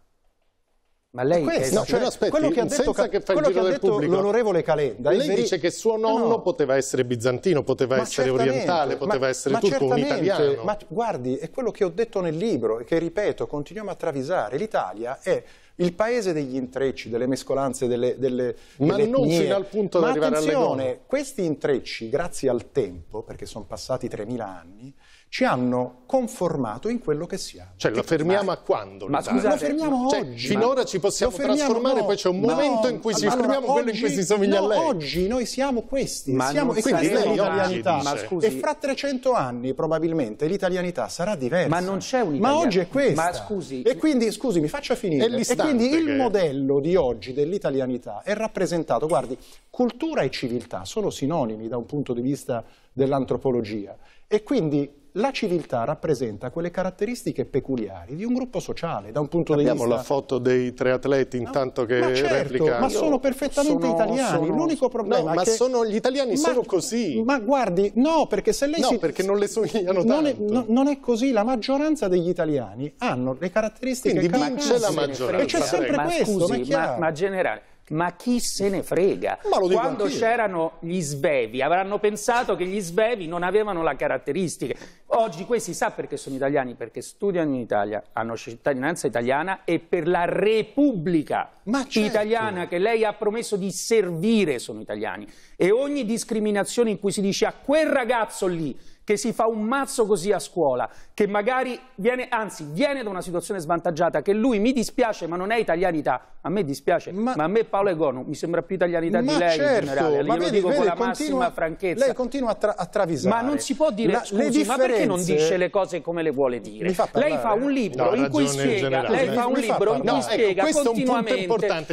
Ma lei questo, no, cioè, aspetti, quello che ha detto, che quello che ha detto l'onorevole Calenda. Lei veri... dice che suo nonno no. poteva essere bizantino, poteva ma essere orientale, poteva ma, essere ma turco, un italiano. Ma guardi, è quello che ho detto nel libro e che ripeto, continuiamo a travisare. L'Italia è il paese degli intrecci, delle mescolanze, delle, delle Ma delle non etnie. fino al punto di arrivare alle gole. attenzione, questi intrecci, grazie al tempo, perché sono passati 3.000 anni, ci hanno conformato in quello che siamo. Cioè lo fermiamo a quando? Ma scusate, lo fermiamo cioè, oggi. Finora ci possiamo trasformare, no, poi c'è un no, momento in cui ci allora, fermiamo, oggi, quello in cui si somiglia no, a lei. oggi noi siamo questi, ma siamo, questa è l'italianità. Ma scusi, e fra 300 anni probabilmente l'italianità sarà diversa. Ma non c'è un'italianità. Ma oggi è questa. Ma scusi. E quindi, scusi, mi faccia finire. E quindi il modello di oggi dell'italianità è rappresentato, guardi, cultura e civiltà sono sinonimi da un punto di vista dell'antropologia. E quindi la civiltà rappresenta quelle caratteristiche peculiari di un gruppo sociale, da un punto Abbiamo di vista... Abbiamo la foto dei tre atleti intanto no, che ma certo, replicano. ma sono perfettamente sono, italiani, l'unico problema no, ma che... sono, gli italiani ma, sono così. Ma guardi, no, perché se lei no, si... perché non le somigliano [laughs] non tanto. È, no, non è così, la maggioranza degli italiani hanno le caratteristiche... Quindi vince la maggioranza. E c'è sempre ma questo, scusi, ma, ma generale ma chi se ne frega? Quando c'erano gli svevi avranno pensato che gli svevi non avevano la caratteristica. Oggi questi sa perché sono italiani, perché studiano in Italia, hanno cittadinanza italiana e per la Repubblica certo. italiana che lei ha promesso di servire sono italiani. E ogni discriminazione in cui si dice a ah, quel ragazzo lì che si fa un mazzo così a scuola, che magari viene, anzi viene da una situazione svantaggiata, che lui mi dispiace ma non è italianità, a me dispiace, ma, ma a me Paolo Egono mi sembra più italianità di lei certo, in generale, ma glielo vedi, dico vedi, con la continua, massima franchezza. Lei continua a, tra a travisare. Ma non si può dire, la, scusi, ma perché non dice le cose come le vuole dire? Fa lei fa un libro no, in cui spiega, in lei fa un libro in cui spiega continuamente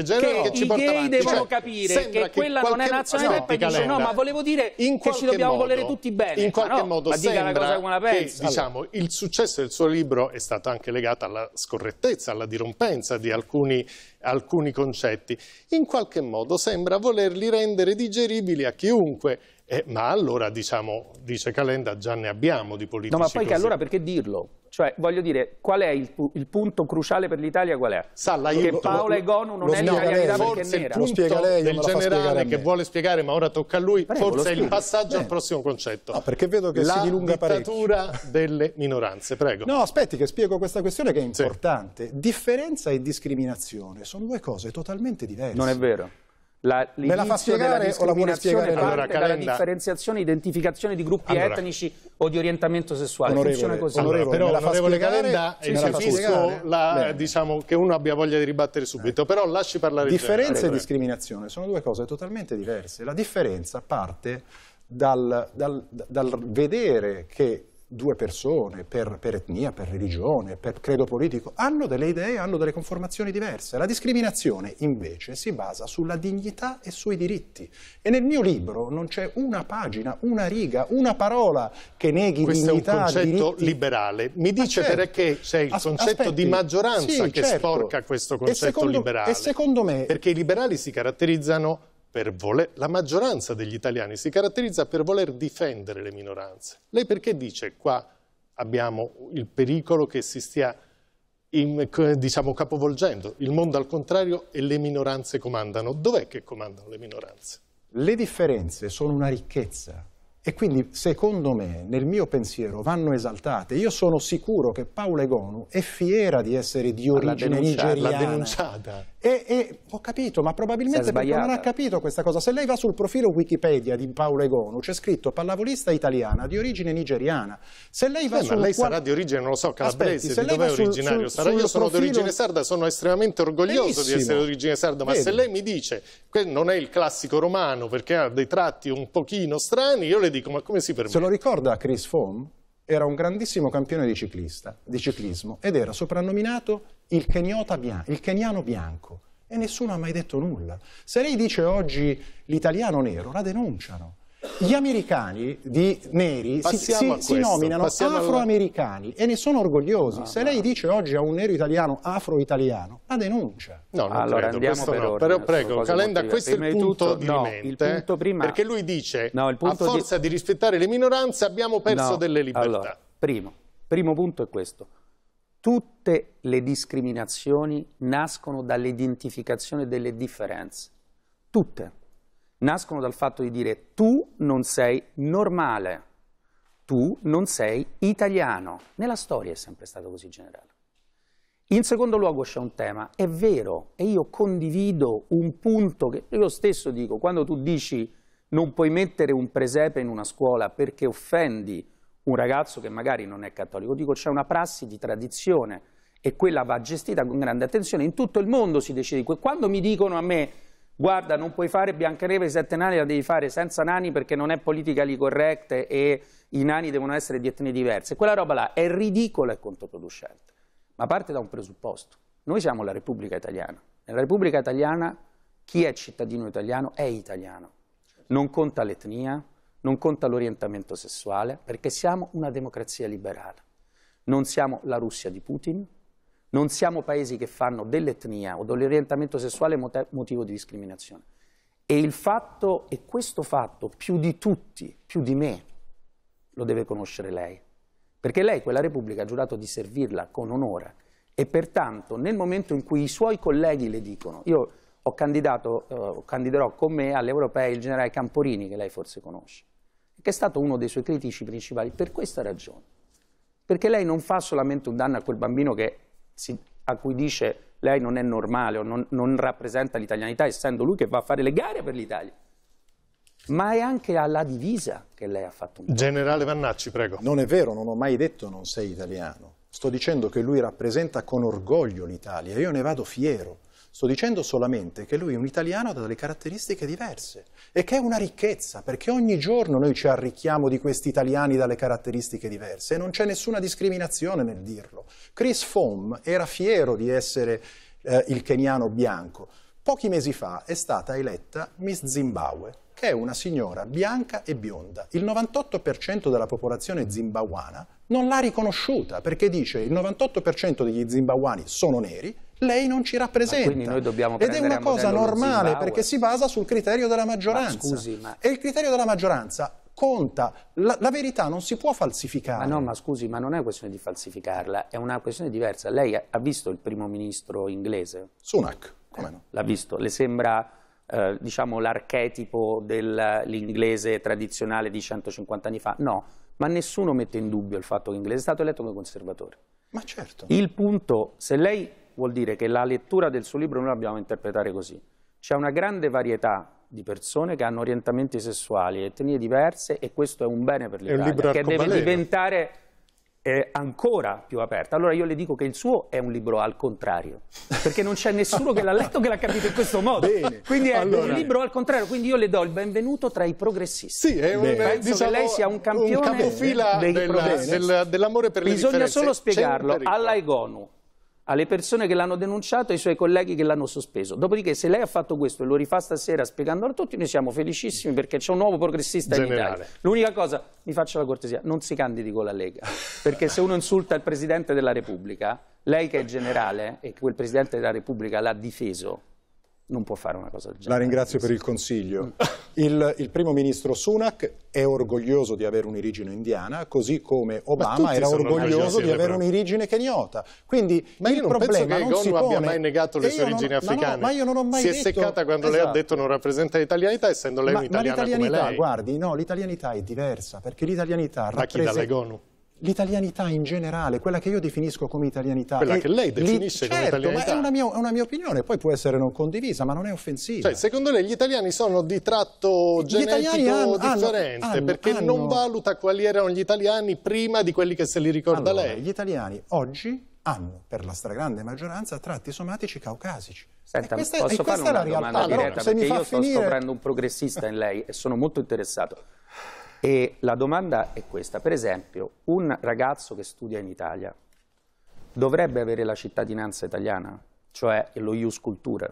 che, i gay avanti. devono cioè, capire che quella non è nazionale, e poi dice no, ma volevo dire che ci dobbiamo volere tutti bene. In qualche modo modo ma sembra dica la cosa che una pensa. Che, diciamo, il successo del suo libro è stato anche legato alla scorrettezza, alla dirompenza di alcuni, alcuni concetti. In qualche modo sembra volerli rendere digeribili a chiunque. Eh, ma allora, diciamo, dice Calenda, già ne abbiamo di politici No, ma poi che allora perché dirlo? Cioè, voglio dire, qual è il, il punto cruciale per l'Italia? Qual è? Sa, che Paola Gonu non è l'italianità perché è nera. Lo spiega lei, del generale che vuole spiegare, ma ora tocca a lui, Prego, forse è il passaggio Beh. al eh. prossimo concetto. No, perché vedo che La si dilunga parecchio. La dittatura delle minoranze. Prego. No, aspetti che spiego questa questione che è importante. Sì. Differenza e discriminazione sono due cose totalmente diverse. Non è vero la, Me la fa spiegare o la vuole spiegare? Allora, la differenziazione, identificazione di gruppi allora. etnici o di orientamento sessuale. Onorevole, Funziona così. Onorevole, allora, però, onorevole Calenda, sì, capisco la, diciamo, che uno abbia voglia di ribattere subito, eh. però lasci parlare Differenza genere. e discriminazione sono due cose totalmente diverse. La differenza parte dal, dal, dal vedere che due persone per, per, etnia, per religione, per credo politico, hanno delle idee, hanno delle conformazioni diverse. La discriminazione invece si basa sulla dignità e sui diritti. E nel mio libro non c'è una pagina, una riga, una parola che neghi Questo dignità. Questo è un concetto diritti. liberale. Mi dice certo. perché c'è il concetto Aspetti. di maggioranza sì, che certo. sporca questo concetto e secondo, liberale. E secondo me... Perché i liberali si caratterizzano Voler, la maggioranza degli italiani si caratterizza per voler difendere le minoranze. Lei perché dice qua abbiamo il pericolo che si stia in, diciamo, capovolgendo, il mondo al contrario e le minoranze comandano? Dov'è che comandano le minoranze? Le differenze sono una ricchezza e quindi secondo me, nel mio pensiero, vanno esaltate. Io sono sicuro che Paola Egonu è fiera di essere di origine la nigeriana. L'ha denunciata e, e, ho capito, ma probabilmente perché non ha capito questa cosa. Se lei va sul profilo Wikipedia di Paolo Egonu, c'è scritto pallavolista italiana di origine nigeriana. Se lei va eh, sul... ma lei sarà di origine, non lo so, calabrese, di dove è originario? Sul, sarà io sono profilo... di origine sarda, sono estremamente orgoglioso Benissimo. di essere di origine sarda, ma Vedi. se lei mi dice che non è il classico romano perché ha dei tratti un pochino strani, io le dico, ma come si permette? Se lo ricorda Chris Foam? era un grandissimo campione di, ciclista, di ciclismo ed era soprannominato il, bian il keniano bianco e nessuno ha mai detto nulla. Se lei dice oggi l'italiano nero, la denunciano. Gli americani di neri si, si, si, nominano afroamericani alla... e ne sono orgogliosi. Ah, Se lei dice oggi a un nero italiano afro-italiano, la denuncia. No, non allora, credo, questo per no. Ordine, Però prego, Calenda, motiva. questo prima è il punto, punto di no, mente, il punto eh, prima... perché lui dice no, a forza di... di... rispettare le minoranze abbiamo perso no, delle libertà. Allora, primo, primo punto è questo. Tutte le discriminazioni nascono dall'identificazione delle differenze. Tutte nascono dal fatto di dire tu non sei normale, tu non sei italiano. Nella storia è sempre stato così generale. In secondo luogo c'è un tema, è vero, e io condivido un punto che io stesso dico, quando tu dici non puoi mettere un presepe in una scuola perché offendi un ragazzo che magari non è cattolico, dico c'è una prassi di tradizione e quella va gestita con grande attenzione, in tutto il mondo si decide, quando mi dicono a me guarda non puoi fare Biancaneve e Sette Nani, la devi fare senza nani perché non è politically correct e i nani devono essere di etnie diverse. Quella roba là è ridicola e controproducente, ma parte da un presupposto. Noi siamo la Repubblica Italiana. Nella Repubblica Italiana chi è cittadino italiano è italiano. Non conta l'etnia, non conta l'orientamento sessuale, perché siamo una democrazia liberale. Non siamo la Russia di Putin, non siamo paesi che fanno dell'etnia o dell'orientamento sessuale motivo di discriminazione. E il fatto, e questo fatto, più di tutti, più di me, lo deve conoscere lei. Perché lei, quella Repubblica, ha giurato di servirla con onore. E pertanto, nel momento in cui i suoi colleghi le dicono, io ho candidato, eh, candiderò con me all'Europea il generale Camporini, che lei forse conosce, che è stato uno dei suoi critici principali per questa ragione. Perché lei non fa solamente un danno a quel bambino che si, a cui dice lei non è normale o non, non rappresenta l'italianità, essendo lui che va a fare le gare per l'Italia ma è anche alla divisa che lei ha fatto un Generale Vannacci, prego. Non è vero, non ho mai detto non sei italiano. Sto dicendo che lui rappresenta con orgoglio l'Italia, io ne vado fiero. Sto dicendo solamente che lui è un italiano da delle caratteristiche diverse e che è una ricchezza, perché ogni giorno noi ci arricchiamo di questi italiani dalle caratteristiche diverse e non c'è nessuna discriminazione nel dirlo. Chris Foam era fiero di essere eh, il keniano bianco. Pochi mesi fa è stata eletta Miss Zimbabwe, che è una signora bianca e bionda. Il 98% della popolazione zimbabwana non l'ha riconosciuta perché dice il 98% degli zimbabwani sono neri, lei non ci rappresenta. Ed è una cosa normale perché si basa sul criterio della maggioranza. Ma scusi, ma... E il criterio della maggioranza conta, la, la, verità non si può falsificare. Ma no, ma scusi, ma non è questione di falsificarla, è una questione diversa. Lei ha visto il primo ministro inglese? Sunak, come eh, no? L'ha visto, le sembra... Eh, diciamo l'archetipo dell'inglese tradizionale di 150 anni fa? No, ma nessuno mette in dubbio il fatto che Inglese è stato eletto come conservatore. Ma certo. Il punto, se lei vuol dire che la lettura del suo libro noi la dobbiamo interpretare così, c'è una grande varietà di persone che hanno orientamenti sessuali e etnie diverse e questo è un bene per l'Italia, che deve diventare è ancora più aperta. Allora io le dico che il suo è un libro al contrario, perché non c'è nessuno che l'ha letto che l'ha capito in questo modo. Bene. Quindi è allora. un libro al contrario, quindi io le do il benvenuto tra i progressisti. Sì, è un, Penso diciamo, che lei sia un campione un capofila dell'amore della, della, per Bisogna le differenze. Bisogna solo spiegarlo alla Egonu alle persone che l'hanno denunciato e ai suoi colleghi che l'hanno sospeso. Dopodiché se lei ha fatto questo e lo rifà stasera spiegandolo a tutti, noi siamo felicissimi perché c'è un nuovo progressista Generale. in Italia. L'unica cosa, mi faccio la cortesia, non si candidi con la Lega, perché se uno insulta il Presidente della Repubblica, lei che è generale e quel Presidente della Repubblica l'ha difeso, non può fare una cosa del genere. La ringrazio per il consiglio. Il, il, primo ministro Sunak è orgoglioso di avere un'origine indiana, così come Obama era orgoglioso di avere un'origine keniota. Quindi ma il io non penso che non si pone. abbia mai negato le sue origini africane. No, ma io non ho mai si detto... Si è seccata quando esatto. lei ha esatto. detto non rappresenta l'italianità, essendo lei un'italiana come lei. Ma l'italianità, guardi, no, l'italianità è diversa, perché l'italianità rappresenta... Ma chi dalle Gonu? l'italianità in generale, quella che io definisco come italianità. Quella che lei definisse certo, come italianità. Ma è una, mia, è una, mia, opinione, poi può essere non condivisa, ma non è offensiva. Cioè, secondo lei gli italiani sono di tratto gli genetico hanno, differente, hanno, perché hanno... non valuta quali erano gli italiani prima di quelli che se li ricorda allora, lei? Gli italiani oggi hanno per la stragrande maggioranza tratti somatici caucasici. Senta, questa, posso fare una domanda diretta, allora, perché io finire... sto scoprendo un progressista in lei e sono molto interessato. E la domanda è questa, per esempio un ragazzo che studia in Italia dovrebbe avere la cittadinanza italiana, cioè lo Ius Culture?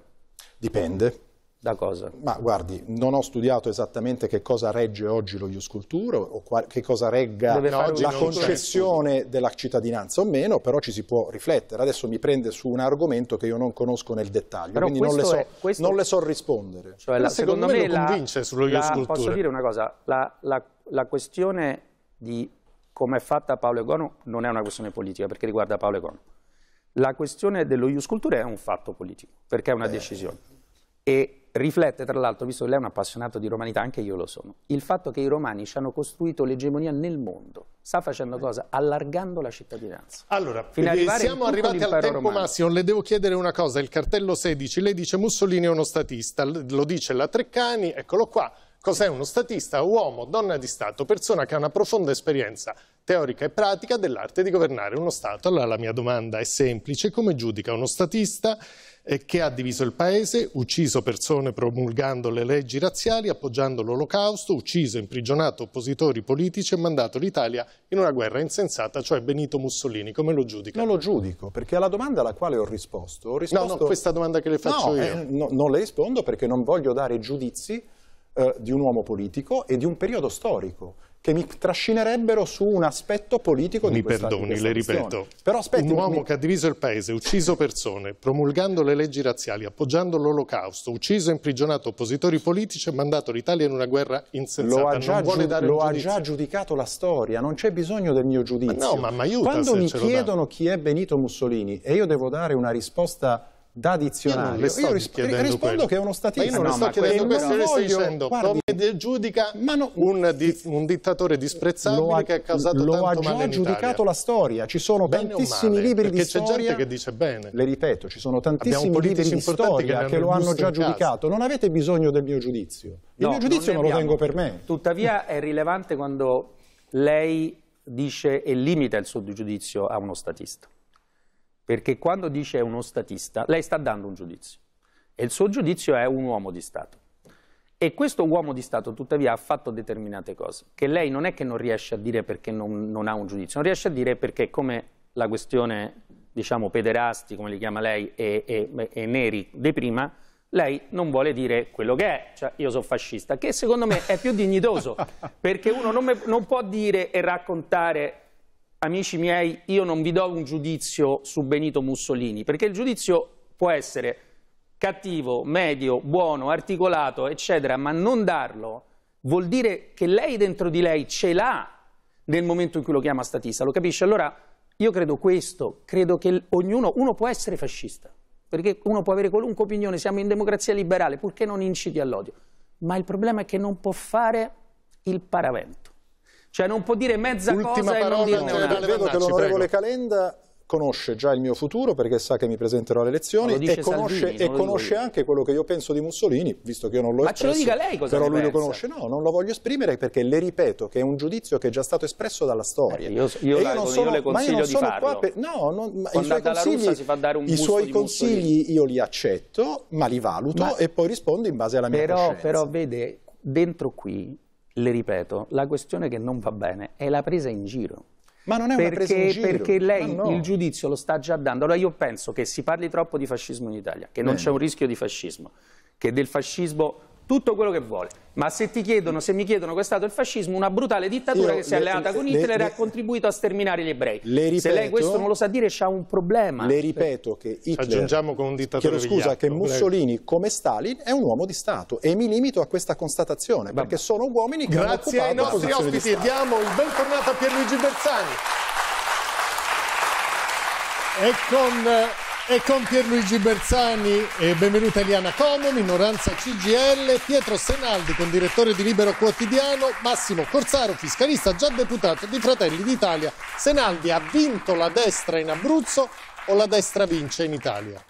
Dipende. Da cosa? Ma guardi, non ho studiato esattamente che cosa regge oggi lo Iusculturo o che cosa regga la concessione della cittadinanza o meno, però ci si può riflettere. Adesso mi prende su un argomento che io non conosco nel dettaglio, però quindi non le, so, è, questo... non le, so, rispondere. Cioè, la, secondo, secondo, me, me la, convince sullo Iusculturo. Cultura. Posso dire una cosa, la, la questione di come è fatta Paolo Egono non è una questione politica perché riguarda Paolo Egono. La questione dello Iusculturo è un fatto politico, perché è una eh, decisione e riflette tra l'altro, visto che lei è un appassionato di romanità, anche io lo sono, il fatto che i romani ci hanno costruito l'egemonia nel mondo. Sta facendo eh. cosa? Allargando la cittadinanza. Allora, eh, siamo arrivati al tempo romano. massimo, le devo chiedere una cosa, il cartello 16, lei dice Mussolini è uno statista, lo dice la Treccani, eccolo qua, cos'è uno statista? Uomo, donna di Stato, persona che ha una profonda esperienza teorica e pratica dell'arte di governare uno Stato. Allora la mia domanda è semplice, come giudica uno statista? che ha diviso il paese, ucciso persone promulgando le leggi razziali, appoggiando l'olocausto, ucciso e imprigionato oppositori politici e mandato l'Italia in una guerra insensata, cioè Benito Mussolini. Come lo giudica? Non lo giudico, perché alla domanda alla quale ho risposto... Ho risposto... No, no, questa domanda che le faccio no, io. Eh, no, non le rispondo perché non voglio dare giudizi eh, di un uomo politico e di un periodo storico che mi trascinerebbero su un aspetto politico mi di questa Mi perdoni, le ripeto. Però aspetti, un uomo mi... che ha diviso il paese, ucciso persone, promulgando le leggi razziali, appoggiando l'olocausto, ucciso e imprigionato oppositori politici e mandato l'Italia in una guerra insensata. Lo ha già, lo ha già giudicato la storia, non c'è bisogno del mio giudizio. Ma no, ma mi aiuta Quando mi chiedono chi è Benito Mussolini e io devo dare una risposta da dizionario. Io, io risp- rispondo quello. che è uno statista. Ma io non no, sto chiedendo questo, voglio... stai dicendo guardi, come giudica no, un, di, un, dittatore disprezzabile ha, che ha causato lo tanto male Lo ha già giudicato la storia, ci sono bene tantissimi male, libri di storia. Perché c'è gente che dice bene. Le ripeto, ci sono tantissimi libri di storia che, che lo hanno già giudicato. Non avete bisogno del mio giudizio. Il no, mio giudizio non lo tengo per me. Tuttavia è rilevante quando lei dice e limita il suo giudizio a uno statista. Perché quando dice uno statista, lei sta dando un giudizio e il suo giudizio è un uomo di Stato. E questo uomo di Stato tuttavia ha fatto determinate cose, che lei non è che non riesce a dire perché non, non ha un giudizio, non riesce a dire perché come la questione, diciamo, pederasti, come li chiama lei, e, e, e neri di prima, lei non vuole dire quello che è, cioè io sono fascista, che secondo me è più dignitoso, [laughs] perché uno non, me, non può dire e raccontare amici miei, io non vi do un giudizio su Benito Mussolini, perché il giudizio può essere cattivo, medio, buono, articolato, eccetera, ma non darlo vuol dire che lei dentro di lei ce l'ha nel momento in cui lo chiama statista, lo capisce? Allora io credo questo, credo che ognuno, uno può essere fascista, perché uno può avere qualunque opinione, siamo in democrazia liberale, purché non inciti all'odio, ma il problema è che non può fare il paravento. Cioè non può dire mezza Ultima cosa e non dire dirne un'altra. Vedo che l'onorevole Calenda conosce già il mio futuro perché sa che mi presenterò alle elezioni e conosce, Salvini, e conosce anche quello che io penso di Mussolini, visto che io non lo espresso. Ma ce lo dica lei cosa Però lui pensa. lo conosce. No, non lo voglio esprimere perché le ripeto che è un giudizio che è già stato espresso dalla storia. Eh, io, io, io, non sono, io le consiglio non di farlo. Per, no, non, i suoi consigli, i suoi consigli io li accetto, ma li valuto ma, e poi rispondo in base alla mia però, coscienza. Però vede, dentro qui le ripeto, la questione che non va bene è la presa in giro. Ma non è perché, una presa in giro. Perché lei no. il giudizio lo sta già dando. Allora io penso che si parli troppo di fascismo in Italia, che Bene. non c'è un rischio di fascismo, che del fascismo tutto quello che vuole. Ma se, chiedono, se mi chiedono cos'è stato il fascismo, una brutale dittatura Io che si è alleata le, con Hitler e ha contribuito a sterminare gli ebrei. Ripeto, se lei questo non lo sa dire, c'ha un problema. Le ripeto che Hitler, aggiungiamo con un dittatore chiedo scusa, che Mussolini prego. come Stalin è un uomo di Stato e mi limito a questa constatazione Vabbè. perché sono uomini che Grazie hanno occupato Grazie ai nostri ospiti, diamo il bentornato a Pierluigi Bersani. E con eh, e con Pierluigi Bersani e benvenuta Eliana Como, minoranza CGL, Pietro Senaldi con direttore di Libero Quotidiano, Massimo Corsaro, fiscalista già deputato di Fratelli d'Italia. Senaldi ha vinto la destra in Abruzzo o la destra vince in Italia?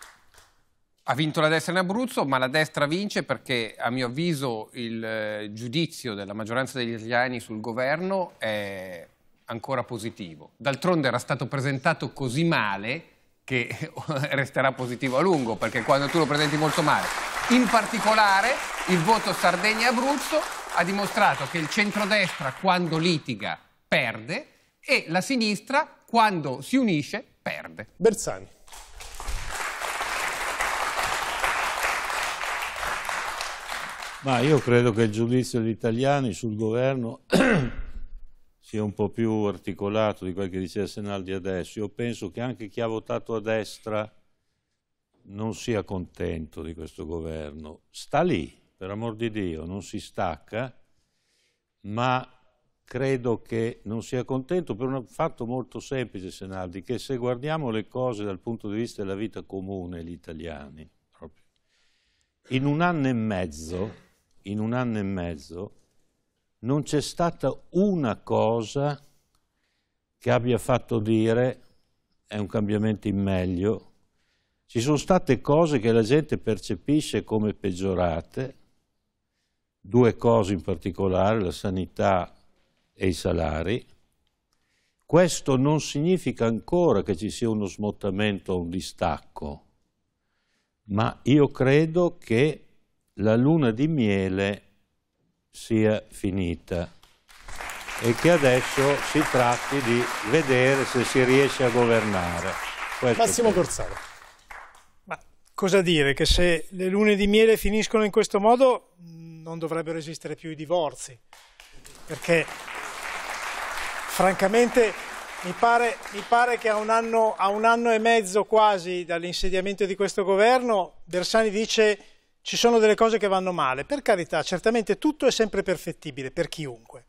Ha vinto la destra in Abruzzo, ma la destra vince perché a mio avviso il eh, giudizio della maggioranza degli italiani sul governo è ancora positivo. D'altronde era stato presentato così male che [laughs] resterà positivo a lungo, perché quando tu lo presenti molto male. In particolare il voto Sardegna-Abruzzo ha dimostrato che il centrodestra quando litiga perde e la sinistra quando si unisce perde. Bersani. Ma io credo che il giudizio degli italiani sul governo [clears throat] sia un po' più articolato di quel che diceva Senaldi adesso. Io penso che anche chi ha votato a destra non sia contento di questo governo. Sta lì, per amor di Dio, non si stacca, ma credo che non sia contento per un fatto molto semplice, Senaldi, che se guardiamo le cose dal punto di vista della vita comune, gli italiani, proprio, in un anno e mezzo, in un anno e mezzo, non c'è stata una cosa che abbia fatto dire è un cambiamento in meglio. Ci sono state cose che la gente percepisce come peggiorate, due cose in particolare, la sanità e i salari. Questo non significa ancora che ci sia uno smottamento o un distacco, ma io credo che la luna di miele sia finita e che adesso si tratti di vedere se si riesce a governare. Questo Massimo Corsaro. Ma cosa dire? Che se le lune di miele finiscono in questo modo mm, non dovrebbero esistere più i divorzi, perché francamente mi pare, mi pare che a un, anno, a un anno e mezzo quasi dall'insediamento di questo governo Bersani dice ci sono delle cose che vanno male, per carità, certamente tutto è sempre perfettibile per chiunque.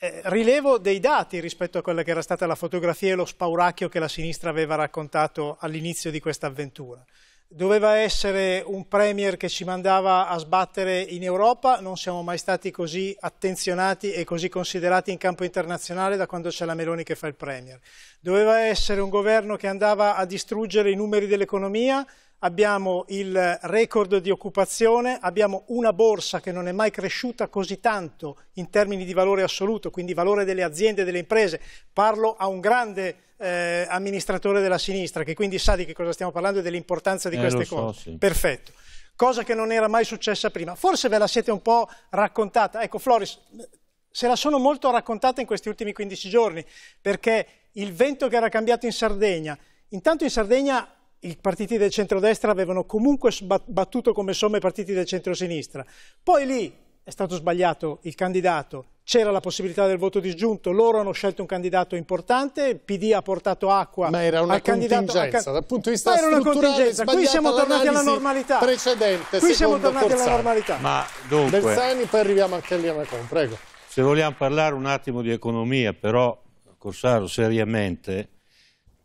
Eh, rilevo dei dati rispetto a quella che era stata la fotografia e lo spauracchio che la sinistra aveva raccontato all'inizio di questa avventura. Doveva essere un premier che ci mandava a sbattere in Europa, non siamo mai stati così attenzionati e così considerati in campo internazionale da quando c'è la Meloni che fa il premier. Doveva essere un governo che andava a distruggere i numeri dell'economia, abbiamo il record di occupazione, abbiamo una borsa che non è mai cresciuta così tanto in termini di valore assoluto, quindi valore delle aziende e delle imprese. Parlo a un grande eh, amministratore della sinistra che quindi sa di che cosa stiamo parlando e dell'importanza di eh, queste cose. So, sì. Perfetto. Cosa che non era mai successa prima. Forse ve la siete un po' raccontata. Ecco, Floris, se la sono molto raccontata in questi ultimi 15 giorni, perché il vento che era cambiato in Sardegna, intanto in Sardegna i partiti del centrodestra avevano comunque battuto come somma i partiti del centrosinistra. Poi lì è stato sbagliato il candidato, c'era la possibilità del voto disgiunto, loro hanno scelto un candidato importante, il PD ha portato acqua al candidato. Ma era una contingenza, dal punto di vista Ma era una contingenza, qui siamo tornati alla normalità. Precedente, qui siamo tornati Corsani. alla normalità. Ma dunque, Bersani, poi arriviamo anche lì a Macron, prego. Se vogliamo parlare un attimo di economia, però Corsaro seriamente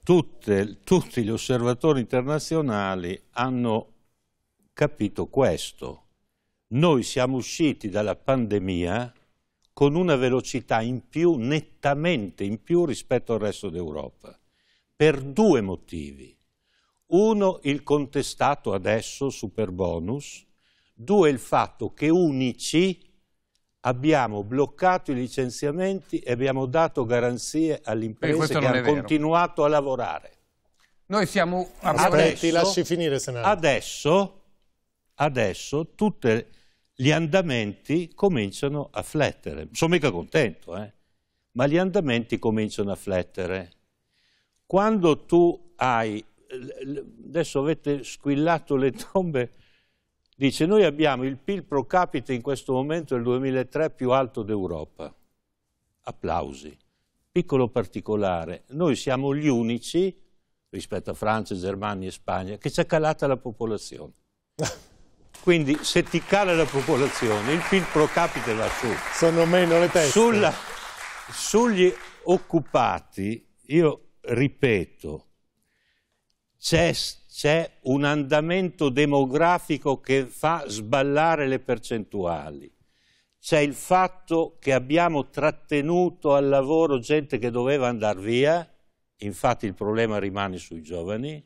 tutte, tutti gli osservatori internazionali hanno capito questo. Noi siamo usciti dalla pandemia con una velocità in più, nettamente in più rispetto al resto d'Europa, per due motivi. Uno, il contestato adesso super bonus, due, il fatto che Unici abbiamo bloccato i licenziamenti e abbiamo dato garanzie alle imprese che hanno continuato a lavorare. Noi siamo... Aspetti, adesso, lasci finire, Senato. Adesso, adesso tutti gli andamenti cominciano a flettere. Sono mica contento, eh? ma gli andamenti cominciano a flettere. Quando tu hai... Adesso avete squillato le tombe Dice, noi abbiamo il PIL pro capite in questo momento del 2003 più alto d'Europa. Applausi. Piccolo particolare, noi siamo gli unici, rispetto a Francia, Germania e Spagna, che ci ha calata la popolazione. [laughs] Quindi se ti cala la popolazione, il PIL pro capite va su. Sono meno le teste. Sulla, sugli occupati, io ripeto, c'è c'è un andamento demografico che fa sballare le percentuali. C'è il fatto che abbiamo trattenuto al lavoro gente che doveva andare via, infatti il problema rimane sui giovani,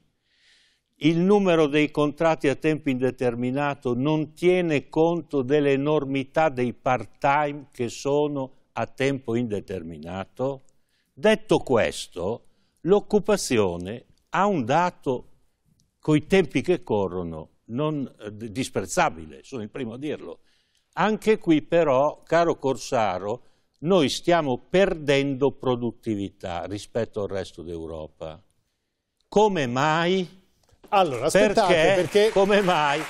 il numero dei contratti a tempo indeterminato non tiene conto dell'enormità dei part-time che sono a tempo indeterminato. Detto questo, l'occupazione ha un dato coi tempi che corrono, non eh, disprezzabile, sono il primo a dirlo. Anche qui però, caro Corsaro, noi stiamo perdendo produttività rispetto al resto d'Europa. Come mai? Allora, aspettate, perché, perché... Come mai?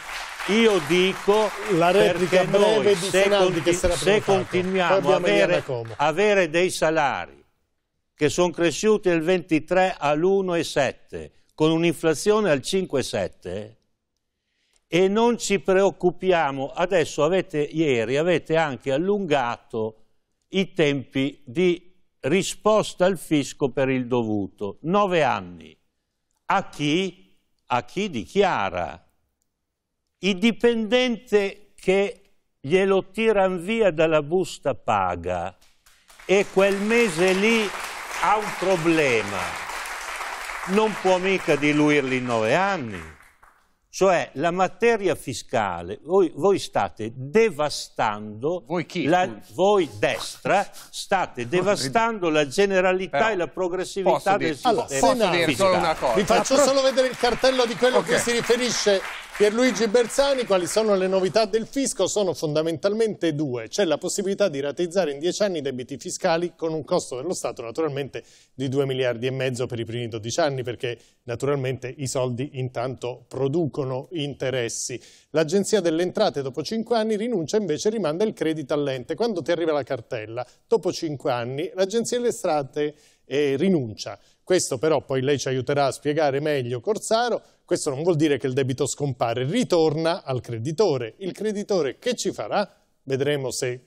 Io dico la replica breve noi, di se, Fenaldi conti- se continuiamo a avere, avere dei salari che sono cresciuti il 23 all'1,7 con un'inflazione al 5,7 e non ci preoccupiamo. Adesso avete, ieri avete anche allungato i tempi di risposta al fisco per il dovuto. Nove anni. A chi? A chi dichiara. Il dipendente che glielo tirano via dalla busta paga e quel mese lì ha un problema non può mica diluirli in nove anni. Cioè la materia fiscale, voi, voi state devastando, voi, la, voi destra, state devastando la generalità Però, e la progressività del sistema allora, posso Posso dire solo una cosa? Vi faccio solo vedere il cartello di quello okay. che si riferisce Pierluigi Bersani, quali sono le novità del fisco? Sono fondamentalmente due. C'è la possibilità di rateizzare in dieci anni i debiti fiscali con un costo dello Stato naturalmente di 2 miliardi e mezzo per i primi 12 anni perché naturalmente i soldi intanto producono interessi. L'Agenzia delle Entrate dopo 5 anni rinuncia invece rimanda il credito all'ente. Quando ti arriva la cartella, dopo 5 anni, l'Agenzia delle Entrate eh, rinuncia. Questo però poi lei ci aiuterà a spiegare meglio Corsaro questo non vuol dire che il debito scompare, ritorna al creditore. Il creditore che ci farà? Vedremo se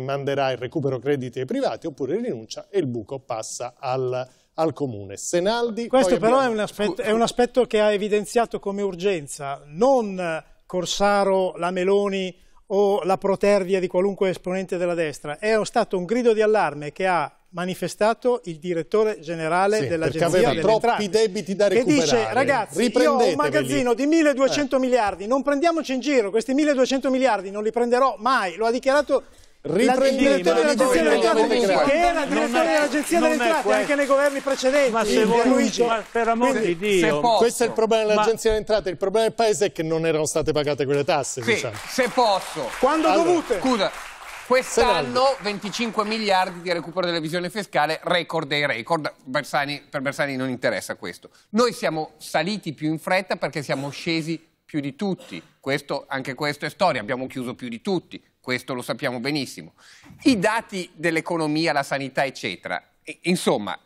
manderà il recupero crediti ai privati oppure rinuncia e il buco passa al al comune. Senaldi, Questo però abbiamo... è, un aspetto, è, un aspetto, che ha evidenziato come urgenza, non Corsaro, la Meloni o la protervia di qualunque esponente della destra, è stato un grido di allarme che ha manifestato il direttore generale sì, dell'Agenzia delle Entrate. troppi entrate, debiti da recuperare. Che dice, ragazzi, io ho un magazzino di 1.200 eh. miliardi, non prendiamoci in giro, questi 1.200 miliardi non li prenderò mai, lo ha dichiarato il direttore dell'agenzia delle entrate che era direttore dell'agenzia delle entrate anche nei governi precedenti ma se vuoi, Luigi ma per amor di Dio questo è il problema dell'agenzia delle entrate il problema del paese è che non erano state pagate quelle tasse sì, diciamo. se posso quando allora, dovute scusa Quest'anno 25 miliardi di recupero della visione fiscale, record dei record. Bersani, per Bersani non interessa questo. Noi siamo saliti più in fretta perché siamo scesi più di tutti. Questo, anche questo è storia, abbiamo chiuso più di tutti, questo lo sappiamo benissimo. I dati dell'economia, la sanità, eccetera. E, insomma,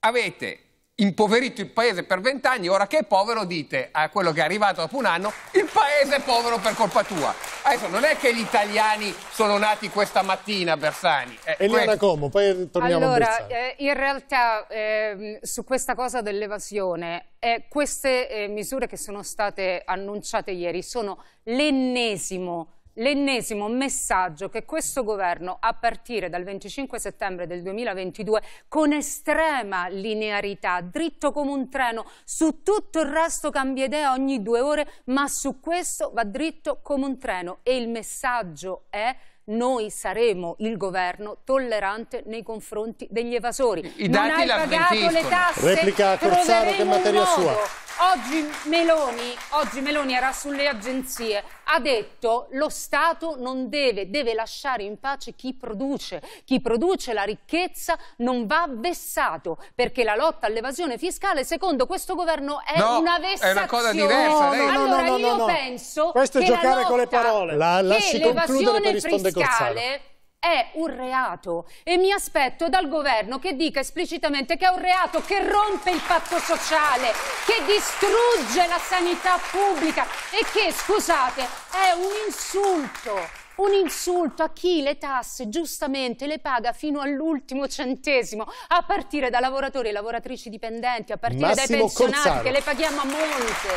avete impoverito il paese per vent'anni, ora che è povero dite a quello che è arrivato dopo un anno il paese è povero per colpa tua. Adesso non è che gli italiani sono nati questa mattina, Bersani. Eh, Eliana questo... Como, poi torniamo allora, a Allora, eh, in realtà eh, su questa cosa dell'evasione, eh, queste eh, misure che sono state annunciate ieri sono l'ennesimo l'ennesimo messaggio che questo governo, a partire dal 25 settembre del 2022, con estrema linearità, dritto come un treno, su tutto il resto cambia idea ogni due ore, ma su questo va dritto come un treno e il messaggio è noi saremo il governo tollerante nei confronti degli evasori. I non hai pagato le tasse, Replica a Corsaro che materia sua. Oggi Meloni, oggi Meloni, era sulle agenzie, ha detto lo Stato non deve, deve lasciare in pace chi produce, chi produce la ricchezza non va vessato perché la lotta all'evasione fiscale secondo questo governo è no, una vessazione. È una cosa diversa. Lei... No, no, allora io penso Questo è giocare lotta, con le parole. La, lasci concludere per rispondere fiscale è un reato e mi aspetto dal governo che dica esplicitamente che è un reato che rompe il patto sociale, che distrugge la sanità pubblica e che, scusate, è un insulto un insulto a chi le tasse giustamente le paga fino all'ultimo centesimo, a partire da lavoratori e lavoratrici dipendenti, a partire Massimo dai pensionati Corsaro. che le paghiamo a monte.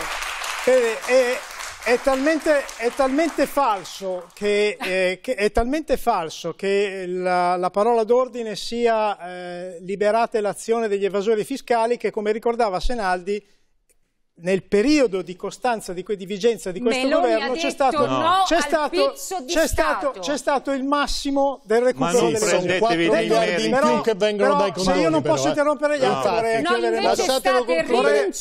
Eh, eh. È talmente, è talmente, falso che, eh, che, talmente falso che la, la, parola d'ordine sia eh, liberate l'azione degli evasori fiscali che, come ricordava Senaldi, nel periodo di costanza di, di vigenza di questo Meloni governo c'è stato, no. c'è, stato, stato, stato, il massimo del recupero delle 4 miliardi, meriti però, che vengono però, dai comuni se io non posso eh. interrompere gli no. altri vorrei no, chiudere lasciatelo concludere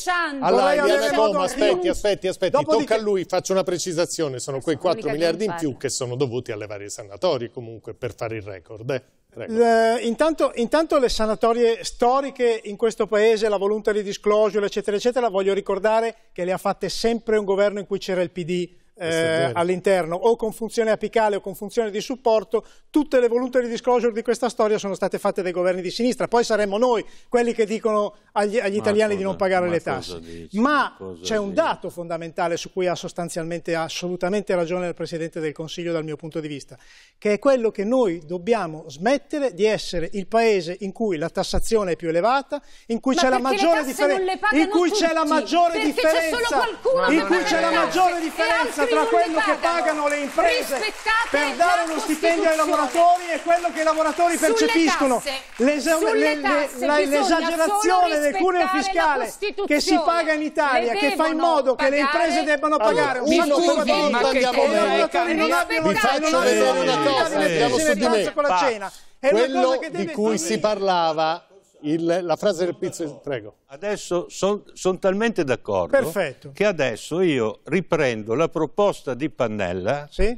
allora Diana Toma aspetti aspetti aspetti Dopodiché... tocca a lui faccio una precisazione sono quei 4 miliardi in più eh. che sono dovuti alle varie sanatorie comunque per fare il record eh. Le, intanto, intanto, le sanatorie storiche in questo paese, la volontà di disclosure, eccetera, eccetera, voglio ricordare che le ha fatte sempre un governo in cui c'era il PD eh, all'interno o con funzione apicale o con funzione di supporto, tutte le voluntary disclosure di questa storia sono state fatte dai governi di sinistra, poi saremmo noi quelli che dicono agli, agli italiani cosa, di non pagare le tasse. Dici, ma c'è un dato fondamentale su cui ha sostanzialmente assolutamente ragione il Presidente del Consiglio dal mio punto di vista, che è quello che noi dobbiamo smettere di essere il paese in cui la tassazione è più elevata, in cui c'è la maggiore differenza, in cui c'è la maggiore differenza, in cui c'è la maggiore differenza tra quello che pagano le imprese Rispettate per dare uno stipendio ai lavoratori e quello che i lavoratori percepiscono. L'esagerazione del cuneo fiscale che si paga in Italia, che fa in modo che le imprese debbano pagare un sacco di lavoratori non abbiano vi faccio vedere una cosa, abbiamo su di me. È quello di cui si parlava il, la frase del pizzo, prego. Adesso sono son talmente d'accordo che adesso io riprendo la proposta di Pannella sì?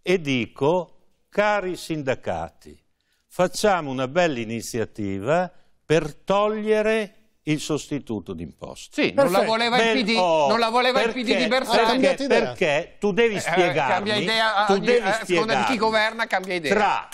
e dico, cari sindacati, facciamo una bella iniziativa per togliere il sostituto d'imposta. Sì, non la, PD, oh, non la voleva perché, il PD, di Bersani. Perché, perché tu devi eh, cambia idea, tu eh, devi a, eh, spiegarmi, di chi governa cambia idea. Tra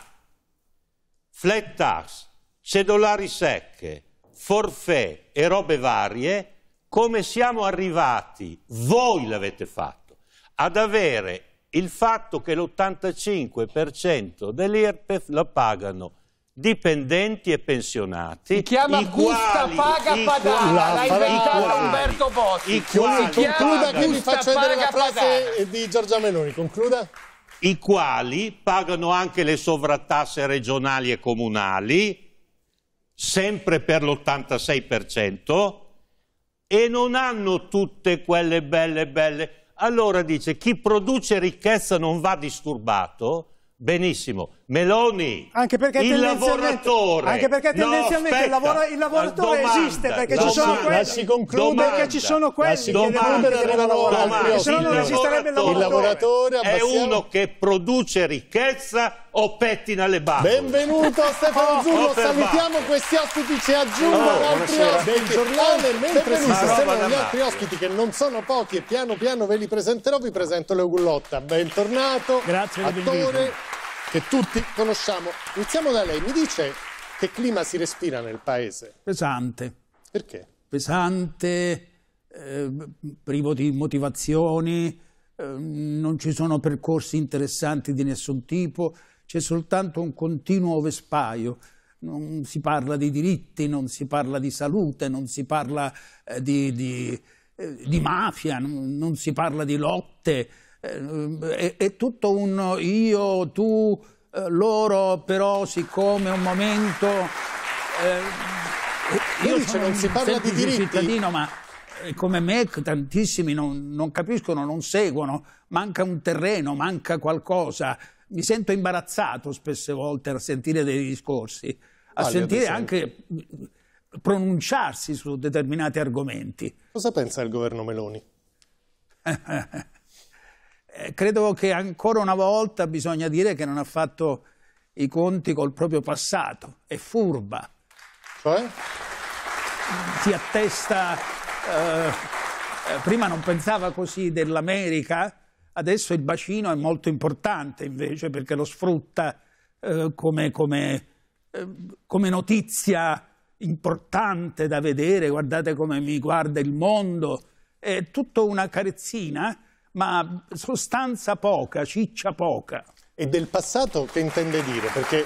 flat tax cedolari secche, forfè e robe varie, come siamo arrivati, voi l'avete fatto, ad avere il fatto che l'85% dell'IRPEF la pagano dipendenti e pensionati. Si chiama i Gusta Paga Padana, l'ha inventato Umberto Bossi. I quali, concluda chi facendo la frase di Giorgia Meloni, concluda. I quali pagano anche le sovrattasse regionali e comunali, sempre per l'86%, e non hanno tutte quelle belle belle. Allora dice chi produce ricchezza non va disturbato, benissimo, Meloni, anche perché il lavoratore. Anche perché tendenzialmente no, il, lavora, il, lavoratore domanda, esiste perché ci sono quelli. Si conclude domanda, perché ci sono quelli domanda, che devono lavorare. Domanda, se no non esisterebbe il lavoratore. Il lavoratore è uno che produce ricchezza o pettina le balle. Benvenuto Stefano Zullo, oh, salutiamo questi ospiti, ci aggiungono oh, altri ospiti del giornale. Mentre si sistemano gli altri ospiti che non sono pochi e piano piano ve li presenterò, vi presento Leo Gullotta. Bentornato, Grazie, attore che tutti conosciamo. Iniziamo da lei. Mi dice che clima si respira nel paese? Pesante. Perché? Pesante, eh, privo di motivazioni, eh, non ci sono percorsi interessanti di nessun tipo, c'è soltanto un continuo vespaio. Non si parla di diritti, non si parla di salute, non si parla eh, di, di, eh, di, mafia, non, non, si parla di lotte, eh, ehm, è, è tutto un io, tu, eh, loro, però siccome un momento... Eh, io dice, non si parla di diritti. cittadino, ma eh, come me tantissimi non, non, capiscono, non seguono, manca un terreno, manca qualcosa. Mi sento imbarazzato spesse volte a sentire dei discorsi, a ah, sentire anche mm, pronunciarsi su determinati argomenti. Cosa pensa il governo Meloni? [laughs] Eh, credo che ancora una volta bisogna dire che non ha fatto i conti col proprio passato, è furba. Cioè? Si attesta, eh, eh, prima non pensava così dell'America, adesso il bacino è molto importante invece perché lo sfrutta eh, come, come, eh, come notizia importante da vedere, guardate come mi guarda il mondo, è tutta una carezzina ma sostanza poca, ciccia poca. E del passato che intende dire? Perché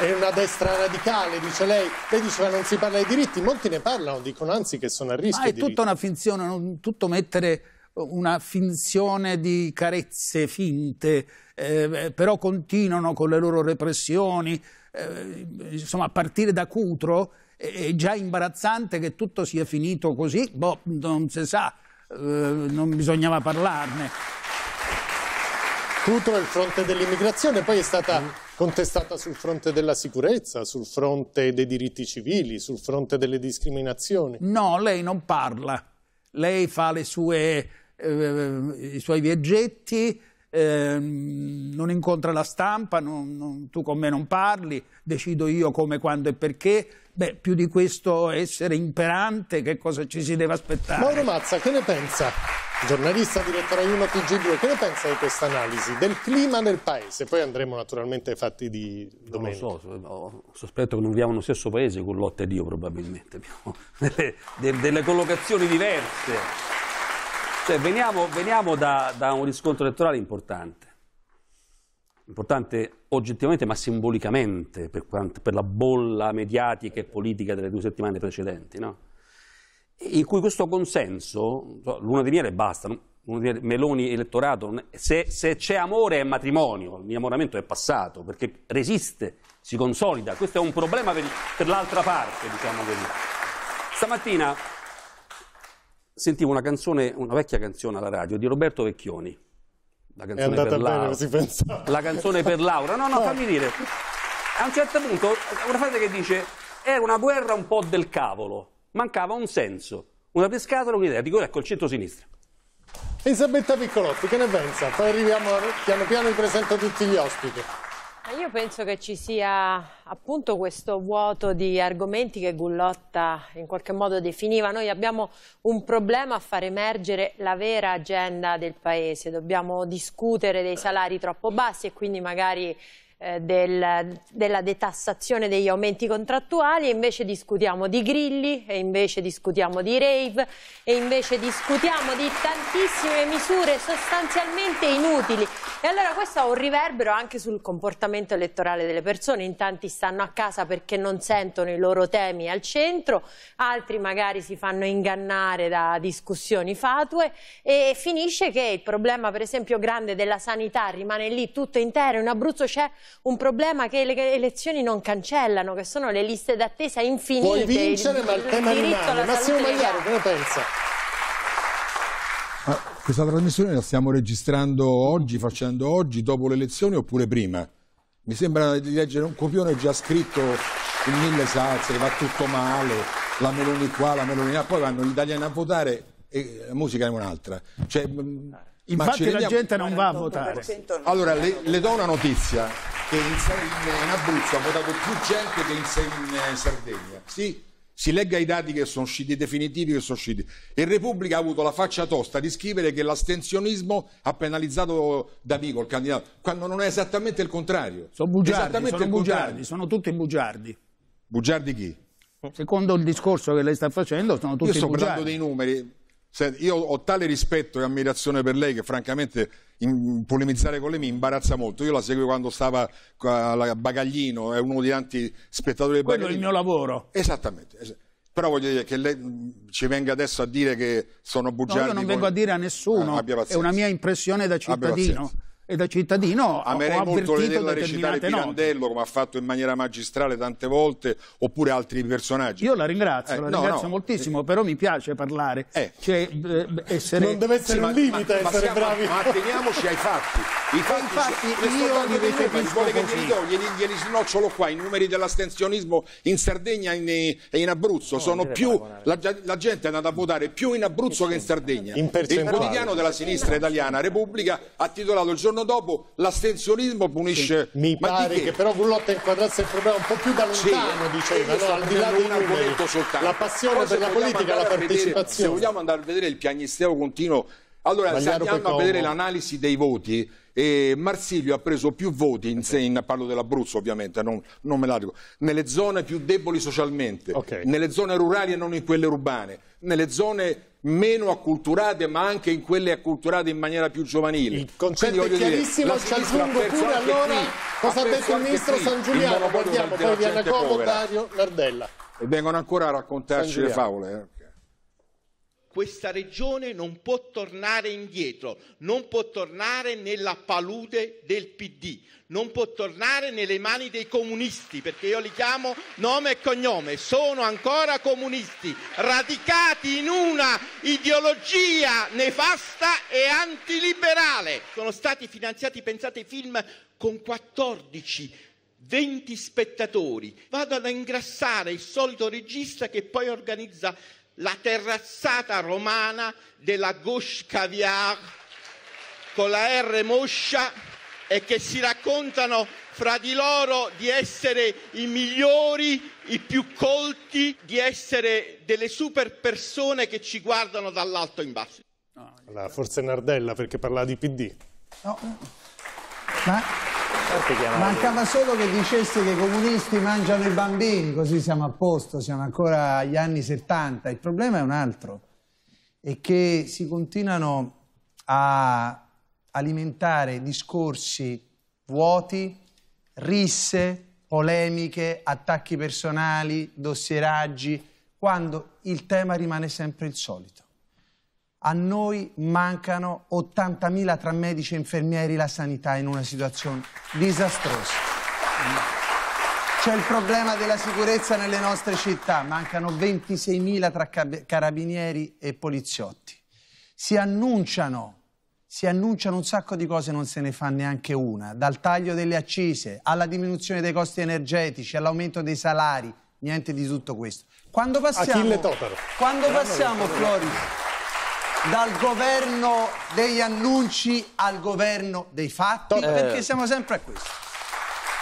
è una destra radicale, dice lei. Lei diceva non si parla dei diritti, molti ne parlano, dicono anzi che sono a rischio. Ma è tutta una finzione, non tutto mettere una finzione di carezze finte, eh, eh, però continuano con le loro repressioni. Eh, insomma, a partire da Cutro è già imbarazzante che tutto sia finito così, boh, non si sa. Eh, non bisognava parlarne. Tutto è il fronte dell'immigrazione, poi è stata mm. contestata sul fronte della sicurezza, sul fronte dei diritti civili, sul fronte delle discriminazioni. No, lei non parla. Lei fa sue, eh, i suoi viaggetti, Ehm, non incontra la stampa, non, non, tu con me non parli, decido io come, quando e perché. Beh, più di questo essere imperante, che cosa ci si deve aspettare? Mauro Mazza, che ne pensa? Giornalista, direttore 1 TG2, che ne pensa di questa analisi del clima nel paese? Poi andremo naturalmente ai fatti di domenica. Non lo so, sospetto che non viviamo nello stesso paese con Lotte e Dio probabilmente, [laughs] abbiamo delle, delle collocazioni diverse. Cioè, veniamo, veniamo da, da, un riscontro elettorale importante, importante oggettivamente ma simbolicamente per, quanto, per la bolla mediatica e politica delle due settimane precedenti, no? in cui questo consenso, luna di miele basta, Meloni elettorato, se, se c'è amore è matrimonio, l'innamoramento è passato, perché resiste, si consolida, questo è un problema per, per l'altra parte, diciamo così. Stamattina sentivo una canzone, una vecchia canzone alla radio di Roberto Vecchioni. La canzone per Laura. Bene, la canzone per Laura. No, no, fammi dire. A un certo punto, una frase che dice: era una guerra un po' del cavolo, mancava un senso, una pescatola, un'idea. Dico, ecco il centro-sinistra. Elisabetta Piccolotti, che ne pensa? Poi arriviamo piano piano, vi presento tutti gli ospiti. Io penso che ci sia appunto questo vuoto di argomenti che Gullotta in qualche modo definiva. Noi abbiamo un problema a far emergere la vera agenda del Paese. Dobbiamo discutere dei salari troppo bassi e quindi magari eh, del, della detassazione degli aumenti contrattuali e invece discutiamo di grilli e invece discutiamo di rave e invece discutiamo di tantissime misure sostanzialmente inutili. E allora questo ha un riverbero anche sul comportamento elettorale delle persone, in tanti stanno a casa perché non sentono i loro temi al centro, altri magari si fanno ingannare da discussioni fatue e finisce che il problema per esempio grande della sanità rimane lì tutto intero, in Abruzzo c'è un problema che le elezioni non cancellano, che sono le liste d'attesa infinite. Vuoi vincere, il, ma il tema rimane. Massimo Magliaro, che ne pensa? Ah, questa trasmissione la stiamo registrando oggi, facendo oggi, dopo le elezioni oppure prima? Mi sembra di leggere un copione già scritto in mille salse, va tutto male, la Meloni qua, la Meloni là, poi vanno gli italiani a votare e la musica è un'altra. Cioè, Infatti la vediamo... gente non va a votare. Allora, le, le, do una notizia, che in, in, in Abruzzo ha votato più gente che in, in eh, Sardegna. Sì, si legga i dati che sono usciti, i definitivi che sono usciti. E Repubblica ha avuto la faccia tosta di scrivere che l'astensionismo ha penalizzato D'Amico, il candidato, quando non è esattamente il contrario. Sono bugiardi, sono, bugiardi contrario. sono tutti bugiardi. Bugiardi chi? Secondo il discorso che lei sta facendo sono tutti bugiardi. Io sto bugiardi. parlando dei numeri, io ho tale rispetto e ammirazione per lei che francamente in, polemizzare con lei mi imbarazza molto. Io la seguo quando stava a Bagaglino, è uno dei tanti spettatori del Quello Bagaglino. Quello è il mio lavoro. Esattamente. Però voglio dire che lei mm, ci venga adesso a dire che sono bugiardo. No, io non vengo a dire a nessuno, ah, è una mia impressione da cittadino e da cittadino Amerei molto molto vederla recitare Pirandello note. come ha fatto in maniera magistrale tante volte oppure altri personaggi. Io la ringrazio, eh, la no, ringrazio no. moltissimo, però mi piace parlare. Eh. Cioè, eh, essere... Non deve essere sì, un limite ma, essere ma siamo, bravi. Ma teniamoci ai fatti. I fatti, infatti io li recepisco che glieli do, glieli, glieli snocciolo qua, i numeri dell'astensionismo in Sardegna e in, in, Abruzzo no, sono più, la, la, gente è andata a votare più in Abruzzo che, che in Sardegna. In il quotidiano della sinistra italiana, Repubblica, ha titolato il giorno giorno dopo l'astensionismo punisce... Sì, mi pare che... che però Gullotta inquadrasse il problema un po' più da lontano, sì, diceva, no, al di là di un argomento soltanto. La passione per la politica, la partecipazione. Vedere, se vogliamo andare a vedere il piagnisteo continuo allora, Magliaro se andiamo a vedere l'analisi dei voti, eh, Marsiglio ha preso più voti, in, in parlo dell'Abruzzo ovviamente, non, non, me la dico, nelle zone più deboli socialmente, okay. nelle zone rurali e non in quelle urbane, nelle zone meno acculturate ma anche in quelle acculturate in maniera più giovanile. Il concetto Quindi, è chiarissimo, dire, ci aggiungo pure allora qui, cosa ha detto il ministro qui, San Giuliano, guardiamo poi Viana Covo, Dario Nardella. E vengono ancora a raccontarci le favole. Eh questa regione non può tornare indietro, non può tornare nella palude del PD, non può tornare nelle mani dei comunisti, perché io li chiamo nome e cognome, sono ancora comunisti, radicati in una ideologia nefasta e antiliberale. Sono stati finanziati, pensate, film con 14 20 spettatori, vado ad ingrassare il solito regista che poi organizza la terrazzata romana della gauche caviar con la R moscia e che si raccontano fra di loro di essere i migliori, i più colti, di essere delle super persone che ci guardano dall'alto in basso. Allora, forse Nardella perché parlava di PD. No. Ma Certo, Mancava solo che dicessi che i comunisti mangiano i bambini, così siamo a posto, siamo ancora agli anni 70. Il problema è un altro, è che si continuano a alimentare discorsi vuoti, risse, polemiche, attacchi personali, dossieraggi, quando il tema rimane sempre il solito a noi mancano 80.000 tra medici e infermieri, la sanità in una situazione disastrosa. C'è il problema della sicurezza nelle nostre città, mancano 26.000 tra carabinieri e poliziotti. Si annunciano, si annunciano un sacco di cose, e non se ne fa neanche una, dal taglio delle accise alla diminuzione dei costi energetici, all'aumento dei salari, niente di tutto questo. Quando passiamo, Quando passiamo, Floris, dal governo degli annunci al governo dei fatti, eh. perché siamo sempre a questo.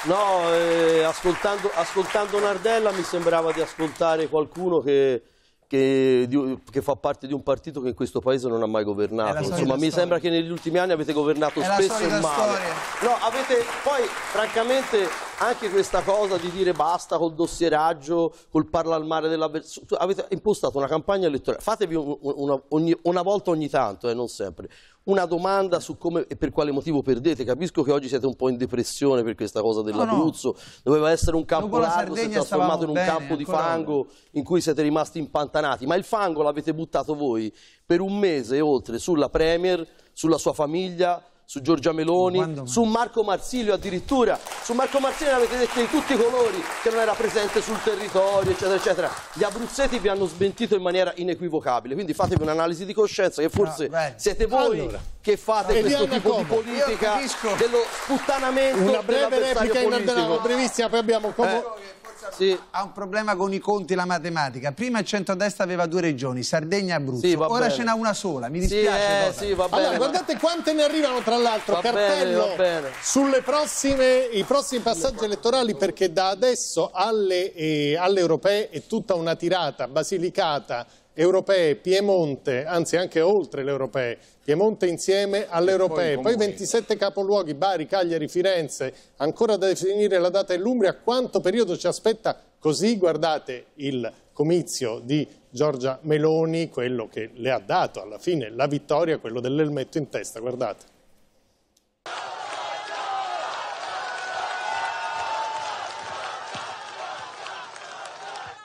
No, eh, ascoltando, ascoltando Nardella mi sembrava di ascoltare qualcuno che che, di, che, fa parte di un partito che in questo paese non ha mai governato. Insomma, mi storia. sembra che negli ultimi anni avete governato È spesso e male. Storia. No, avete poi, francamente, anche questa cosa di dire basta col dossieraggio, col parla al mare dell'avversario. avete impostato una campagna elettorale. Fatevi un, una, ogni, una, volta ogni tanto, eh, non sempre una domanda su come e per quale motivo perdete. Capisco che oggi siete un po' in depressione per questa cosa dell'Abruzzo. No, no. Doveva essere un campo largo, si è trasformato in un bene, campo di fango no. in cui siete rimasti impantanati. Ma il fango l'avete buttato voi per un mese e oltre sulla Premier, sulla sua famiglia, su Giorgia Meloni, Quando... su Marco Marsilio addirittura. Su Marco Marsilio l'avete detto di tutti i colori che non era presente sul territorio, eccetera, eccetera. Gli abruzzeti vi hanno smentito in maniera inequivocabile, quindi fatevi un'analisi di coscienza che forse ah, no, siete voi allora. che fate no, questo tipo come? di politica dello sputtanamento Una breve replica in Ardenaro, brevissima, poi abbiamo... Come... Eh sì. ha un problema con i conti e la matematica. Prima il centrodestra aveva due regioni, Sardegna e Abruzzo. Sì, Ora ce n'ha una sola, mi dispiace. Eh, sì, eh, allora, bene, guardate ma... quante ne arrivano tra l'altro, cartello bene, sulle prossime, i prossimi passaggi elettorali perché da adesso alle, eh, alle europee è tutta una tirata, Basilicata, europee, Piemonte, anzi anche oltre le europee, Piemonte insieme alle europee, poi, poi 27 capoluoghi, Bari, Cagliari, Firenze, ancora da definire la data e l'Umbria, quanto periodo ci aspetta così guardate il comizio di Giorgia Meloni, quello che le ha dato alla fine la vittoria, quello dell'elmetto in testa, guardate.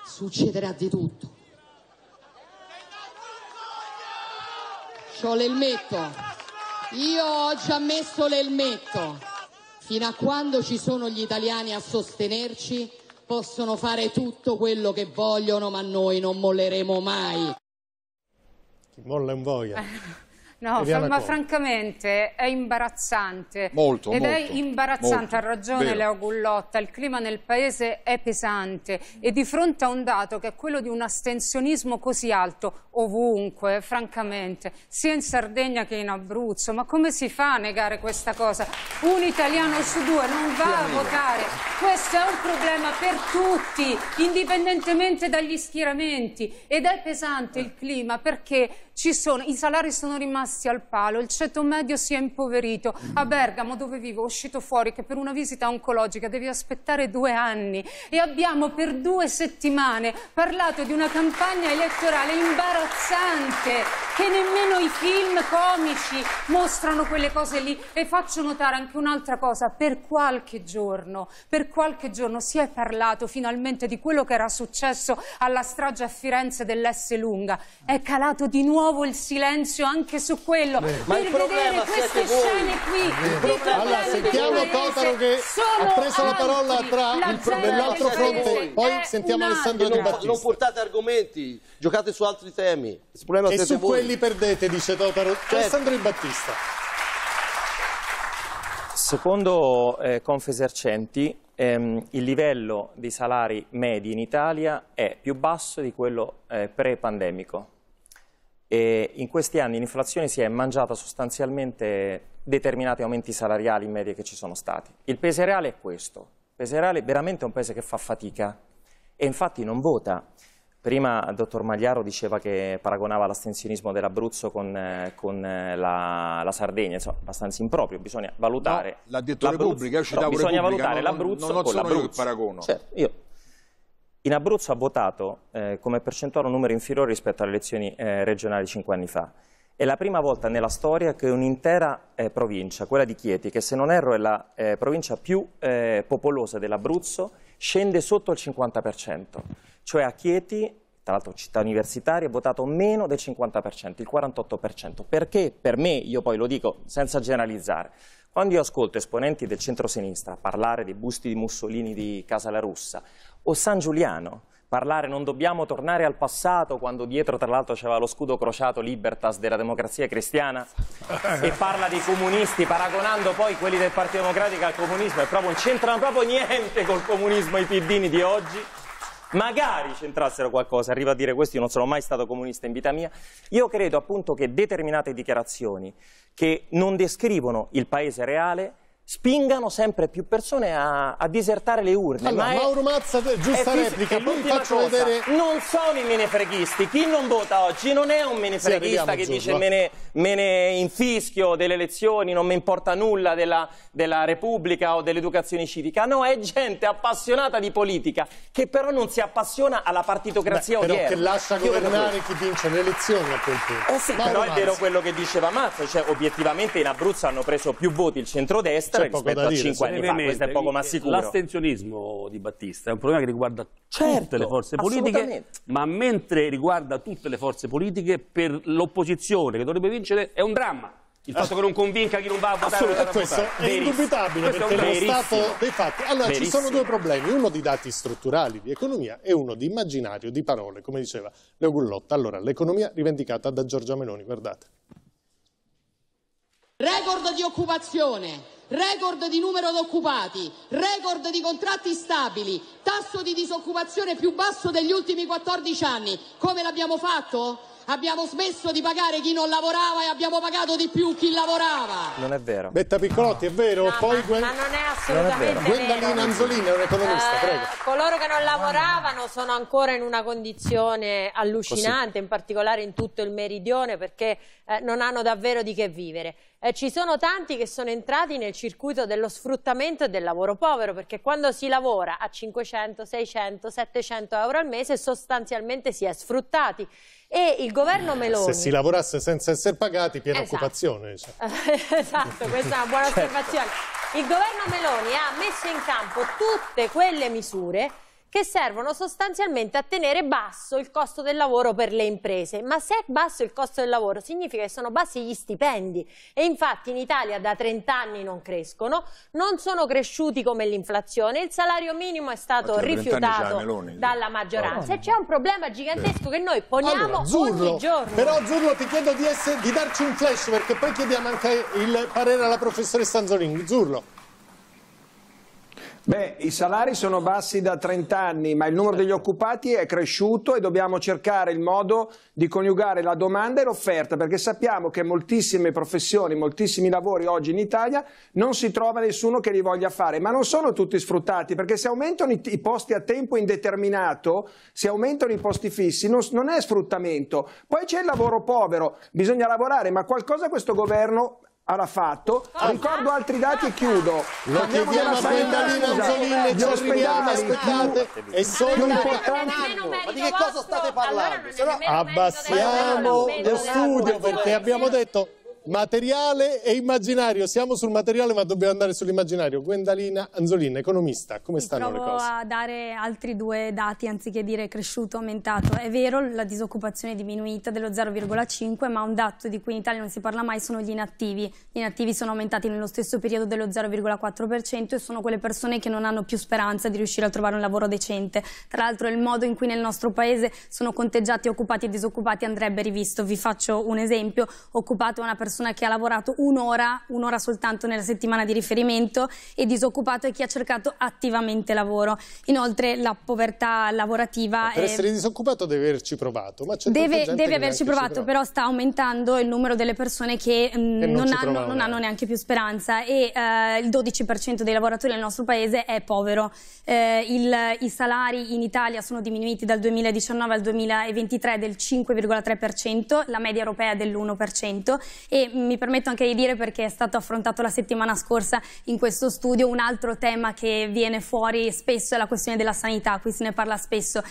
Succederà di tutto Ho l'elmetto. Io ho già messo l'elmetto. Fino a quando ci sono gli italiani a sostenerci, possono fare tutto quello che vogliono, ma noi non molleremo mai. Chi molla è un boia. [laughs] No, fra ma francamente è imbarazzante. Molto, Ed molto, è imbarazzante, molto, ha ragione vero. Leo Gullotta, il clima nel paese è pesante e di fronte a un dato che è quello di un astensionismo così alto ovunque, francamente, sia in Sardegna che in Abruzzo, ma come si fa a negare questa cosa? Un italiano su due non va a votare, questo è un problema per tutti, indipendentemente dagli schieramenti ed è pesante il clima perché sono, i salari sono rimasti rimasti al palo, il ceto medio si è impoverito. A Bergamo, dove vivo, è uscito fuori che per una visita oncologica devi aspettare due anni e abbiamo per due settimane parlato di una campagna elettorale imbarazzante che nemmeno i film comici mostrano quelle cose lì. E faccio notare anche un'altra cosa, per qualche giorno, per qualche giorno si è parlato finalmente di quello che era successo alla strage a Firenze dell'S Lunga. È calato di nuovo il silenzio anche su su quello Beh. per vedere queste scene qui. Allora, sentiamo Totaro che ha preso la parola tra l'altro fronte, poi sentiamo Alessandro Di Battista. Non portate argomenti, giocate su altri temi. e su voi. quelli perdete, dice Totaro. Certo. Alessandro Di Battista. Secondo eh, Confesercenti, ehm, il livello dei salari medi in Italia è più basso di quello eh, pre-pandemico. E in questi anni l'inflazione si è mangiata sostanzialmente determinati aumenti salariali in media che ci sono stati. Il paese reale è questo. Il paese reale è veramente un paese che fa fatica e infatti non vota. Prima il dottor Magliaro diceva che paragonava l'astensionismo dell'Abruzzo con, eh, con eh, la, la, Sardegna, insomma, abbastanza improprio, bisogna valutare. No, l'ha detto Repubblica, io ci Bisogna valutare l'Abruzzo non, non con l'Abruzzo. Io che paragono. Certo, io in Abruzzo ha votato eh, come percentuale un numero inferiore rispetto alle elezioni eh, regionali cinque anni fa. È la prima volta nella storia che un'intera eh, provincia, quella di Chieti, che se non erro è la eh, provincia più eh, popolosa dell'Abruzzo, scende sotto il 50%. Cioè a Chieti, tra l'altro città universitaria, è votato meno del 50%, il 48%. Perché per me, io poi lo dico senza generalizzare, quando io ascolto esponenti del centro-sinistra parlare dei busti di Mussolini di Casa La Russa o San Giuliano. Parlare non dobbiamo tornare al passato quando dietro tra l'altro c'era lo scudo crociato Libertas della democrazia cristiana e parla di comunisti paragonando poi quelli del Partito Democratico al comunismo e proprio non c'entrano proprio niente col comunismo i piddini di oggi magari c'entrassero qualcosa, arriva a dire questo, io non sono mai stato comunista in vita mia, io credo appunto che determinate dichiarazioni che non descrivono il paese reale spingano sempre più persone a, a disertare le urne. Allora, ma Mauro Mazza, giusta replica, poi faccio cosa, vedere... Non sono i menefreghisti, chi non vota oggi non è un menefreghista sì, che dice me ne, me ne, infischio delle elezioni, non mi importa nulla della, della Repubblica o dell'educazione civica, no, è gente appassionata di politica che però non si appassiona alla partitocrazia Beh, odierna. che lascia Io governare chi vince le elezioni a quel punto. Eh sì, Mauro però Mazza. è vero quello che diceva Mazza, cioè obiettivamente in Abruzzo hanno preso più voti il centrodestra, maggiore rispetto a dire, 5 anni fa, questo è poco ma sicuro. L'astensionismo di Battista è un problema che riguarda certo, tutte le certo, forze politiche, ma mentre riguarda tutte le forze politiche, per l'opposizione che dovrebbe vincere è un dramma. Il fatto che non convinca chi non va a votare. Assolutamente, questo è indubitabile perché lo stato dei fatti. Allora verissimo. ci sono due problemi, uno di dati strutturali di economia e uno di immaginario di parole, come diceva Leo Gullotta. Allora, l'economia rivendicata da Giorgia Meloni, guardate. Record di occupazione, record di numero di occupati, record di contratti stabili, tasso di disoccupazione più basso degli ultimi 14 anni. Come l'abbiamo fatto? Abbiamo smesso di pagare chi non lavorava e abbiamo pagato di più chi lavorava. Non è vero. Betta Piccolotti, è vero? No, Poi ma, Gwen... ma non è assolutamente non è vero. Gwendalina Anzolini è un economista, eh, prego. Coloro che non lavoravano sono ancora in una condizione allucinante, Così. in particolare in tutto il meridione, perché eh, non hanno davvero di che vivere. Eh, ci sono tanti che sono entrati nel circuito dello sfruttamento e del lavoro povero perché quando si lavora a 500, 600, 700 euro al mese sostanzialmente si è sfruttati e il governo eh, Meloni... Se si lavorasse senza essere pagati, piena esatto. occupazione. Cioè. [laughs] esatto, questa è una buona certo. osservazione. Il governo Meloni ha messo in campo tutte quelle misure che servono sostanzialmente a tenere basso il costo del lavoro per le imprese. Ma se è basso il costo del lavoro significa che sono bassi gli stipendi e infatti in Italia da 30 anni non crescono, non sono cresciuti come l'inflazione, il salario minimo è stato rifiutato Meloni, dalla maggioranza oh. e c'è un problema gigantesco eh. che noi poniamo allora, Zurlo, ogni giorno. Però Zurlo ti chiedo di, essere, di darci un flash perché poi chiediamo anche il parere alla professoressa Anzolini. Zurlo. Beh, i salari sono bassi da 30 anni, ma il numero degli occupati è cresciuto e dobbiamo cercare il modo di coniugare la domanda e l'offerta, perché sappiamo che moltissime professioni, moltissimi lavori oggi in Italia non si trova nessuno che li voglia fare, ma non sono tutti sfruttati, perché se aumentano i, posti a tempo indeterminato, se aumentano i posti fissi, non, non è sfruttamento. Poi c'è il lavoro povero, bisogna lavorare, ma qualcosa questo governo allora fatto. Ricordo altri dati e chiudo. Lo Parliamo della sanità Anzolini, gli ospedali più, e sono importanti. Ma di che cosa state parlando? Allora Abbassiamo lo studio perché abbiamo detto Materiale e immaginario, siamo sul materiale ma dobbiamo andare sull'immaginario. Gwendalina Anzolin, economista, come Mi stanno le cose? Provo a dare altri due dati anziché dire cresciuto, aumentato. È vero, la disoccupazione è diminuita dello 0,5, ma un dato di cui in Italia non si parla mai sono gli inattivi. Gli inattivi sono aumentati nello stesso periodo dello 0,4% e sono quelle persone che non hanno più speranza di riuscire a trovare un lavoro decente. Tra l'altro il modo in cui nel nostro paese sono conteggiati occupati e disoccupati andrebbe rivisto. Vi faccio un esempio, occupato una persona persona che ha lavorato un'ora, un'ora soltanto nella settimana di riferimento e disoccupato e chi ha cercato attivamente lavoro. Inoltre la povertà lavorativa... Ma per è... essere disoccupato deve averci provato. Ma deve, deve averci provato, però sta aumentando il numero delle persone che, mh, che mm, non, hanno, non, hanno, neanche più speranza e eh, il 12% dei lavoratori nel nostro paese è povero. Eh, il, I salari in Italia sono diminuiti dal 2019 al 2023 del 5,3%, la media europea dell'1% e mi permetto anche di dire perché è stato affrontato la settimana scorsa in questo studio un altro tema che viene fuori spesso è la questione della sanità, qui se ne parla spesso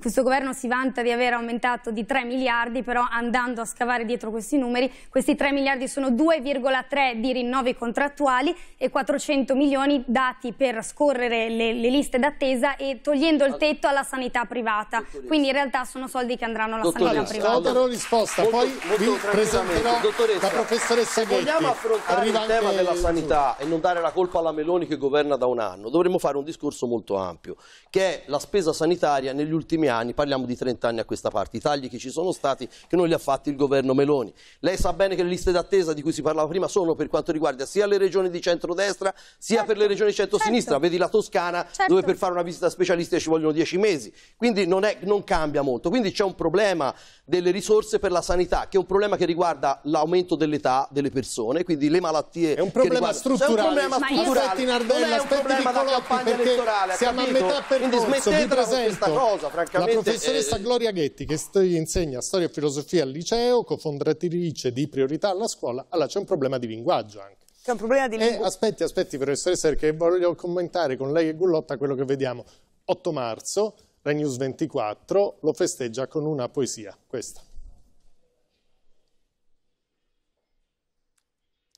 questo governo si vanta di aver aumentato di 3 miliardi, però andando a scavare dietro questi numeri, questi 3 miliardi sono 2,3 di rinnovi contrattuali e 400 milioni dati per scorrere le, le liste d'attesa e togliendo il tetto alla sanità privata. Quindi in realtà sono soldi che andranno alla sanità privata. Ho dato risposta, molto, poi molto vi presenterò la professoressa Se Vogliamo affrontare il tema della sanità e non dare la colpa alla Meloni che governa da un anno. Dovremmo fare un discorso molto ampio, che è la spesa sanitaria negli ultimi ultimi anni, parliamo di 30 anni a questa parte, i tagli che ci sono stati che non li ha fatti il governo Meloni. Lei sa bene che le liste d'attesa di cui si parlava prima sono per quanto riguarda sia le regioni di centrodestra sia certo, per le regioni di centrosinistra, certo. vedi la Toscana certo. dove per fare una visita specialistica ci vogliono 10 mesi, quindi non, è, non cambia molto. Quindi c'è un problema delle risorse per la sanità, che è un problema che riguarda l'aumento dell'età delle persone, quindi le malattie. È un problema strutturale. È un problema strutturale. Io... Non è un problema da campagna elettorale. Siamo a metà percorso, quindi smettetela questa cosa, francamente francamente... La professoressa eh... Gloria Ghetti, che insegna storia e filosofia al liceo, cofondatrice di Priorità alla scuola, allora c'è un problema di linguaggio anche. C'è un problema di eh, linguaggio. Aspetti, aspetti professoressa, perché voglio commentare con lei e Gullotta quello che vediamo. 8 marzo, la News 24 lo festeggia con una poesia, questa.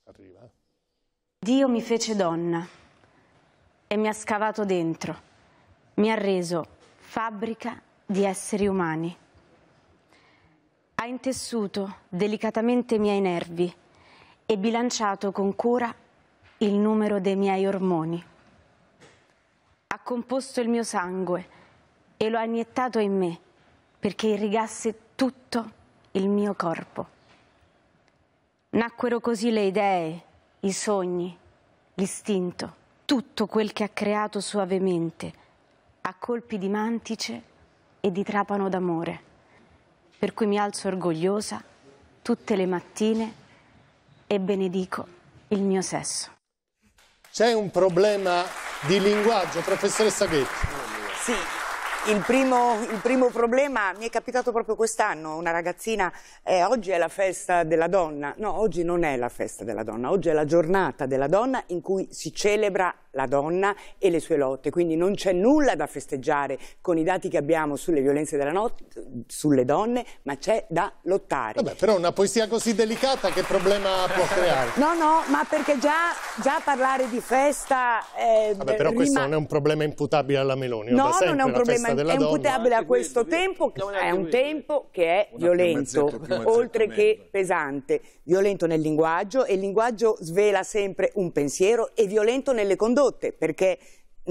Arriva. Eh. Dio mi fece donna e mi ha scavato dentro, mi ha reso fabbrica di esseri umani. Ha intessuto delicatamente i miei nervi e bilanciato con cura il numero dei miei ormoni. Ha composto il mio sangue e lo ha iniettato in me perché irrigasse tutto il mio corpo. Nacquero così le idee, i sogni, l'istinto, tutto quel che ha creato suavemente a colpi di mantice e di trapano d'amore, per cui mi alzo orgogliosa tutte le mattine e benedico il mio sesso. C'è un problema di linguaggio, professoressa Ghetti? Sì, il primo, il primo, problema mi è capitato proprio quest'anno, una ragazzina, eh, oggi è la festa della donna, no oggi non è la festa della donna, oggi è la giornata della donna in cui si celebra la donna e le sue lotte, quindi non c'è nulla da festeggiare con i dati che abbiamo sulle violenze della notte, sulle donne, ma c'è da lottare. Vabbè, però una poesia così delicata che problema può creare? No, no, ma perché già, già parlare di festa... Eh, Vabbè, però questo non è un problema imputabile alla Meloni. No, non è un problema violenza della donna. È imputabile a questo tempo, è un tempo che è violento, oltre che pesante. Violento nel linguaggio e il linguaggio svela sempre un pensiero e violento nelle condotte, perché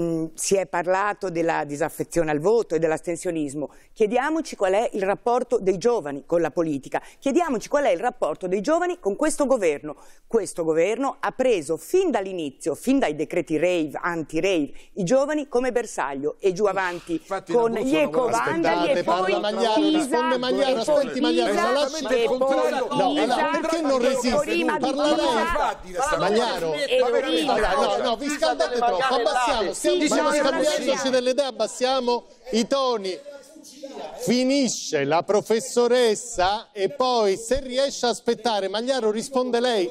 mh, mm, si è parlato della disaffezione al voto e dell'astensionismo, chiediamoci qual è il rapporto dei giovani con la politica, chiediamoci qual è il rapporto dei giovani con questo governo. Questo governo ha preso fin dall'inizio, fin dai decreti rave, anti-rave, i giovani come bersaglio e giù avanti Infatti, con gli ecovandali e poi Pisa, Magliano, aspetti Magliano, Pisa, lascia il contrario. No, allora, perché non resiste? Parla lei. Magliano, no, no, vi scaldate troppo, abbassiamo, sì, diciamo delle idee abbassiamo i toni. Finisce la professoressa e poi se riesce a aspettare Magliaro risponde lei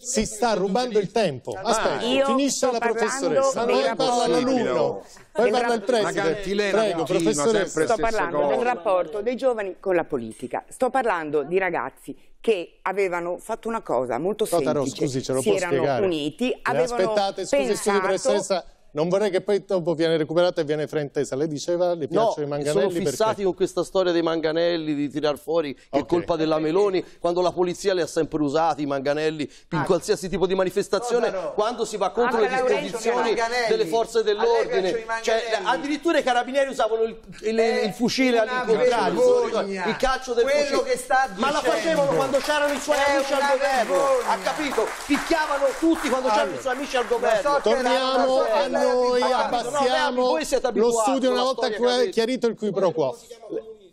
si sta rubando il tempo. Ah, Aspetta, Io finisce la professoressa, poi parla l'alunno, poi parla il preside. Prego, professoressa. Sto parlando del rapporto dei giovani con la politica. Sto parlando di ragazzi che avevano fatto una cosa molto semplice. Totaro, scusi, ce lo si erano spiegare. uniti, avevano aspettate, scusi, pensato... Scusi, professoressa non vorrei che poi dopo viene recuperata e viene fraintesa. Lei diceva le piacciono no, i manganelli? sono fissati perché? con questa storia dei manganelli, di tirar fuori che okay. è colpa della Meloni, quando la polizia li ha sempre usati, i manganelli, in ah. qualsiasi tipo di manifestazione, no, no. quando si va contro Anche le disposizioni delle forze dell'ordine. Cioè, addirittura i carabinieri usavano il, il, eh, il fucile al il calcio del Quello fucile. Che sta dicendo. Ma la facevano quando c'erano i suoi è amici al governo, ha capito? Picchiavano tutti quando allora. c'erano i suoi amici al governo. Torniamo a noi ah, abbassiamo lo studio una volta chiarito il cui pro quo.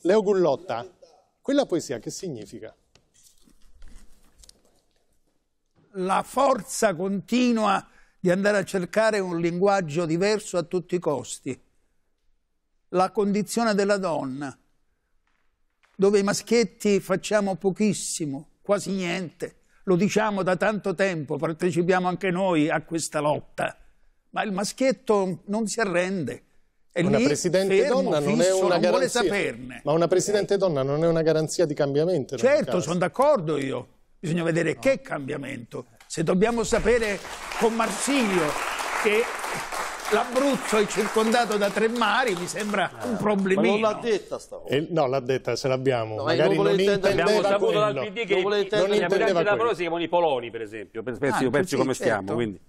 Leo Gullotta, quella poesia che significa? La forza continua di andare a cercare un linguaggio diverso a tutti i costi. La condizione della donna, dove i maschietti facciamo pochissimo, quasi niente. Lo diciamo da tanto tempo, partecipiamo anche noi a questa lotta ma il maschietto non si arrende. È una lì, presidente fermo, donna non è una non garanzia. saperne. Ma una presidente donna non è una garanzia di cambiamento. Certo, sono d'accordo io. Bisogna vedere no. che cambiamento. Se dobbiamo sapere con Marsilio che l'Abruzzo è circondato da tre mari, mi sembra un eh. problemino. Ma non l'ha detta sta cosa. Eh, no, l'ha detta, se l'abbiamo. No, Magari non, non intendeva Abbiamo saputo dal PD che non intendeva abitanti della Polo si chiamano i Poloni, per esempio, pensi, ah, pensi come certo. stiamo. Quindi.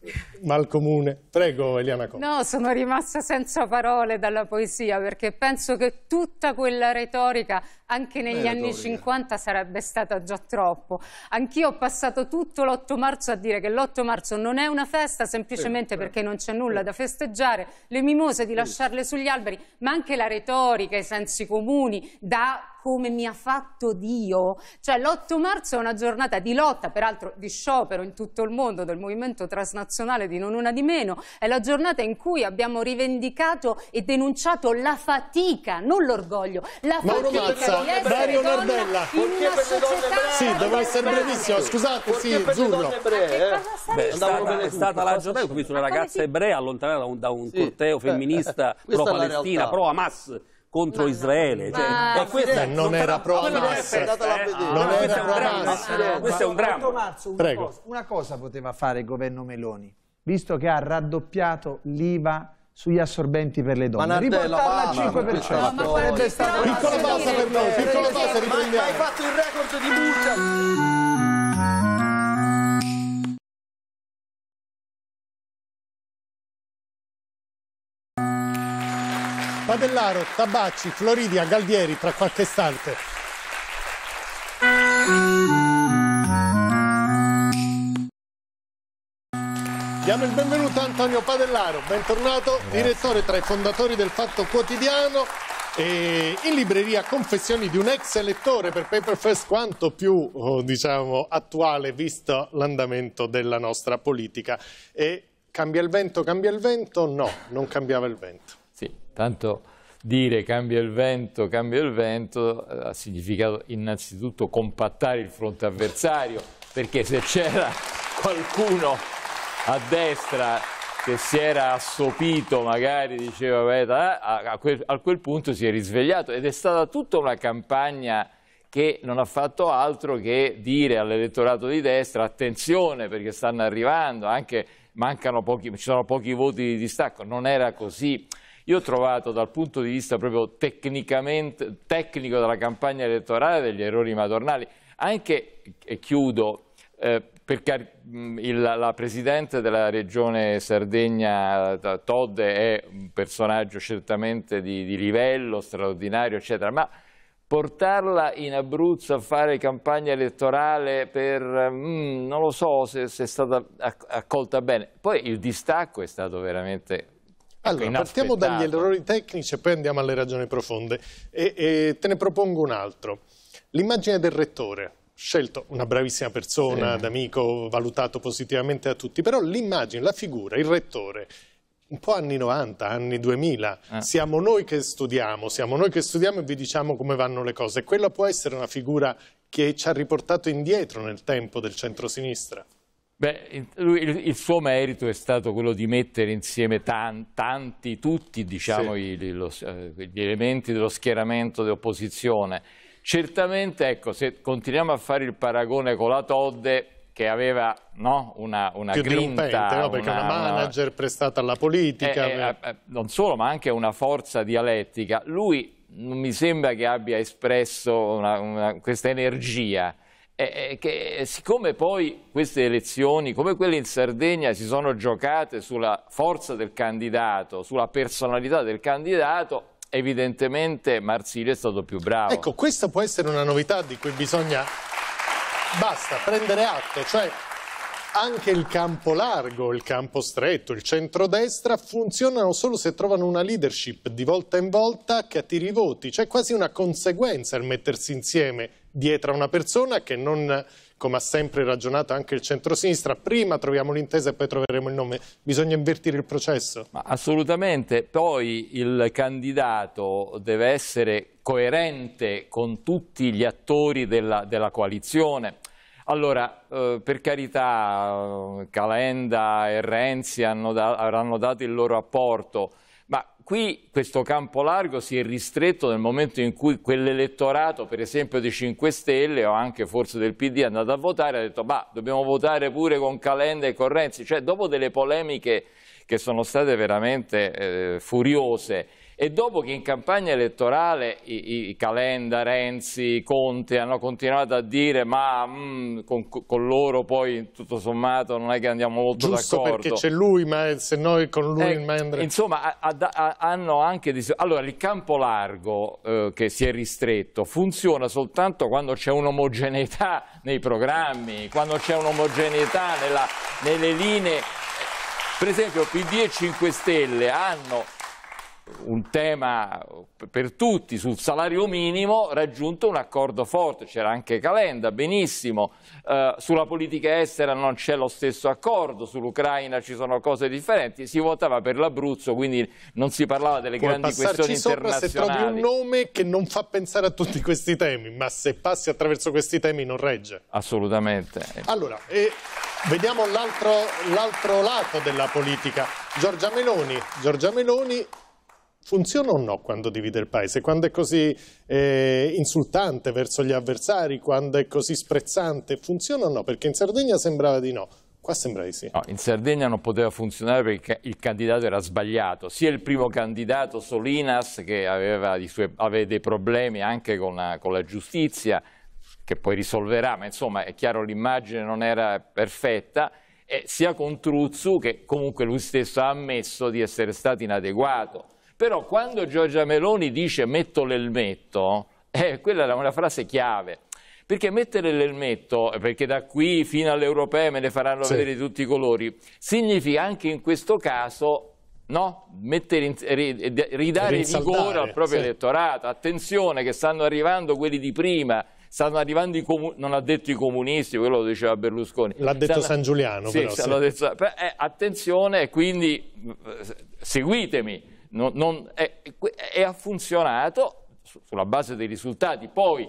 Mal comune. Prego, Eliana Costa. No, sono rimasta senza parole dalla poesia, perché penso che tutta quella retorica, anche negli anni retorica. 50, sarebbe stata già troppo. Anch'io ho passato tutto l'8 marzo a dire che l'8 marzo non è una festa, semplicemente eh, perché non c'è nulla da festeggiare, pianeggiare le mimose, di lasciarle sugli alberi, ma anche la retorica, i sensi comuni, da come mi ha fatto Dio. Cioè l'8 marzo è una giornata di lotta, peraltro di sciopero in tutto il mondo del movimento transnazionale di Non Una di Meno, è la giornata in cui abbiamo rivendicato e denunciato la fatica, non l'orgoglio, la Mauro fatica Mazza, di essere Dario donna Nardella. in una società eh? Sì, devo essere brevissimo, scusate, sì, Zurlo. Eh? Beh, è stata, è stata la giornata, ho visto una ragazza ebrea allontanata da un, da un sì. corteo eh, femminista pro-Palestina, pro-Hamas contro Israele. Cioè, ma... questa non, non era proprio massa. Non era proprio Questo è un dramma. Marzo, una, Prego. Cosa, una cosa poteva fare il governo Meloni, visto che ha raddoppiato l'Iva sugli assorbenti per le donne. Ma riportarla al 5%. No, ma piccola pausa per noi, piccola pausa, riprendiamo. Ma hai fatto il record di multa. Padellaro, Tabacci, Floridia, Galdieri tra qualche istante. Diamo il benvenuto a Antonio Padellaro, bentornato, Grazie. direttore tra i fondatori del Fatto Quotidiano, e in libreria Confessioni di un ex elettore per Paperfest quanto più oh, diciamo, attuale visto l'andamento della nostra politica e cambia il vento, cambia il vento? No, non cambiava il vento. Tanto dire cambia il vento, cambia il vento eh, ha significato innanzitutto compattare il fronte avversario, perché se c'era qualcuno a destra che si era assopito, magari diceva, beh, a, quel, a quel punto si è risvegliato ed è stata tutta una campagna che non ha fatto altro che dire all'elettorato di destra attenzione perché stanno arrivando, anche mancano pochi, ci sono pochi voti di distacco, non era così. Io ho trovato dal punto di vista proprio tecnico della campagna elettorale degli errori madornali, anche, e chiudo, eh, perché il, la Presidente della Regione Sardegna, eh, Todd, è un personaggio certamente di, di livello, straordinario, eccetera, ma portarla in Abruzzo a fare campagna elettorale per, mm, non lo so se, se è stata accolta bene. Poi il distacco è stato veramente Ecco, allora, partiamo dagli errori tecnici e poi andiamo alle ragioni profonde. E, e te ne propongo un altro. L'immagine del rettore, scelto una bravissima persona, sì. d'amico, valutato positivamente da tutti, però l'immagine, la figura, il rettore, un po' anni 90, anni 2000, ah. siamo noi che studiamo, siamo noi che studiamo e vi diciamo come vanno le cose. Quella può essere una figura che ci ha riportato indietro nel tempo del centrosinistra. Beh, lui, il suo merito è stato quello di mettere insieme tanti, tanti tutti diciamo, sì. gli, lo, eh, gli elementi dello schieramento di opposizione. Certamente, ecco, se continuiamo a fare il paragone con la Todde, che aveva no, una, una Più grinta, no? perché una, una manager una... prestata alla politica. Eh, eh, eh, non solo, ma anche una forza dialettica. Lui non mi sembra che abbia espresso questa energia eh, eh, che siccome poi queste elezioni, come quelle in Sardegna, si sono giocate sulla forza del candidato, sulla personalità del candidato, evidentemente Marsilio è stato più bravo. Ecco, questa può essere una novità di cui bisogna, basta, prendere atto, cioè anche il campo largo, il campo stretto, il centrodestra funzionano solo se trovano una leadership di volta in volta che attiri i voti. C'è quasi una conseguenza il mettersi insieme dietro a una persona che non, come ha sempre ragionato anche il centrosinistra, prima troviamo l'intesa e poi troveremo il nome. Bisogna invertire il processo. Ma assolutamente, poi il candidato deve essere coerente con tutti gli attori della, della coalizione. Allora, eh, per carità, eh, Calenda e Renzi da, avranno dato il loro apporto, qui questo campo largo si è ristretto nel momento in cui quell'elettorato, per esempio dei 5 Stelle o anche forse del PD, è andato a votare e ha detto ma dobbiamo votare pure con Calenda e Correnzi. cioè dopo delle polemiche che sono state veramente eh, furiose e dopo che in campagna elettorale i, i Calenda, Renzi, Conte hanno continuato a dire ma mm, con, con, loro poi tutto sommato non è che andiamo molto d'accordo. Giusto perché c'è lui ma se noi con lui... Eh, mandre... Insomma a, a, a, hanno anche... Allora il campo largo eh, che si è ristretto funziona soltanto quando c'è un'omogeneità nei programmi, quando c'è un'omogeneità nelle linee... Per esempio PD e 5 Stelle hanno un tema per tutti sul salario minimo, raggiunto un accordo forte, c'era anche Calenda, benissimo, eh, sulla politica estera non c'è lo stesso accordo, sull'Ucraina ci sono cose differenti, si votava per l'Abruzzo, quindi non si parlava delle Puoi grandi questioni internazionali. se trovi un nome che non fa pensare a tutti questi temi, ma se passi attraverso questi temi non regge. Assolutamente. Allora, eh, vediamo l'altro lato della politica. Giorgia Meloni, Giorgia Meloni funziona o no quando divide il paese, quando è così eh, insultante verso gli avversari, quando è così sprezzante, funziona o no? Perché in Sardegna sembrava di no. Qua sembra di sì. No, in Sardegna non poteva funzionare perché il candidato era sbagliato. Sia il primo candidato, Solinas, che aveva, suoi, aveva dei problemi anche con la, con la giustizia, che poi risolverà, ma insomma è chiaro l'immagine non era perfetta, sia con Truzzu che comunque lui stesso ha ammesso di essere stato inadeguato. Però quando Giorgia Meloni dice metto l'elmetto, eh, quella era una frase chiave, perché mettere l'elmetto, eh, perché da qui fino all'Europea me ne faranno sì. vedere tutti i colori, significa anche in questo caso no? in, ridare vigore al proprio sì. elettorato. Attenzione che stanno arrivando quelli di prima, stanno arrivando i non ha detto i comunisti, quello lo diceva Berlusconi. L'ha detto stanno... San Giuliano. Sì, però, sì. Detto... Eh, attenzione, quindi eh, seguitemi non, non, è, è, ha funzionato sulla base dei risultati. Poi,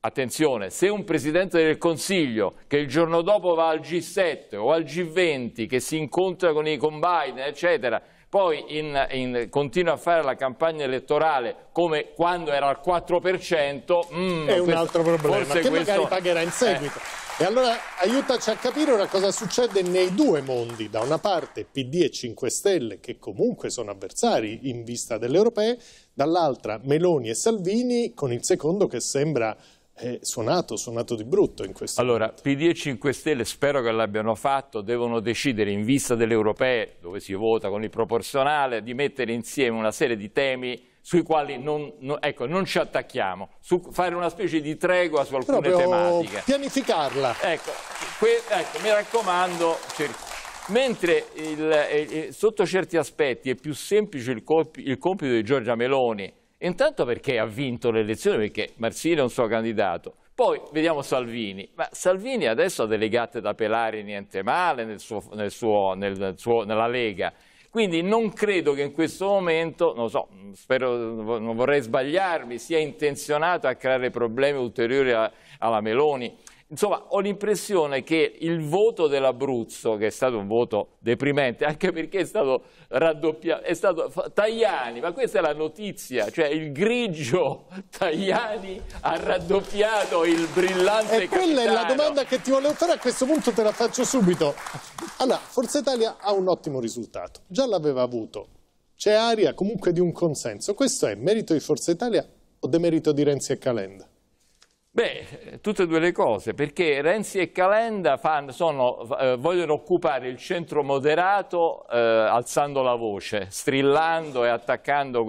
attenzione, se un Presidente del Consiglio che il giorno dopo va al G7 o al G20, che si incontra con, i, con Biden, eccetera, poi in, in, continua a fare la campagna elettorale come quando era al 4%, mm, è un questo, altro problema forse che questo, magari pagherà in eh. seguito. Eh. E allora aiutaci a capire ora cosa succede nei due mondi, da una parte PD e 5 Stelle che comunque sono avversari in vista delle europee, dall'altra Meloni e Salvini con il secondo che sembra è suonato, suonato di brutto in questo Allora, momento. PD e 5 Stelle spero che l'abbiano fatto, devono decidere in vista delle europee, dove si vota con il proporzionale, di mettere insieme una serie di temi sui quali non, no, ecco, non ci attacchiamo, su, fare una specie di tregua su alcune Proprio tematiche. pianificarla. Ecco, que, ecco mi raccomando, mentre il, eh, sotto certi aspetti è più semplice il, colpi, il compito di Giorgia Meloni, Intanto perché ha vinto le elezioni, perché Marsini è un suo candidato. Poi vediamo Salvini, ma Salvini adesso ha delle gatte da pelare niente male nel suo, nel suo, nel suo, nella Lega, quindi non credo che in questo momento, non so, spero, non vorrei sbagliarmi, sia intenzionato a creare problemi ulteriori alla, alla Meloni. Insomma, ho l'impressione che il voto dell'Abruzzo, che è stato un voto deprimente, [laughs] anche perché è stato raddoppiato, è stato Tajani, ma questa è la notizia, cioè il grigio [laughs] Tajani ha raddoppiato il brillante E quella capitano. è la domanda che ti volevo fare, a questo punto te la faccio subito. Allora, Forza Italia ha un ottimo risultato, già l'aveva avuto, c'è aria comunque di un consenso, questo è merito di Forza Italia o demerito di Renzi e Calenda? Beh, tutte e due le cose, perché Renzi e Calenda fan, sono, eh, vogliono occupare il centro moderato eh, alzando la voce, strillando e attaccando...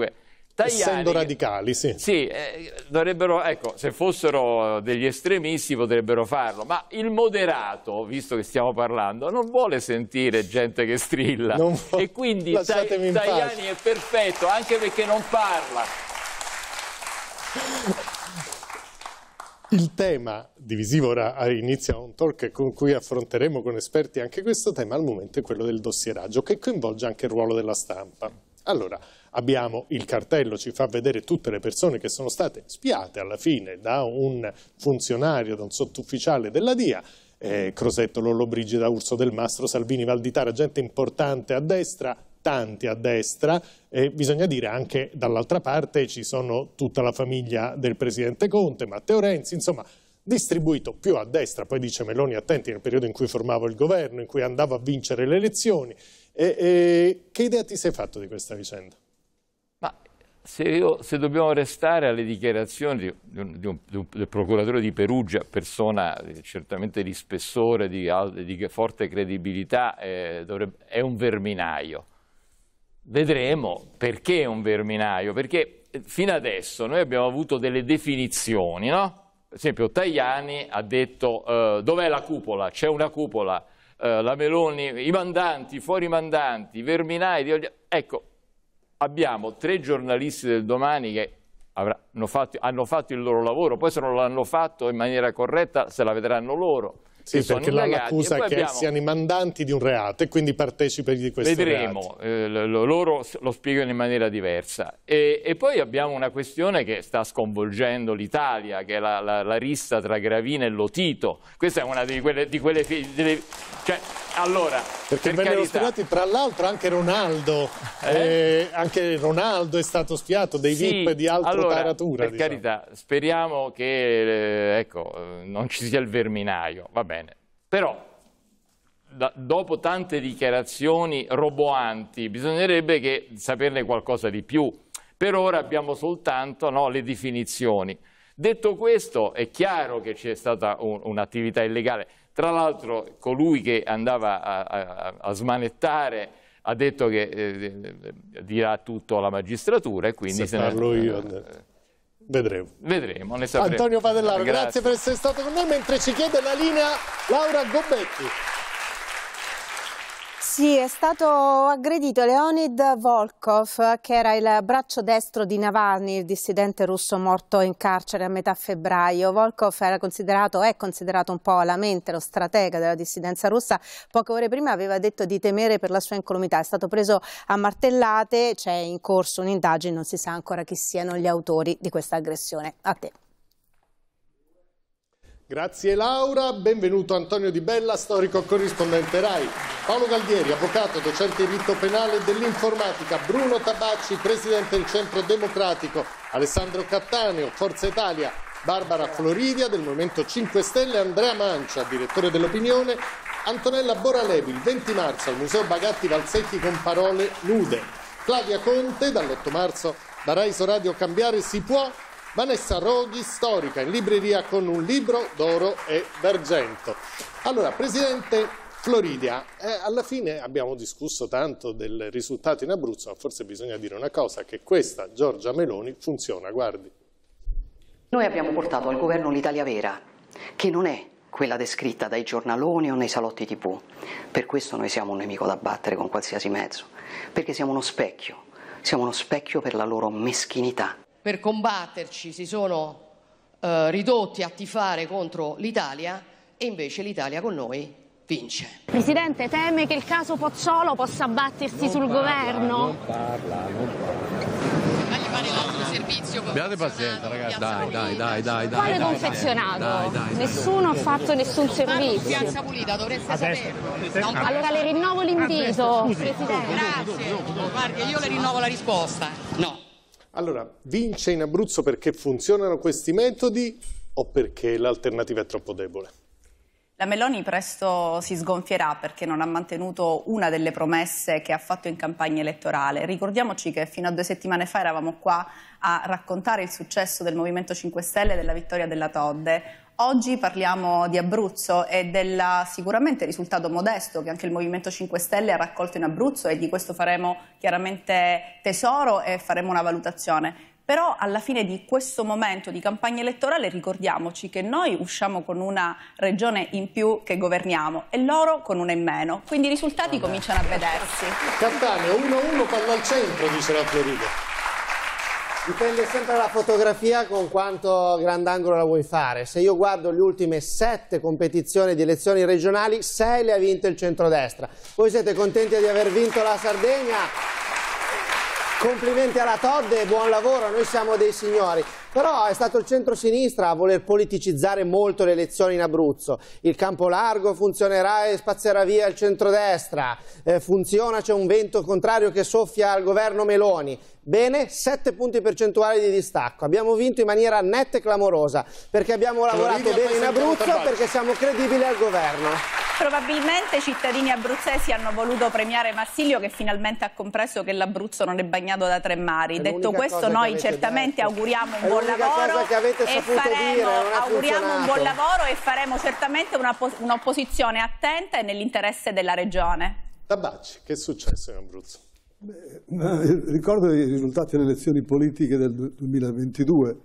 Tajani, Essendo radicali, sì. Sì, eh, dovrebbero, ecco, se fossero degli estremisti potrebbero farlo, ma il moderato, visto che stiamo parlando, non vuole sentire gente che strilla. E quindi tai Tajani è perfetto, anche perché non parla. Il tema divisivo, ora inizia un talk con cui affronteremo con esperti anche questo tema, al momento è quello del dossieraggio, che coinvolge anche il ruolo della stampa. Allora, abbiamo il cartello, ci fa vedere tutte le persone che sono state spiate alla fine da un funzionario, da un sottufficiale della DIA, eh, Crosetto, Lollobrigida, Urso del Mastro, Salvini, Valditara, gente importante a destra, tanti a destra e bisogna dire anche dall'altra parte ci sono tutta la famiglia del presidente Conte, Matteo Renzi, insomma distribuito più a destra, poi dice Meloni attenti nel periodo in cui formavo il governo, in cui andavo a vincere le elezioni. E, e, che idea ti sei fatto di questa vicenda? Se, io, se, dobbiamo restare alle dichiarazioni di, di un, di un, del procuratore di Perugia, persona eh, certamente di spessore, di, forte credibilità, eh, dovrebbe, è un verminaio vedremo perché è un verminaio, perché eh, fino adesso noi abbiamo avuto delle definizioni, no? Per esempio Tajani ha detto eh, dov'è la cupola? C'è una cupola, eh, la Meloni, i mandanti, i fuori mandanti, i verminai, ecco, abbiamo tre giornalisti del domani che avranno fatto, hanno fatto il loro lavoro, poi se non l'hanno fatto in maniera corretta se la vedranno loro. Sì, perché l'accusa che abbiamo... siano i mandanti di un reato e quindi partecipi di questo Vedremo, reato. Vedremo, eh, loro lo spiegano in maniera diversa. E, e, poi abbiamo una questione che sta sconvolgendo l'Italia, che è la, la, la rissa tra Gravina e Lotito. Questa è una di quelle... Di quelle delle, cioè, allora, perché per vennero carità. spiati tra l'altro anche Ronaldo, eh? Eh, anche Ronaldo è stato spiato dei sì, VIP di altra allora, taratura. Per diciamo. carità, speriamo che eh, ecco, eh, non ci sia il verminaio, va bene. Però da, dopo tante dichiarazioni roboanti bisognerebbe che, saperne qualcosa di più. Per ora abbiamo soltanto no, le definizioni. Detto questo, è chiaro che c'è stata un'attività un illegale tra l'altro colui che andava a, a, a, smanettare ha detto che eh, eh dirà tutto alla magistratura e quindi... Se, se parlo ne... io... Eh, Vedremo. Vedremo, ne sapremo. Antonio Padellaro, grazie. grazie per essere stato con noi, mentre ci chiede la linea Laura Gobetti. Sì, è stato aggredito Leonid Volkov, che era il braccio destro di Navalny, il dissidente russo morto in carcere a metà febbraio. Volkov era considerato, è considerato un po' la mente, lo stratega della dissidenza russa. Poche ore prima aveva detto di temere per la sua incolumità. È stato preso a martellate, c'è in corso un'indagine, non si sa ancora chi siano gli autori di questa aggressione. A te. Grazie Laura, benvenuto Antonio Di Bella, storico corrispondente RAI. Paolo Galdieri, avvocato, docente di diritto penale e dell'informatica. Bruno Tabacci, presidente del Centro Democratico. Alessandro Cattaneo, Forza Italia. Barbara Floridia del Movimento 5 Stelle, Andrea Mancia, direttore dell'Opinione, Antonella Boralevi il 20 marzo al Museo Bagatti Valsecchi con parole nude. Claudia Conte dall'8 marzo da Raiso Radio Cambiare si può Vanessa Roghi, storica, in libreria con un libro d'oro e d'argento. Allora, Presidente Floridia, eh, alla fine abbiamo discusso tanto del risultato in Abruzzo, ma forse bisogna dire una cosa, che questa Giorgia Meloni funziona, guardi. Noi abbiamo portato al governo l'Italia vera, che non è quella descritta dai giornaloni o nei salotti tv. Per questo noi siamo un nemico da battere con qualsiasi mezzo, perché siamo uno specchio, siamo uno specchio per la loro meschinità, per combatterci si sono eh, ridotti a tifare contro l'Italia e invece l'Italia con noi vince. Presidente, teme che il caso Pozzolo possa abbattersi non sul parla, governo? Non parla, non parla. Ma gli pare l'altro servizio Abbiate pazienza, ragazzi, dai, dai, dai, dai. Quale confezionato? Nessuno ha fatto nessun servizio. Piazza Pulita, dovreste Adesso. saperlo. Allora le rinnovo l'invito, Presidente. Grazie. Guardi, io le rinnovo la risposta. Allora, vince in Abruzzo perché funzionano questi metodi o perché l'alternativa è troppo debole? La Meloni presto si sgonfierà perché non ha mantenuto una delle promesse che ha fatto in campagna elettorale. Ricordiamoci che fino a due settimane fa eravamo qua a raccontare il successo del Movimento 5 Stelle e della vittoria della Todde. Oggi parliamo di Abruzzo e del sicuramente risultato modesto che anche il Movimento 5 Stelle ha raccolto in Abruzzo e di questo faremo chiaramente tesoro e faremo una valutazione. Però alla fine di questo momento di campagna elettorale ricordiamoci che noi usciamo con una regione in più che governiamo e loro con una in meno. Quindi i risultati Vabbè. cominciano a vedersi. Catania 1-1 palla al centro, dice la Florida. Dipende sempre dalla fotografia con quanto grandangolo la vuoi fare. Se io guardo le ultime sette competizioni di elezioni regionali, sei le ha vinte il centrodestra. Voi siete contenti di aver vinto la Sardegna? Complimenti alla Todd e buon lavoro, noi siamo dei signori. Però è stato il centro-sinistra a voler politicizzare molto le elezioni in Abruzzo. Il campo largo funzionerà e spazzerà via il centrodestra. Eh, funziona, c'è un vento contrario che soffia al governo Meloni. Bene, 7 punti percentuali di distacco. Abbiamo vinto in maniera netta e clamorosa perché abbiamo lavorato bene in Abruzzo perché siamo credibili al governo. Probabilmente i cittadini abruzzesi hanno voluto premiare Marsilio che finalmente ha compreso che l'Abruzzo non è bagnato da tre mari. È Detto questo noi certamente detto. auguriamo un buon lavoro e faremo, dire, auguriamo un buon lavoro e faremo certamente un'opposizione attenta e nell'interesse della regione. Tabacci, che è successo in Abruzzo? ricordo i risultati delle elezioni politiche del 2022.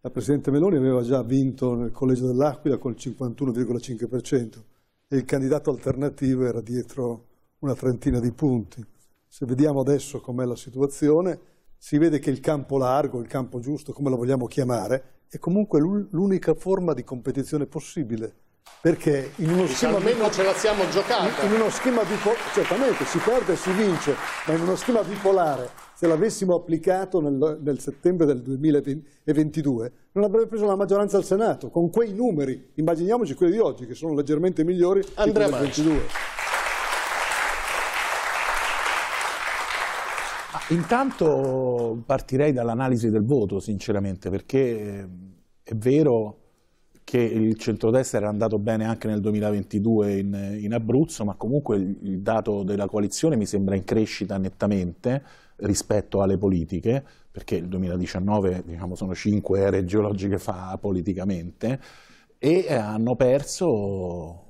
La Presidente Meloni aveva già vinto nel Collegio dell'Aquila con il 51,5% e il candidato alternativo era dietro una trentina di punti. Se vediamo adesso com'è la situazione, si vede che il campo largo, il campo giusto, come lo vogliamo chiamare, è comunque l'unica forma di competizione possibile perché in uno schema almeno ce la siamo giocata in uno schema bipolare certamente si perde e si vince ma in uno schema bipolare se l'avessimo applicato nel, nel, settembre del 2022 non avrebbe preso la maggioranza al Senato con quei numeri immaginiamoci quelli di oggi che sono leggermente migliori Andrea del 22 Intanto partirei dall'analisi del voto, sinceramente, perché eh, è vero che il centrodestra era andato bene anche nel 2022 in, in Abruzzo, ma comunque il, il, dato della coalizione mi sembra in crescita nettamente rispetto alle politiche, perché il 2019 diciamo, sono cinque ere geologiche fa politicamente, e eh, hanno perso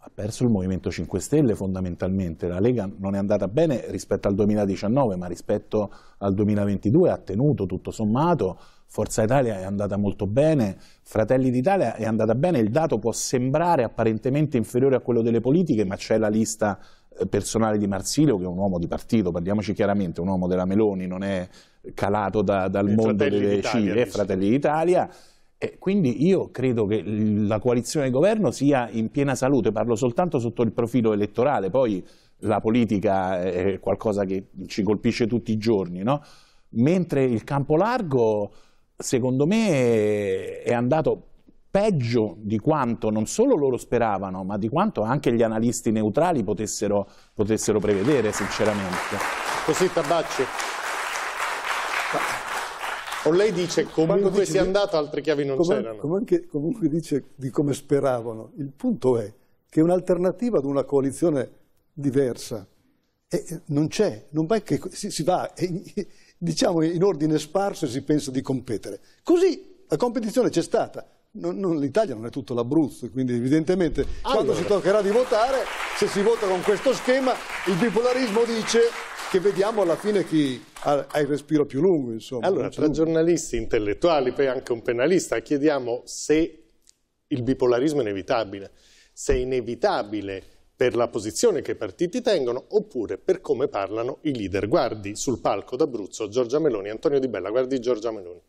ha perso il Movimento 5 Stelle fondamentalmente, la Lega non è andata bene rispetto al 2019 ma rispetto al 2022 ha tenuto tutto sommato Forza Italia è andata molto bene, Fratelli d'Italia è andata bene, il dato può sembrare apparentemente inferiore a quello delle politiche, ma c'è la lista eh, personale di Marsilio, che è un uomo di partito, parliamoci chiaramente, un uomo della Meloni, non è calato da, dal e mondo delle cifre, Fratelli d'Italia. E quindi io credo che la coalizione di governo sia in piena salute, parlo soltanto sotto il profilo elettorale, poi la politica è qualcosa che ci colpisce tutti i giorni, no? mentre il campo largo secondo me è andato peggio di quanto non solo loro speravano, ma di quanto anche gli analisti neutrali potessero, potessero prevedere, sinceramente. Così Tabacci. O lei dice comunque sia andato, altre chiavi non c'erano. Comunque, comunque dice di come speravano. Il punto è che un'alternativa ad una coalizione diversa e eh, non c'è, non va che si, si va. E, diciamo in ordine sparso e si pensa di competere. Così la competizione c'è stata. Non, non, L'Italia non è tutto l'Abruzzo, quindi evidentemente allora. quando si toccherà di votare, se si vota con questo schema, il bipolarismo dice che vediamo alla fine chi ha, ha il respiro più lungo. Insomma. Allora, tra giornalisti, intellettuali, poi anche un penalista, chiediamo se il bipolarismo è inevitabile. Se è inevitabile per la posizione che i partiti tengono oppure per come parlano i leader. Guardi sul palco d'Abruzzo Giorgia Meloni, Antonio Di Bella, guardi Giorgia Meloni.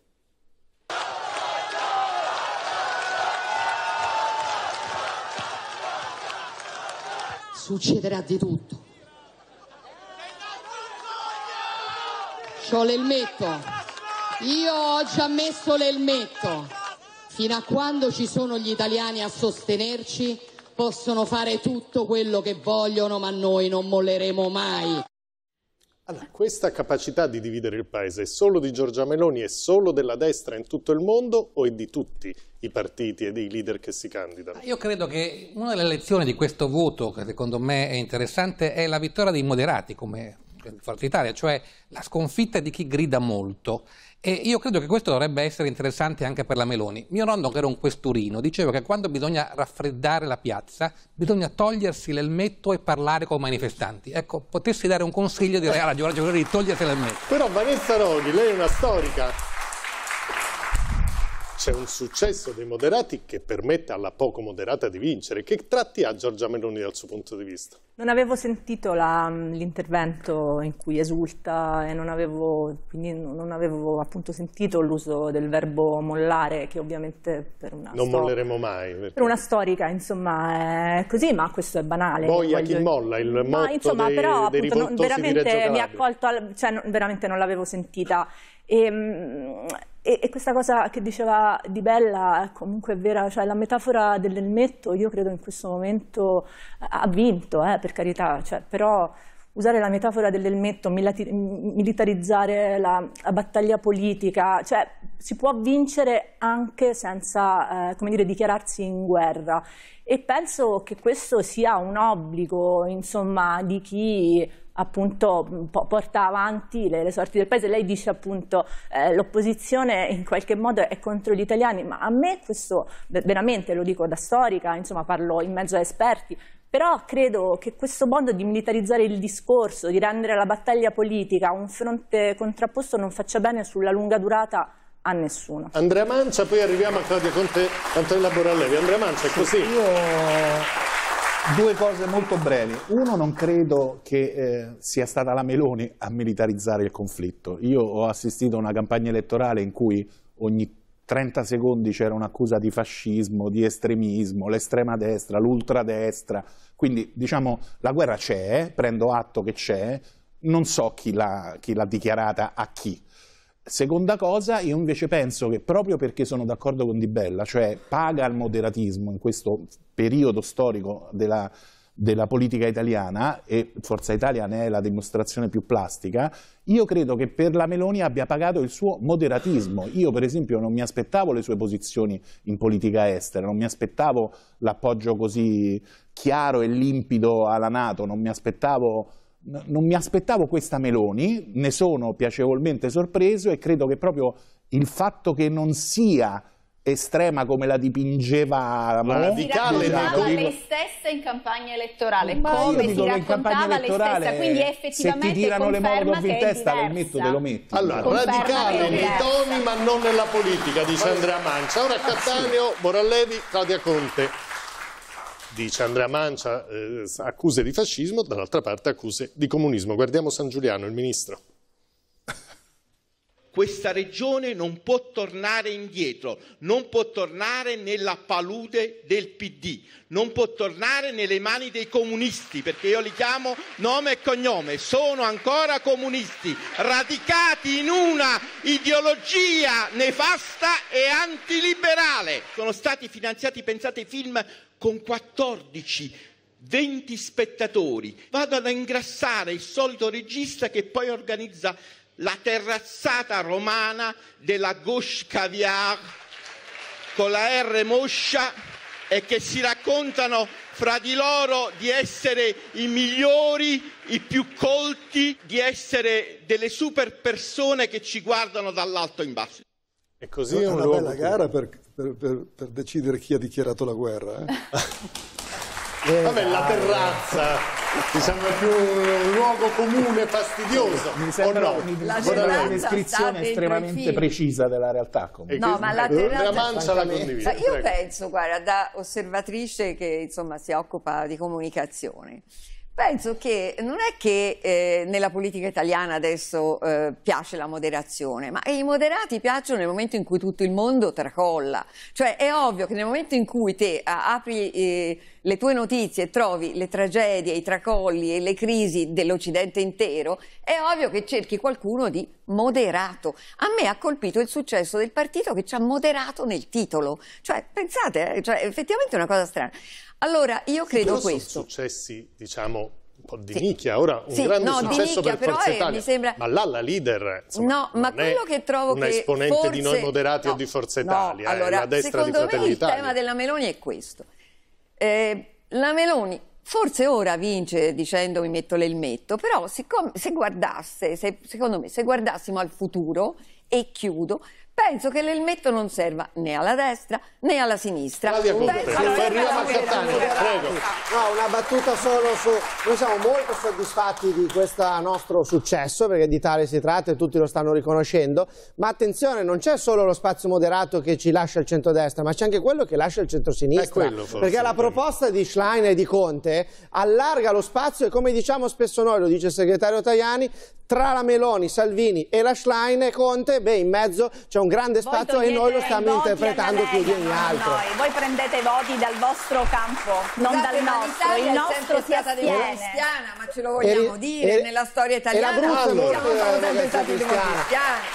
Succederà di tutto. C'ho l'elmetto. Io ho già messo l'elmetto. Fino a quando ci sono gli italiani a sostenerci, Possono fare tutto quello che vogliono, ma noi non molleremo mai. Allora, questa capacità di dividere il paese è solo di Giorgia Meloni, è solo della destra in tutto il mondo o è di tutti i partiti e dei leader che si candidano? Ah, io credo che una delle lezioni di questo voto, che secondo me è interessante, è la vittoria dei moderati come Forza Italia, cioè la sconfitta di chi grida molto. E io credo che questo dovrebbe essere interessante anche per la Meloni. Mio nonno, che era un questurino, diceva che quando bisogna raffreddare la piazza bisogna togliersi l'elmetto e parlare con i manifestanti. Ecco, potessi dare un consiglio direi alla Giorgia Giorgi di togliersi l'elmetto. Però Vanessa Roghi, lei è una storica c'è un successo dei moderati che permette alla poco moderata di vincere. Che tratti ha Giorgia Meloni dal suo punto di vista? Non avevo sentito l'intervento in cui esulta e non avevo, non avevo appunto sentito l'uso del verbo mollare che ovviamente per una, non molleremo mai, per una storica insomma è così ma questo è banale. Boia voglio... chi molla il motto ma, insomma, dei, però, dei appunto, non, veramente mi ha colto, cioè, non, veramente non l'avevo sentita e, ehm, e, e, questa cosa che diceva Di Bella è comunque vera, cioè la metafora dell'elmetto io credo in questo momento ha vinto, eh, per carità, cioè, però usare la metafora dell'elmetto, militarizzare la, la, battaglia politica, cioè si può vincere anche senza eh, come dire, dichiararsi in guerra e penso che questo sia un obbligo insomma, di chi appunto mm, porta avanti le, le, sorti del paese. Lei dice appunto eh, l'opposizione in qualche modo è contro gli italiani, ma a me questo veramente lo dico da storica, insomma parlo in mezzo a esperti, però credo che questo modo di militarizzare il discorso, di rendere la battaglia politica un fronte contrapposto non faccia bene sulla lunga durata a nessuno. Andrea Mancia, poi arriviamo a Claudia Conte, Antonella Borallevi. Andrea Mancia, è così? Io Due cose molto brevi. Uno, non credo che eh, sia stata la Meloni a militarizzare il conflitto. Io ho assistito a una campagna elettorale in cui ogni 30 secondi c'era un'accusa di fascismo, di estremismo, l'estrema destra, l'ultradestra. Quindi, diciamo, la guerra c'è, prendo atto che c'è, non so chi l'ha dichiarata a chi Seconda cosa, io invece penso che proprio perché sono d'accordo con Di Bella, cioè paga il moderatismo in questo periodo storico della, della politica italiana, e Forza Italia ne è la dimostrazione più plastica, io credo che per la Meloni abbia pagato il suo moderatismo. Io per esempio non mi aspettavo le sue posizioni in politica estera, non mi aspettavo l'appoggio così chiaro e limpido alla Nato, non mi aspettavo non mi aspettavo questa Meloni, ne sono piacevolmente sorpreso e credo che proprio il fatto che non sia estrema come la dipingeva ma radicale si raccontava dico, lei stessa in campagna elettorale ma come si raccontava lei stessa quindi effettivamente se ti tirano le monografie in testa lo metto te lo metti allora conferma radicale nei toni ma non nella politica dice Andrea Mancia ora Cattaneo Morallevi Claudia Conte dice Andrea Mancia eh, accuse di fascismo, dall'altra parte accuse di comunismo. Guardiamo San Giuliano, il ministro. Questa regione non può tornare indietro, non può tornare nella palude del PD, non può tornare nelle mani dei comunisti, perché io li chiamo nome e cognome, sono ancora comunisti, radicati in una ideologia nefasta e antiliberale. Sono stati finanziati, pensate, film con 14 20 spettatori. Vado ad ingrassare il solito regista che poi organizza la terrazzata romana della gauche caviar con la R moscia e che si raccontano fra di loro di essere i migliori, i più colti, di essere delle super persone che ci guardano dall'alto in basso. E così è una bella gara per, per, per, per, decidere chi ha dichiarato la guerra. Eh? [laughs] Eh, Vabbè, la terrazza mi sembra più un luogo comune fastidioso. Mi sembra oh, no. una descrizione estremamente precisa della realtà. Comunque. No, ma la terrazza... mancia la condivido. Io penso, guarda, da osservatrice che insomma si occupa di comunicazione, Penso che non è che eh, nella politica italiana adesso eh, piace la moderazione, ma i moderati piacciono nel momento in cui tutto il mondo tracolla. Cioè è ovvio che nel momento in cui te apri eh, le tue notizie e trovi le tragedie, i tracolli e le crisi dell'Occidente intero, è ovvio che cerchi qualcuno di moderato. A me ha colpito il successo del partito che ci ha moderato nel titolo. Cioè pensate, eh, cioè, effettivamente è una cosa strana. Allora, io credo Però questo. Sono successi, diciamo, un po' di sì. nicchia, ora un sì, grande no, successo nicchia, per Forza è, eh, Italia, sembra... ma là la leader insomma, no, ma quello che trovo una esponente forse... di noi moderati no, o di Forza Italia, no, allora, destra di Fratelli me Italia. il tema della Meloni è questo. Eh, la Meloni forse ora vince dicendo mi metto l'elmetto, però siccome, se guardasse, se, secondo me, se guardassimo al futuro, e chiudo, penso che l'elmetto non serva né alla destra né alla sinistra. Claudia Conte, penso... allora, arriviamo a No, una battuta solo su... Noi siamo molto soddisfatti di questo nostro successo, perché di tale si tratta e tutti lo stanno riconoscendo, ma attenzione, non c'è solo lo spazio moderato che ci lascia il centrodestra, ma c'è anche quello che lascia il centrosinistra. Quello, forse, perché la proposta di Schlein e di Conte allarga lo spazio e come diciamo spesso noi, lo dice il segretario Tajani, tra la Meloni, Salvini e la Schlein e Conte, beh, in mezzo c'è un grande spazio e noi lo stiamo interpretando più di ogni altro. Noi. Voi prendete voti dal vostro campo, non esatto, dal nostro. Il nostro si astiene. cristiana, ma ce lo vogliamo e, dire, e, nella storia italiana e Bruzzo, siamo sempre stati democristiani.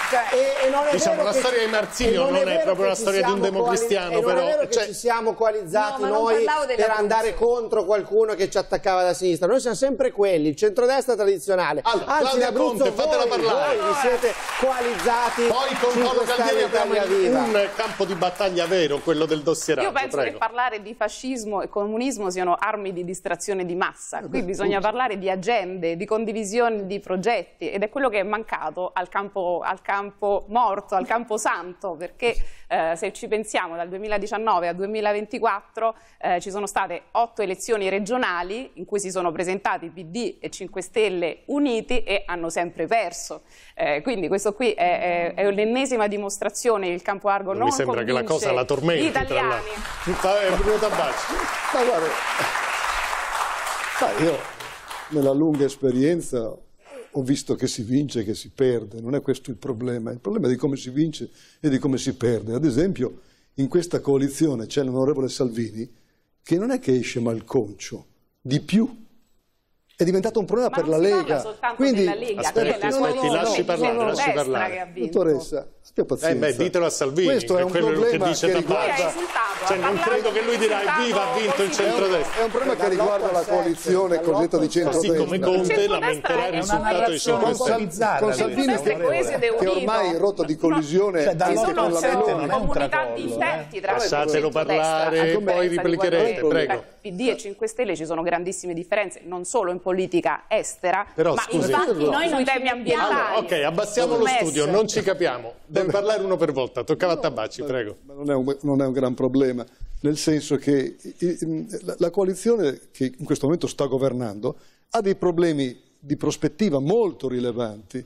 Cioè, e, non diciamo, la storia di Marzino non, non è, proprio la storia di un democristiano, però. Non cioè ci siamo coalizzati noi per andare contro qualcuno che ci attaccava da sinistra. Noi siamo sempre quelli, il centrodestra tradizionale. Anzi, Claudia Conte, fatela parlare. Voi vi siete coalizzati. Poi con Paolo cercare Italia Viva. Un campo di battaglia vero, quello del dossieraggio. Io penso prego. che parlare di fascismo e comunismo siano armi di distrazione di massa. Qui Beh, bisogna tutto. parlare di agende, di condivisione di progetti ed è quello che è mancato al campo, al campo morto, al campo santo, perché eh, se ci pensiamo dal 2019 al 2024 eh, ci sono state otto elezioni regionali in cui si sono presentati PD e 5 Stelle uniti e hanno sempre perso. Eh, quindi questo qui è, è, è l'ennesima dimostrazione il campo Argo non, non mi sembra che la cosa la tormenti gli italiani. Vabbè, Bruno Ma guarda, io nella lunga esperienza ho visto che si vince e che si perde, non è questo il problema, il problema è di come si vince e di come si perde. Ad esempio in questa coalizione c'è l'onorevole Salvini che non è che esce malconcio, di più è diventato un problema Ma per la Lega. Quindi, Lega, aspetta, ti lasci parlare, lasci parlare. Dottoressa, Abbia pazienza. Eh beh, ditelo a Salvini, Questo è, un quello che dice che riguarda... Cioè, non credo che lui dirà viva, ha vinto il centrodestra. È un, problema che riguarda la coalizione cosiddetta di centrodestra. Così come Conte lamenterà il risultato di centrodestra. Con Salvini che ormai è rotta di collisione cioè, anche con la Meloni. comunità di intenti tra eh, Lasciatelo parlare, e poi replicherete, prego. PD e 5 Stelle ci sono grandissime differenze, non solo in politica estera, Però, ma scusi, infatti noi sui temi ambientali. ok, abbassiamo lo studio, non ci capiamo. Deve parlare uno per volta, toccava no, a Tabacci, prego. Non è, un, non è, un, gran problema, nel senso che la coalizione che in questo momento sta governando ha dei problemi di prospettiva molto rilevanti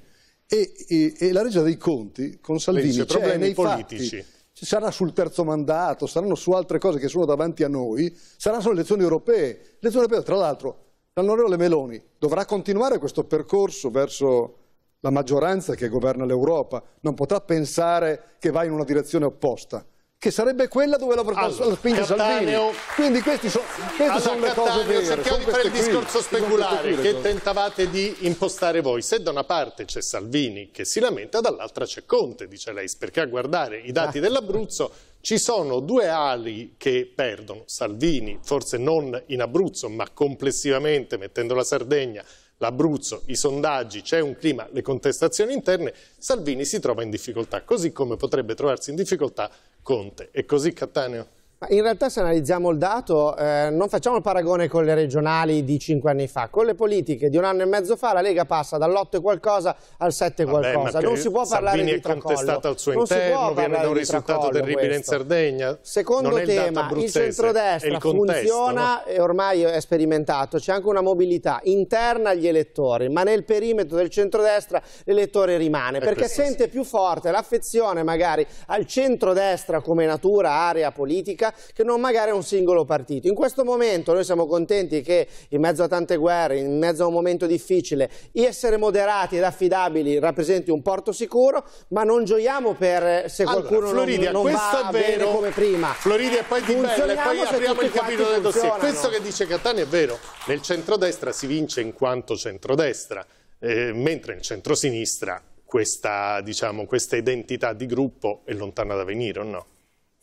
e, e, e la regia dei conti con Salvini c'è cioè nei politici. Fatti, sarà sul terzo mandato, saranno su altre cose che sono davanti a noi, saranno sulle elezioni europee. Le elezioni europee, tra l'altro, l'onorevole Meloni dovrà continuare questo percorso verso la maggioranza che governa l'Europa non potrà pensare che va in una direzione opposta che sarebbe quella dove la allora, spinge Cattaneo, Salvini. Quindi queste sono, allora, sono le Cattaneo, cose vere. Cerchiamo di fare il qui, discorso speculare che tentavate di impostare voi. Se da una parte c'è Salvini che si lamenta, dall'altra c'è Conte, dice lei, perché a guardare i dati ah. dell'Abruzzo ci sono due ali che perdono. Salvini, forse non in Abruzzo, ma complessivamente mettendo la Sardegna l'Abruzzo, i sondaggi, c'è un clima, le contestazioni interne, Salvini si trova in difficoltà, così come potrebbe trovarsi in difficoltà Conte. E così Cattaneo? In realtà se analizziamo il dato eh, non facciamo il paragone con le regionali di cinque anni fa, con le politiche di un anno e mezzo fa la Lega passa dall'otto e qualcosa al sette e qualcosa, non si può parlare Salvini di tracollo. Salvini è contestato al suo non interno, viene da un risultato terribile questo. in Sardegna. Secondo non tema, il, il centrodestra il contesto, funziona no? e ormai è sperimentato, c'è anche una mobilità interna agli elettori, ma nel perimetro del centrodestra l'elettore rimane, è perché così. sente più forte l'affezione magari al centrodestra come natura, area politica, che non magari a un singolo partito. In questo momento noi siamo contenti che in mezzo a tante guerre, in mezzo a un momento difficile, essere moderati ed affidabili rappresenti un porto sicuro, ma non gioiamo per eh, se allora, qualcuno Floridia, non, non va vero. bene come prima. Floridia, poi di bella, e poi apriamo il capitolo del dossier. Questo che dice Catania è vero, nel centrodestra si vince in quanto centrodestra, eh, mentre nel centrosinistra questa, diciamo, questa identità di gruppo è lontana da venire o no?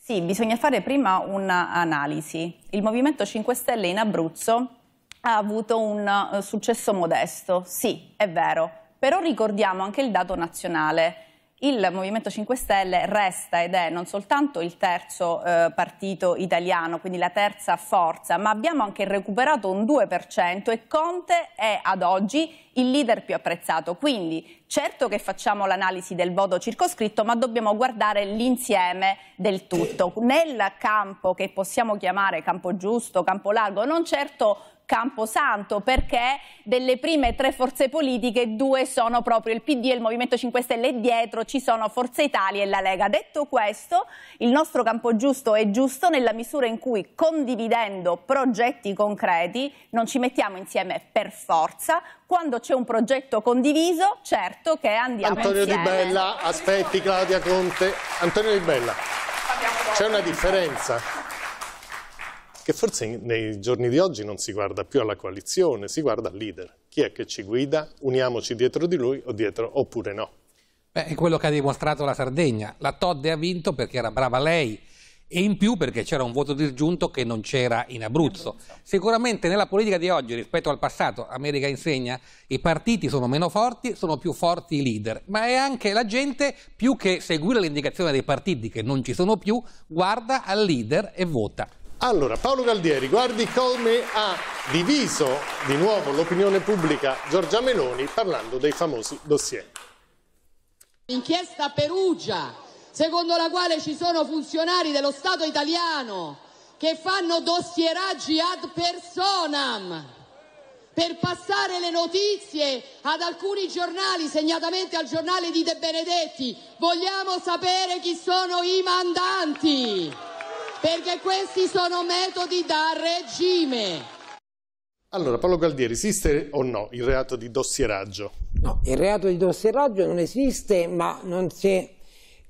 Sì, bisogna fare prima un'analisi. Il Movimento 5 Stelle in Abruzzo ha avuto un eh, successo modesto, sì, è vero, però ricordiamo anche il dato nazionale il Movimento 5 Stelle resta ed è non soltanto il terzo eh, partito italiano, quindi la terza forza, ma abbiamo anche recuperato un 2% e Conte è ad oggi il leader più apprezzato. Quindi certo che facciamo l'analisi del voto circoscritto, ma dobbiamo guardare l'insieme del tutto. Nel campo che possiamo chiamare campo giusto, campo largo, non certo Camposanto perché delle prime tre forze politiche due sono proprio il PD e il Movimento 5 Stelle e dietro ci sono Forza Italia e la Lega. Detto questo il nostro campo giusto è giusto nella misura in cui condividendo progetti concreti non ci mettiamo insieme per forza quando c'è un progetto condiviso certo che andiamo Antonio insieme. Antonio Di Bella, aspetti Claudia Conte. Antonio Di Bella, c'è una differenza? che forse nei giorni di oggi non si guarda più alla coalizione, si guarda al leader. Chi è che ci guida? Uniamoci dietro di lui o dietro, oppure no? Beh, è quello che ha dimostrato la Sardegna. La Todde ha vinto perché era brava lei e in più perché c'era un voto disgiunto che non c'era in Abruzzo. Sicuramente nella politica di oggi rispetto al passato, America insegna, i partiti sono meno forti, sono più forti i leader, ma è anche la gente più che seguire l'indicazione dei partiti che non ci sono più, guarda al leader e vota. Allora, Paolo Galdieri, guardi come ha diviso di nuovo l'opinione pubblica Giorgia Meloni parlando dei famosi dossier. Inchiesta Perugia, secondo la quale ci sono funzionari dello Stato italiano che fanno dossieraggi ad personam per passare le notizie ad alcuni giornali, segnatamente al giornale di De Benedetti. Vogliamo sapere chi sono i mandanti perché questi sono metodi da regime. Allora, Paolo Galdieri, esiste o no il reato di dossieraggio? No, il reato di dossieraggio non esiste, ma non si è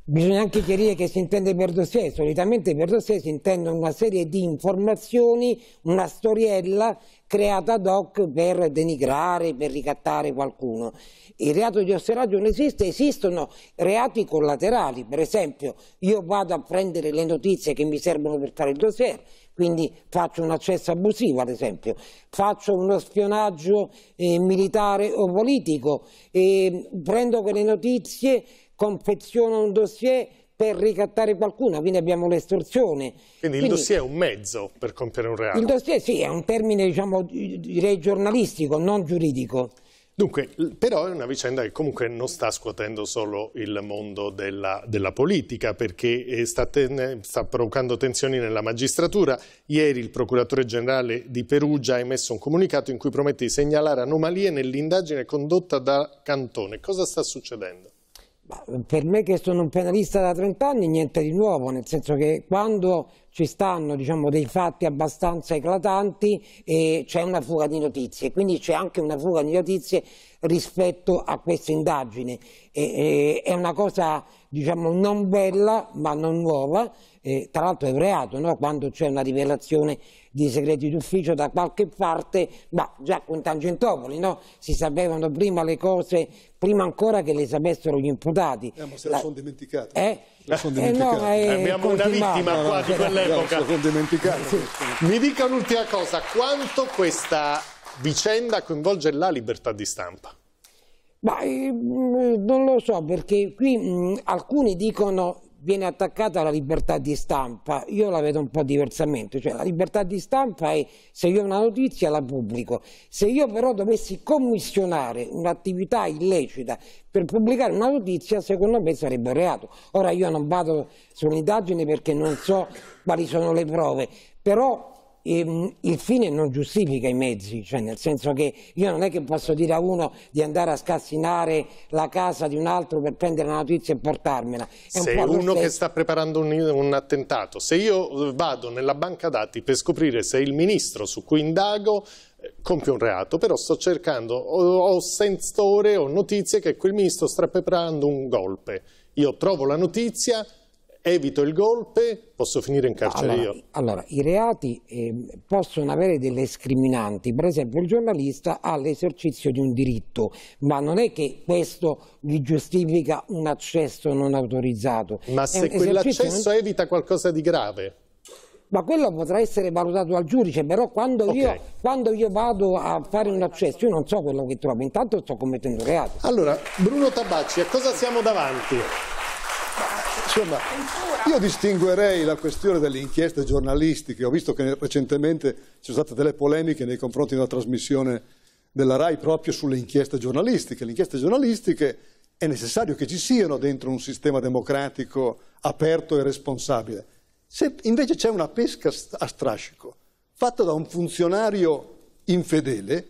Bisogna anche chiarire che si intende per dossier, solitamente per dossier si intende una serie di informazioni, una storiella creata ad hoc per denigrare, per ricattare qualcuno. Il reato di osseraggio non esiste, esistono reati collaterali, per esempio io vado a prendere le notizie che mi servono per fare il dossier, quindi faccio un accesso abusivo ad esempio, faccio uno spionaggio eh, militare o politico, e eh, prendo quelle notizie confeziona un dossier per ricattare qualcuno, quindi abbiamo l'estorsione. Quindi, quindi, il dossier è un mezzo per compiere un reato? Il dossier sì, è un termine diciamo direi giornalistico, non giuridico. Dunque, però è una vicenda che comunque non sta scuotendo solo il mondo della, della politica, perché eh, sta, ten, sta, provocando tensioni nella magistratura. Ieri il procuratore generale di Perugia ha emesso un comunicato in cui promette di segnalare anomalie nell'indagine condotta da Cantone. Cosa sta succedendo? Per me che sono un penalista da 30 anni niente di nuovo, nel senso che quando ci stanno diciamo, dei fatti abbastanza eclatanti eh, c'è una fuga di notizie, quindi c'è anche una fuga di notizie rispetto a questa indagine. E, e, eh, è una cosa diciamo, non bella ma non nuova eh, tra l'altro è un reato, no? quando c'è una rivelazione di segreti d'ufficio da qualche parte, ma già con Tangentopoli no? si sapevano prima le cose, prima ancora che le sapessero gli imputati. Eh, ma se la, la sono dimenticata. Eh? Eh, no, eh, Abbiamo una vittima qua di cioè, quell'epoca. Mi dica un'ultima cosa, quanto questa vicenda coinvolge la libertà di stampa? Ma, eh, mm, non lo so perché qui mh, mm, alcuni dicono viene attaccata la libertà di stampa, io la vedo un po' diversamente, cioè la libertà di stampa è se io ho una notizia la pubblico, se io però dovessi commissionare un'attività illecita per pubblicare una notizia secondo me sarebbe reato, ora io non vado sull'indagine perché non so quali sono le prove, però Ehm, il fine non giustifica i mezzi, cioè nel senso che io non è che posso dire a uno di andare a scassinare la casa di un altro per prendere la notizia e portarmela. È se un uno che sta preparando un, un attentato, se io vado nella banca dati per scoprire se il ministro su cui indago eh, compie un reato, però sto cercando, ho, ho sensore, ho notizie che quel ministro sta preparando un golpe. Io trovo la notizia, evito il golpe, posso finire in carcere allora, io. Allora, i reati eh, possono avere delle scriminanti, per esempio il giornalista ha l'esercizio di un diritto, ma non è che questo gli giustifica un accesso non autorizzato. Ma se quell'accesso non... evita qualcosa di grave? ma quello potrà essere valutato dal giudice, però quando, okay. io, quando, io, vado a fare un accesso io non so quello che trovo, intanto sto commettendo reato. Allora, Bruno Tabacci, a cosa siamo davanti? Insomma, io distinguerei la questione delle inchieste giornalistiche. Ho visto che recentemente ci sono state delle polemiche nei confronti di una trasmissione della RAI proprio sulle inchieste giornalistiche. Le inchieste giornalistiche è necessario che ci siano dentro un sistema democratico aperto e responsabile. Se invece c'è una pesca a strascico fatta da un funzionario infedele,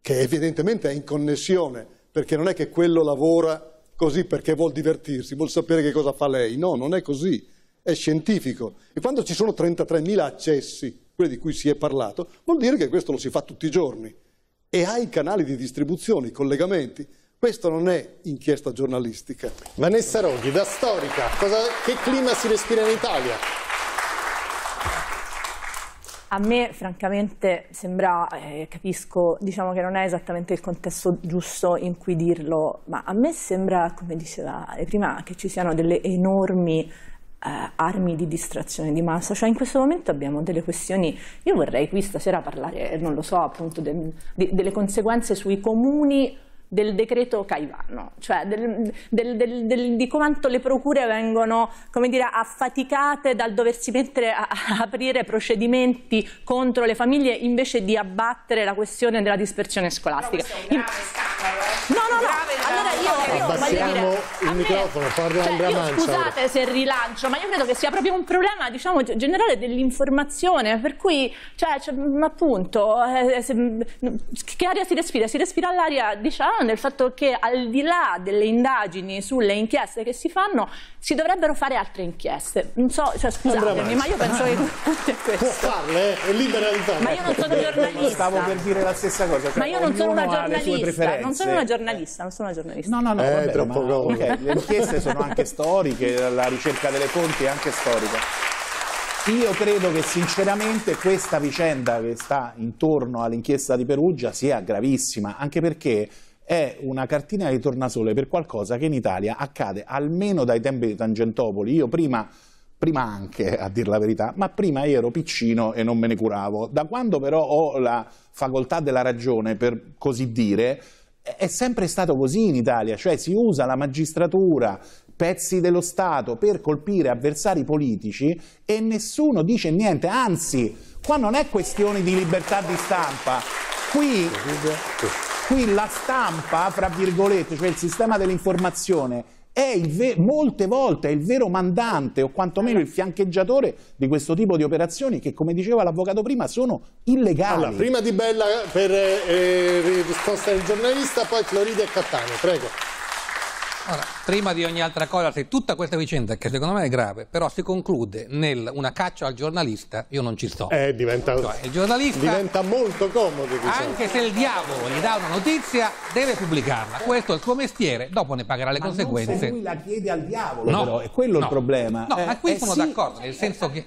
che evidentemente è in connessione, perché non è che quello lavora così perché vuol divertirsi, vuol sapere che cosa fa lei. No, non è così, è scientifico. E quando ci sono 33.000 accessi, quelli di cui si è parlato, vuol dire che questo lo si fa tutti i giorni. E ha i canali di distribuzione, i collegamenti. Questo non è inchiesta giornalistica. Vanessa Roghi, da storica, cosa, che clima si respira in Italia? A me francamente sembra, eh, capisco, diciamo che non è esattamente il contesto giusto in cui dirlo, ma a me sembra, come diceva prima, che ci siano delle enormi eh, armi di distrazione di massa, cioè in questo momento abbiamo delle questioni, io vorrei qui stasera parlare, non lo so, appunto de, de, delle conseguenze sui comuni del decreto Caivano, cioè del, del, del, di quanto le procure vengono dire, affaticate dal doversi mettere a, a aprire procedimenti contro le famiglie invece di abbattere la questione della dispersione scolastica. Eh. No, no, no. Allora io, io voglio dire, il microfono, parla cioè, Andrea Mancia. Scusate se rilancio, ma io credo che sia proprio un problema, diciamo, generale dell'informazione, per cui, cioè, cioè appunto, eh, se, che aria si respira? Si respira l'aria, diciamo, riflessione fatto che al di là delle indagini sulle inchieste che si fanno, si dovrebbero fare altre inchieste. Non so, cioè, ah, scusatemi, ma io penso che questo. Può farle, eh? è libera di farlo. Ma io non sono giornalista. Stavo per dire la stessa cosa. Cioè, ma io non sono una giornalista. Non sono una giornalista, non sono una giornalista. No, no, no, eh, vabbè, troppo ma, okay, le inchieste sono anche storiche, la ricerca delle fonti è anche storica. Io credo che sinceramente questa vicenda che sta intorno all'inchiesta di Perugia sia gravissima, anche perché è una cartina di tornasole per qualcosa che in Italia accade almeno dai tempi di Tangentopoli. Io prima prima anche a dire la verità, ma prima ero piccino e non me ne curavo. Da quando però ho la facoltà della ragione, per così dire, è sempre stato così in Italia, cioè si usa la magistratura, pezzi dello Stato per colpire avversari politici e nessuno dice niente, anzi, qua non è questione di libertà di stampa. Qui qui la stampa, fra virgolette, cioè il sistema dell'informazione, è molte volte è il vero mandante o quantomeno il fiancheggiatore di questo tipo di operazioni che, come diceva l'avvocato prima, sono illegali. Allora, prima di Bella per eh, eh risposta del giornalista, poi Florida e Cattaneo, prego. Ora, prima di ogni altra cosa, se tutta questa vicenda, che secondo me è grave, però si conclude nel una caccia al giornalista, io non ci sto. Eh, diventa, cioè, il giornalista diventa molto comodo. Diciamo. Anche se il diavolo gli dà una notizia, deve pubblicarla. Questo è il suo mestiere, dopo ne pagherà le ma conseguenze. Ma se lui la chiede al diavolo, no, però, è quello no, il problema. No, eh, ma qui eh, sono sì. d'accordo, nel senso che...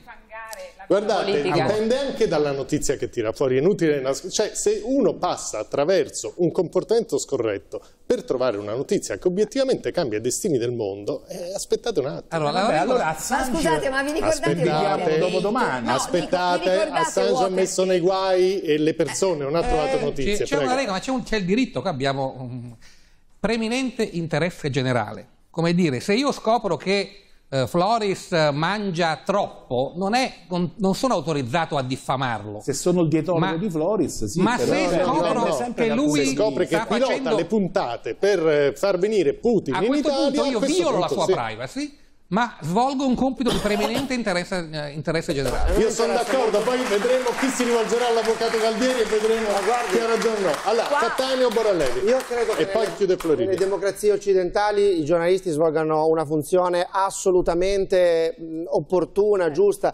Guardate, dipende anche dalla notizia che tira fuori, è inutile nascondere. Cioè, se uno passa attraverso un comportamento scorretto per trovare una notizia che obiettivamente cambia i destini del mondo, eh, aspettate un attimo. Allora, eh, Vabbè, allora Assange... Ma scusate, ma vi ricordate aspettate, No, aspettate, dico, Assange ha messo nei guai e le persone non hanno eh, trovato notizia. C'è una regola, ma c'è il diritto che abbiamo... Um, preminente interesse generale. Come dire, se io scopro che eh, Floris eh, mangia troppo, non, è, non, sono autorizzato a diffamarlo. Se sono il dietologo ma, di Floris, sì. Ma però, se scoprono eh, che lui se scopre che pilota facendo... le puntate per eh, far venire Putin a in Italia... A questo punto io violo la sua sì. privacy ma svolgo un compito di preeminente interesse, eh, interesse generale. Io sono d'accordo, poi vedremo chi si rivolgerà all'avvocato Caldieri e vedremo guardi, chi ha ragione no. Allora, qua... Cattaneo Borrelli. Io credo che poi chiude nelle democrazie occidentali i giornalisti svolgano una funzione assolutamente opportuna, giusta,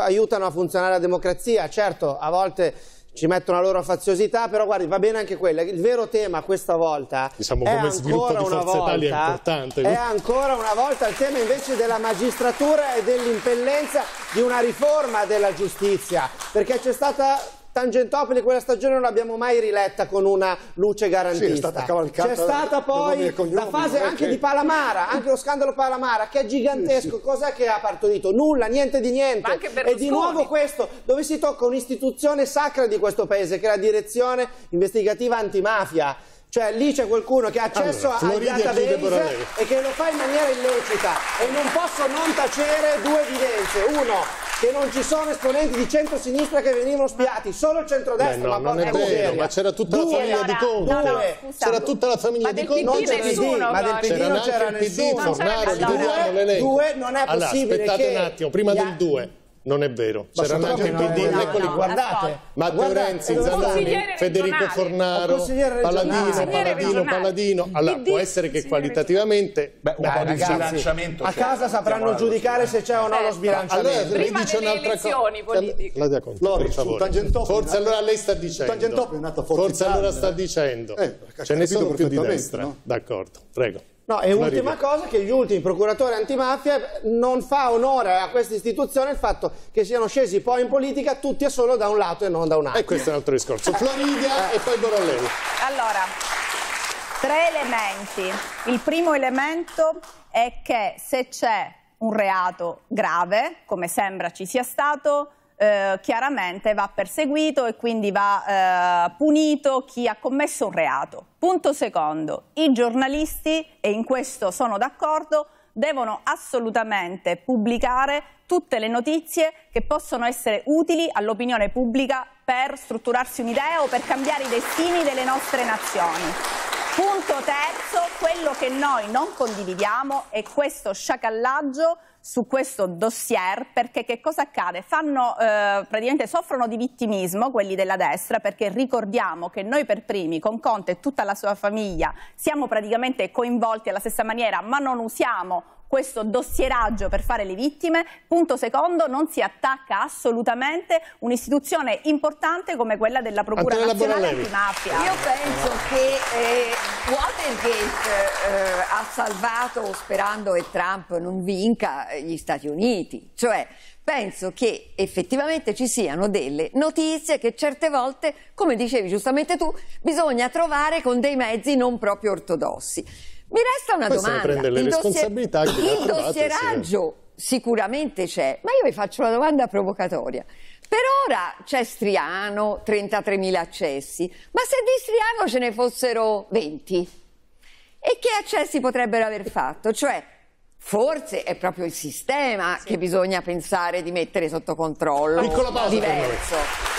aiutano a funzionare la democrazia. Certo, a volte ci mettono la loro faziosità, però guardi, va bene anche quella. Il vero tema questa volta diciamo, è, ancora volta, è, è ancora una volta il tema invece della magistratura e dell'impellenza di una riforma della giustizia, perché c'è stata Tangentopoli quella stagione non l'abbiamo mai riletta con una luce garantista. Sì, è stata C'è stata poi cognomi, la fase eh, anche che... di Palamara, anche lo scandalo Palamara, che è gigantesco. Sì, sì. Cos'è che ha partorito? Nulla, niente di niente. E di nuovo questo, dove si tocca un'istituzione sacra di questo paese, che è la direzione investigativa antimafia. Cioè lì c'è qualcuno che ha accesso allora, ai database e che lo fa in maniera illecita e non posso non tacere due evidenze. Uno, che non ci sono esponenti di centro-sinistra che venivano spiati, solo il centrodestra. Beh, no, ma non è vero, ma c'era tutta, no, no, tutta la famiglia di Conte. c'era tutta la famiglia di Conte. Non c'era nessuno, ma del PD non c'era nessuno. c'era nessuno. Due, non è possibile allora, aspettate che... un attimo, prima del due non è vero. C'era anche il PD. Eccoli, guardate. Matteo Renzi, Zanoni, Federico Fornaro, Paladino, Paladino, Paladino. Allora, può essere che qualitativamente... Beh, un po' di sbilanciamento. A casa sapranno giudicare se c'è o no lo ecco, sbilanciamento. Allora, Prima delle elezioni politiche. La dia conto, per favore. Forse allora lei sta dicendo... Forse allora sta dicendo. Eh, Ce ne sono più di destra. D'accordo, prego. No, e ultima cosa che gli ultimi procuratori antimafia non fa onore a questa istituzione il fatto che siano scesi poi in politica tutti e solo da un lato e non da un altro. E questo è un altro discorso. [laughs] Floridia e poi Borrelli. Allora, tre elementi. Il primo elemento è che se c'è un reato grave, come sembra ci sia stato, eh, chiaramente va perseguito e quindi va eh, punito chi ha commesso un reato. Punto secondo, i giornalisti, e in questo sono d'accordo, devono assolutamente pubblicare tutte le notizie che possono essere utili all'opinione pubblica per strutturarsi un'idea o per cambiare i destini delle nostre nazioni. Punto terzo, quello che noi non condividiamo è questo sciacallaggio su questo dossier perché che cosa accade? Fanno, eh, praticamente soffrono di vittimismo quelli della destra perché ricordiamo che noi per primi con Conte e tutta la sua famiglia siamo praticamente coinvolti alla stessa maniera ma non usiamo questo dossieraggio per fare le vittime. Punto secondo, non si attacca assolutamente un'istituzione importante come quella della Procura Antonella Nazionale Antimafia. Io penso che eh, Watergate eh, ha salvato, sperando che Trump non vinca, eh, gli Stati Uniti. Cioè, penso che effettivamente ci siano delle notizie che certe volte, come dicevi giustamente tu, bisogna trovare con dei mezzi non proprio ortodossi. Mi resta una Questa domanda. prende le il responsabilità. Dossier... Il dossieraggio sicuramente c'è, ma io vi faccio una domanda provocatoria. Per ora c'è Striano, 33.000 accessi, ma se di Striano ce ne fossero 20, e che accessi potrebbero aver fatto? Cioè, forse è proprio il sistema sì. che bisogna pensare di mettere sotto controllo. Piccola pausa diverso.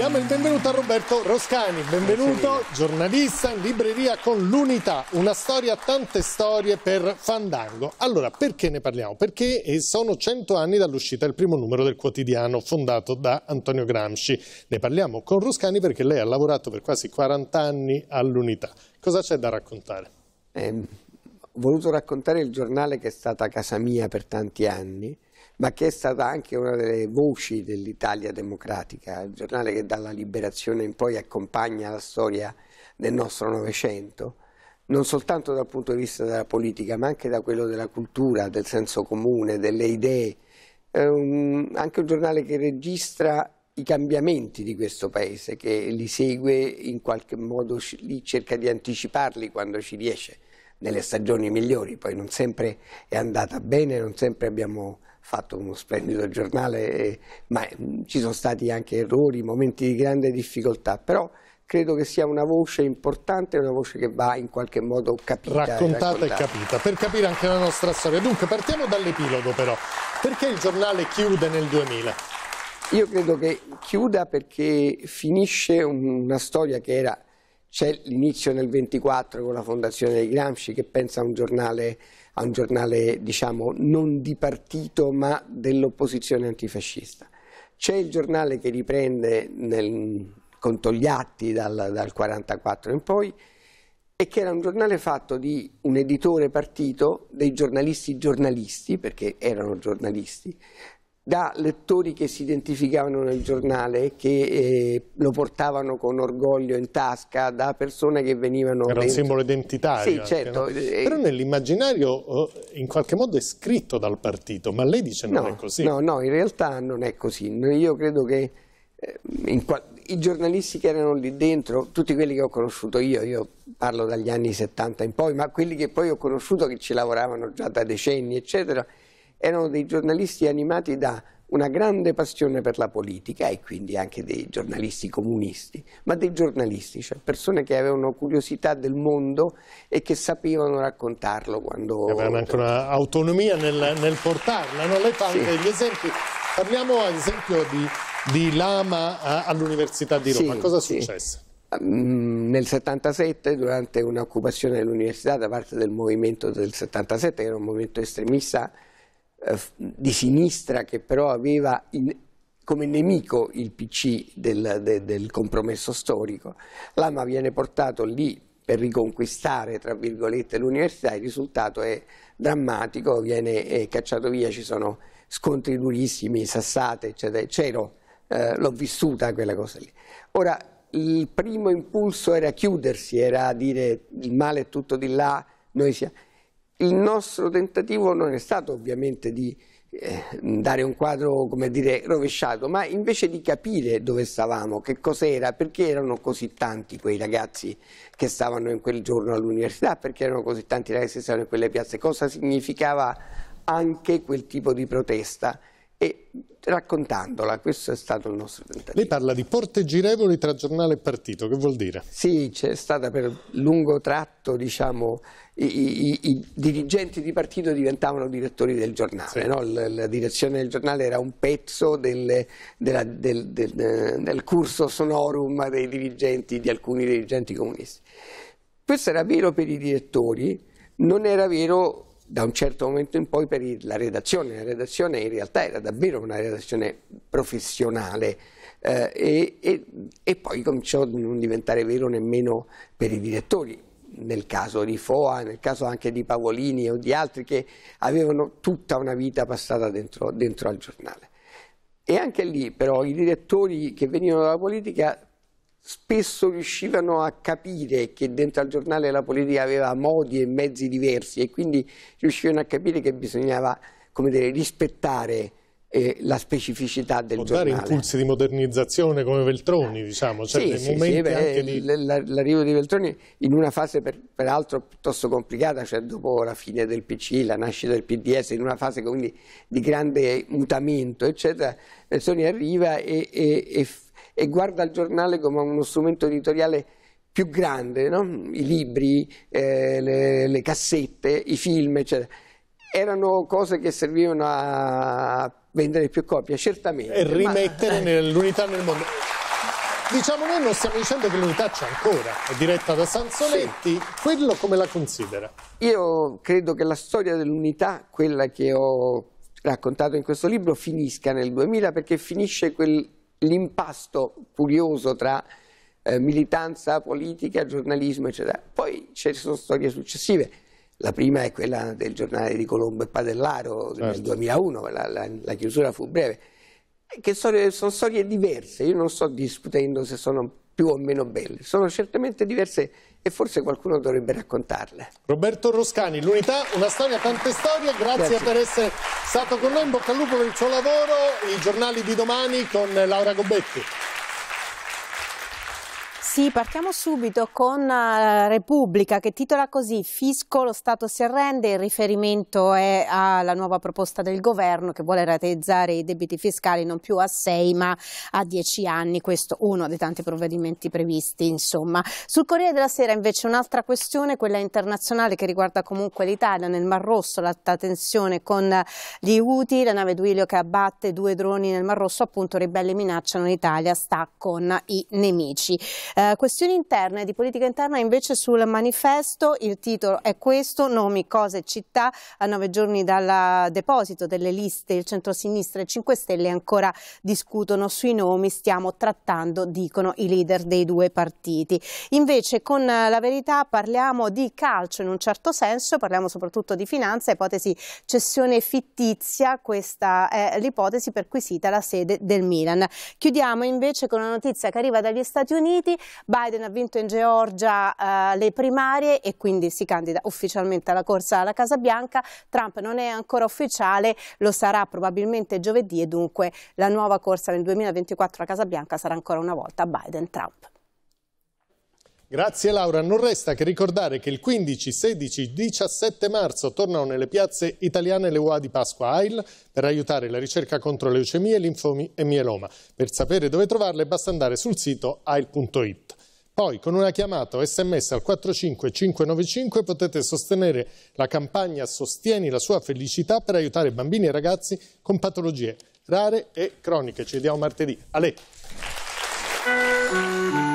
Diamo il benvenuto a Roberto Roscani, benvenuto, giornalista in libreria con l'unità, una storia, tante storie per Fandango. Allora, perché ne parliamo? Perché eh, sono cento anni dall'uscita del primo numero del quotidiano fondato da Antonio Gramsci. Ne parliamo con Roscani perché lei ha lavorato per quasi 40 anni all'unità. Cosa c'è da raccontare? Eh, ho voluto raccontare il giornale che è stata casa mia per tanti anni, ma che è stata anche una delle voci dell'Italia democratica, il giornale che dalla liberazione in poi accompagna la storia del nostro Novecento, non soltanto dal punto di vista della politica, ma anche da quello della cultura, del senso comune, delle idee, è un, anche un giornale che registra i cambiamenti di questo paese, che li segue in qualche modo, li cerca di anticiparli quando ci riesce, nelle stagioni migliori, poi non sempre è andata bene, non sempre abbiamo fatto uno splendido giornale, ma mm, ci sono stati anche errori, momenti di grande difficoltà, però credo che sia una voce importante, una voce che va in qualche modo capita. Raccontata e, e capita, per capire anche la nostra storia. Dunque partiamo dall'epilogo però, perché il giornale chiude nel 2000? Io credo che chiuda perché finisce una storia che era, c'è l'inizio nel 24 con la fondazione dei Gramsci che pensa a un giornale a un giornale diciamo non di partito ma dell'opposizione antifascista. C'è il giornale che riprende nel, con Togliatti dal 1944 in poi e che era un giornale fatto di un editore partito, dei giornalisti giornalisti, perché erano giornalisti, da lettori che si identificavano nel giornale, che eh, lo portavano con orgoglio in tasca, da persone che venivano... Era dentro. un simbolo identitario. Sì, anche, certo. No? Eh, Però nell'immaginario eh, in qualche modo è scritto dal partito, ma lei dice no, non è così. No, no, in realtà non è così. Io credo che eh, in, i giornalisti che erano lì dentro, tutti quelli che ho conosciuto io, io parlo dagli anni 70 in poi, ma quelli che poi ho conosciuto che ci lavoravano già da decenni, eccetera, erano dei giornalisti animati da una grande passione per la politica e quindi anche dei giornalisti comunisti, ma dei giornalisti, cioè persone che avevano curiosità del mondo e che sapevano raccontarlo quando... Avevano anche un'autonomia nel, nel, portarla, no? Lei fa sì. degli esempi. Parliamo ad esempio di, di Lama all'Università di Roma, sì, cosa è sì. successo? Mm, nel 77 durante un'occupazione dell'università da parte del movimento del 77 che era un movimento estremista eh, di sinistra che però aveva in, come nemico il PC del, de, del compromesso storico, Lama viene portato lì per riconquistare tra virgolette l'università, il risultato è drammatico, viene è cacciato via, ci sono scontri durissimi, sassate, eccetera. C'ero, eh, l'ho vissuta quella cosa lì. Ora, il primo impulso era chiudersi, era dire il male è tutto di là, noi siamo... Il nostro tentativo non è stato ovviamente di eh, dare un quadro, come dire, rovesciato, ma invece di capire dove stavamo, che cos'era, perché erano così tanti quei ragazzi che stavano in quel giorno all'università, perché erano così tanti ragazzi che stavano in quelle piazze, cosa significava anche quel tipo di protesta. E raccontandola, questo è stato il nostro tentativo. Lei parla di porte girevoli tra giornale e partito, che vuol dire? Sì, c'è stata per lungo tratto, diciamo, i, i, i, dirigenti di partito diventavano direttori del giornale, sì. no? la, la, direzione del giornale era un pezzo del, della, del, del, eh, del curso sonorum dei dirigenti, di alcuni dirigenti comunisti. Questo era vero per i direttori, non era vero da un certo momento in poi per la redazione. La redazione in realtà era davvero una redazione professionale eh, e, e, e, poi cominciò a non diventare vero nemmeno per i direttori, nel caso di Foa, nel caso anche di Pavolini o di altri che avevano tutta una vita passata dentro, dentro al giornale. E anche lì però i direttori che venivano dalla politica spesso riuscivano a capire che dentro al giornale la politica aveva modi e mezzi diversi e quindi riuscivano a capire che bisognava dire, rispettare eh, la specificità del giornale. dare impulsi di modernizzazione come Veltroni, eh, diciamo, cioè sì, sì, sì, beh, eh, di... l'arrivo di Veltroni in una fase per, peraltro piuttosto complicata, cioè dopo la fine del PC, la nascita del PDS, in una fase quindi di grande mutamento, eccetera, Veltroni arriva e, e, e e guarda il giornale come uno strumento editoriale più grande, no? i libri, eh, le, le, cassette, i film, eccetera. Erano cose che servivano a vendere più copie, certamente. E rimettere ma... [laughs] nell'unità nel mondo. Diciamo noi non stiamo dicendo che l'unità c'è ancora, è diretta da Sansonetti, sì. quello come la considera? Io credo che la storia dell'unità, quella che ho raccontato in questo libro, finisca nel 2000 perché finisce quel l'impasto curioso tra eh, militanza politica, giornalismo, eccetera. Poi ci sono storie successive. La prima è quella del giornale di Colombo e Padellaro certo. nel 2001, la, la, la, chiusura fu breve, eh, che sono, sono storie diverse, io non sto discutendo se sono più o meno belle, sono certamente diverse e forse qualcuno dovrebbe raccontarle. Roberto Roscani, l'unità, una storia, tante storie, grazie, grazie, per essere stato con noi, in bocca al lupo per il suo lavoro, i giornali di domani con Laura Gobetti. Sì, partiamo subito con eh, Repubblica che titola così Fisco, lo Stato si arrende, il riferimento è alla nuova proposta del governo che vuole rateizzare i debiti fiscali non più a 6 ma a 10 anni, questo uno dei tanti provvedimenti previsti insomma. Sul Corriere della Sera invece un'altra questione, quella internazionale che riguarda comunque l'Italia nel Mar Rosso, l'alta tensione con gli Houthi, la nave Duilio che abbatte due droni nel Mar Rosso, appunto ribelli minacciano l'Italia, sta con i nemici. Eh, eh, questioni interne, di politica interna invece sul manifesto, il titolo è questo, nomi, cose, città, a nove giorni dal deposito delle liste, il centrosinistra e 5 Stelle ancora discutono sui nomi, stiamo trattando, dicono i leader dei due partiti. Invece con la verità parliamo di calcio in un certo senso, parliamo soprattutto di finanza, ipotesi cessione fittizia, questa è l'ipotesi perquisita la sede del Milan. Chiudiamo invece con una notizia che arriva dagli Stati Uniti, Biden ha vinto in Georgia eh, le primarie e quindi si candida ufficialmente alla corsa alla Casa Bianca. Trump non è ancora ufficiale, lo sarà probabilmente giovedì e dunque la nuova corsa nel 2024 alla Casa Bianca sarà ancora una volta Biden-Trump. Grazie Laura, non resta che ricordare che il 15, 16, 17 marzo tornano nelle piazze italiane le UA di Pasqua AIL per aiutare la ricerca contro leucemie, linfomi e mieloma. Per sapere dove trovarle basta andare sul sito ail.it. Poi con una chiamata o sms al 45595 potete sostenere la campagna Sostieni la sua felicità per aiutare bambini e ragazzi con patologie rare e croniche. Ci vediamo martedì. Ale!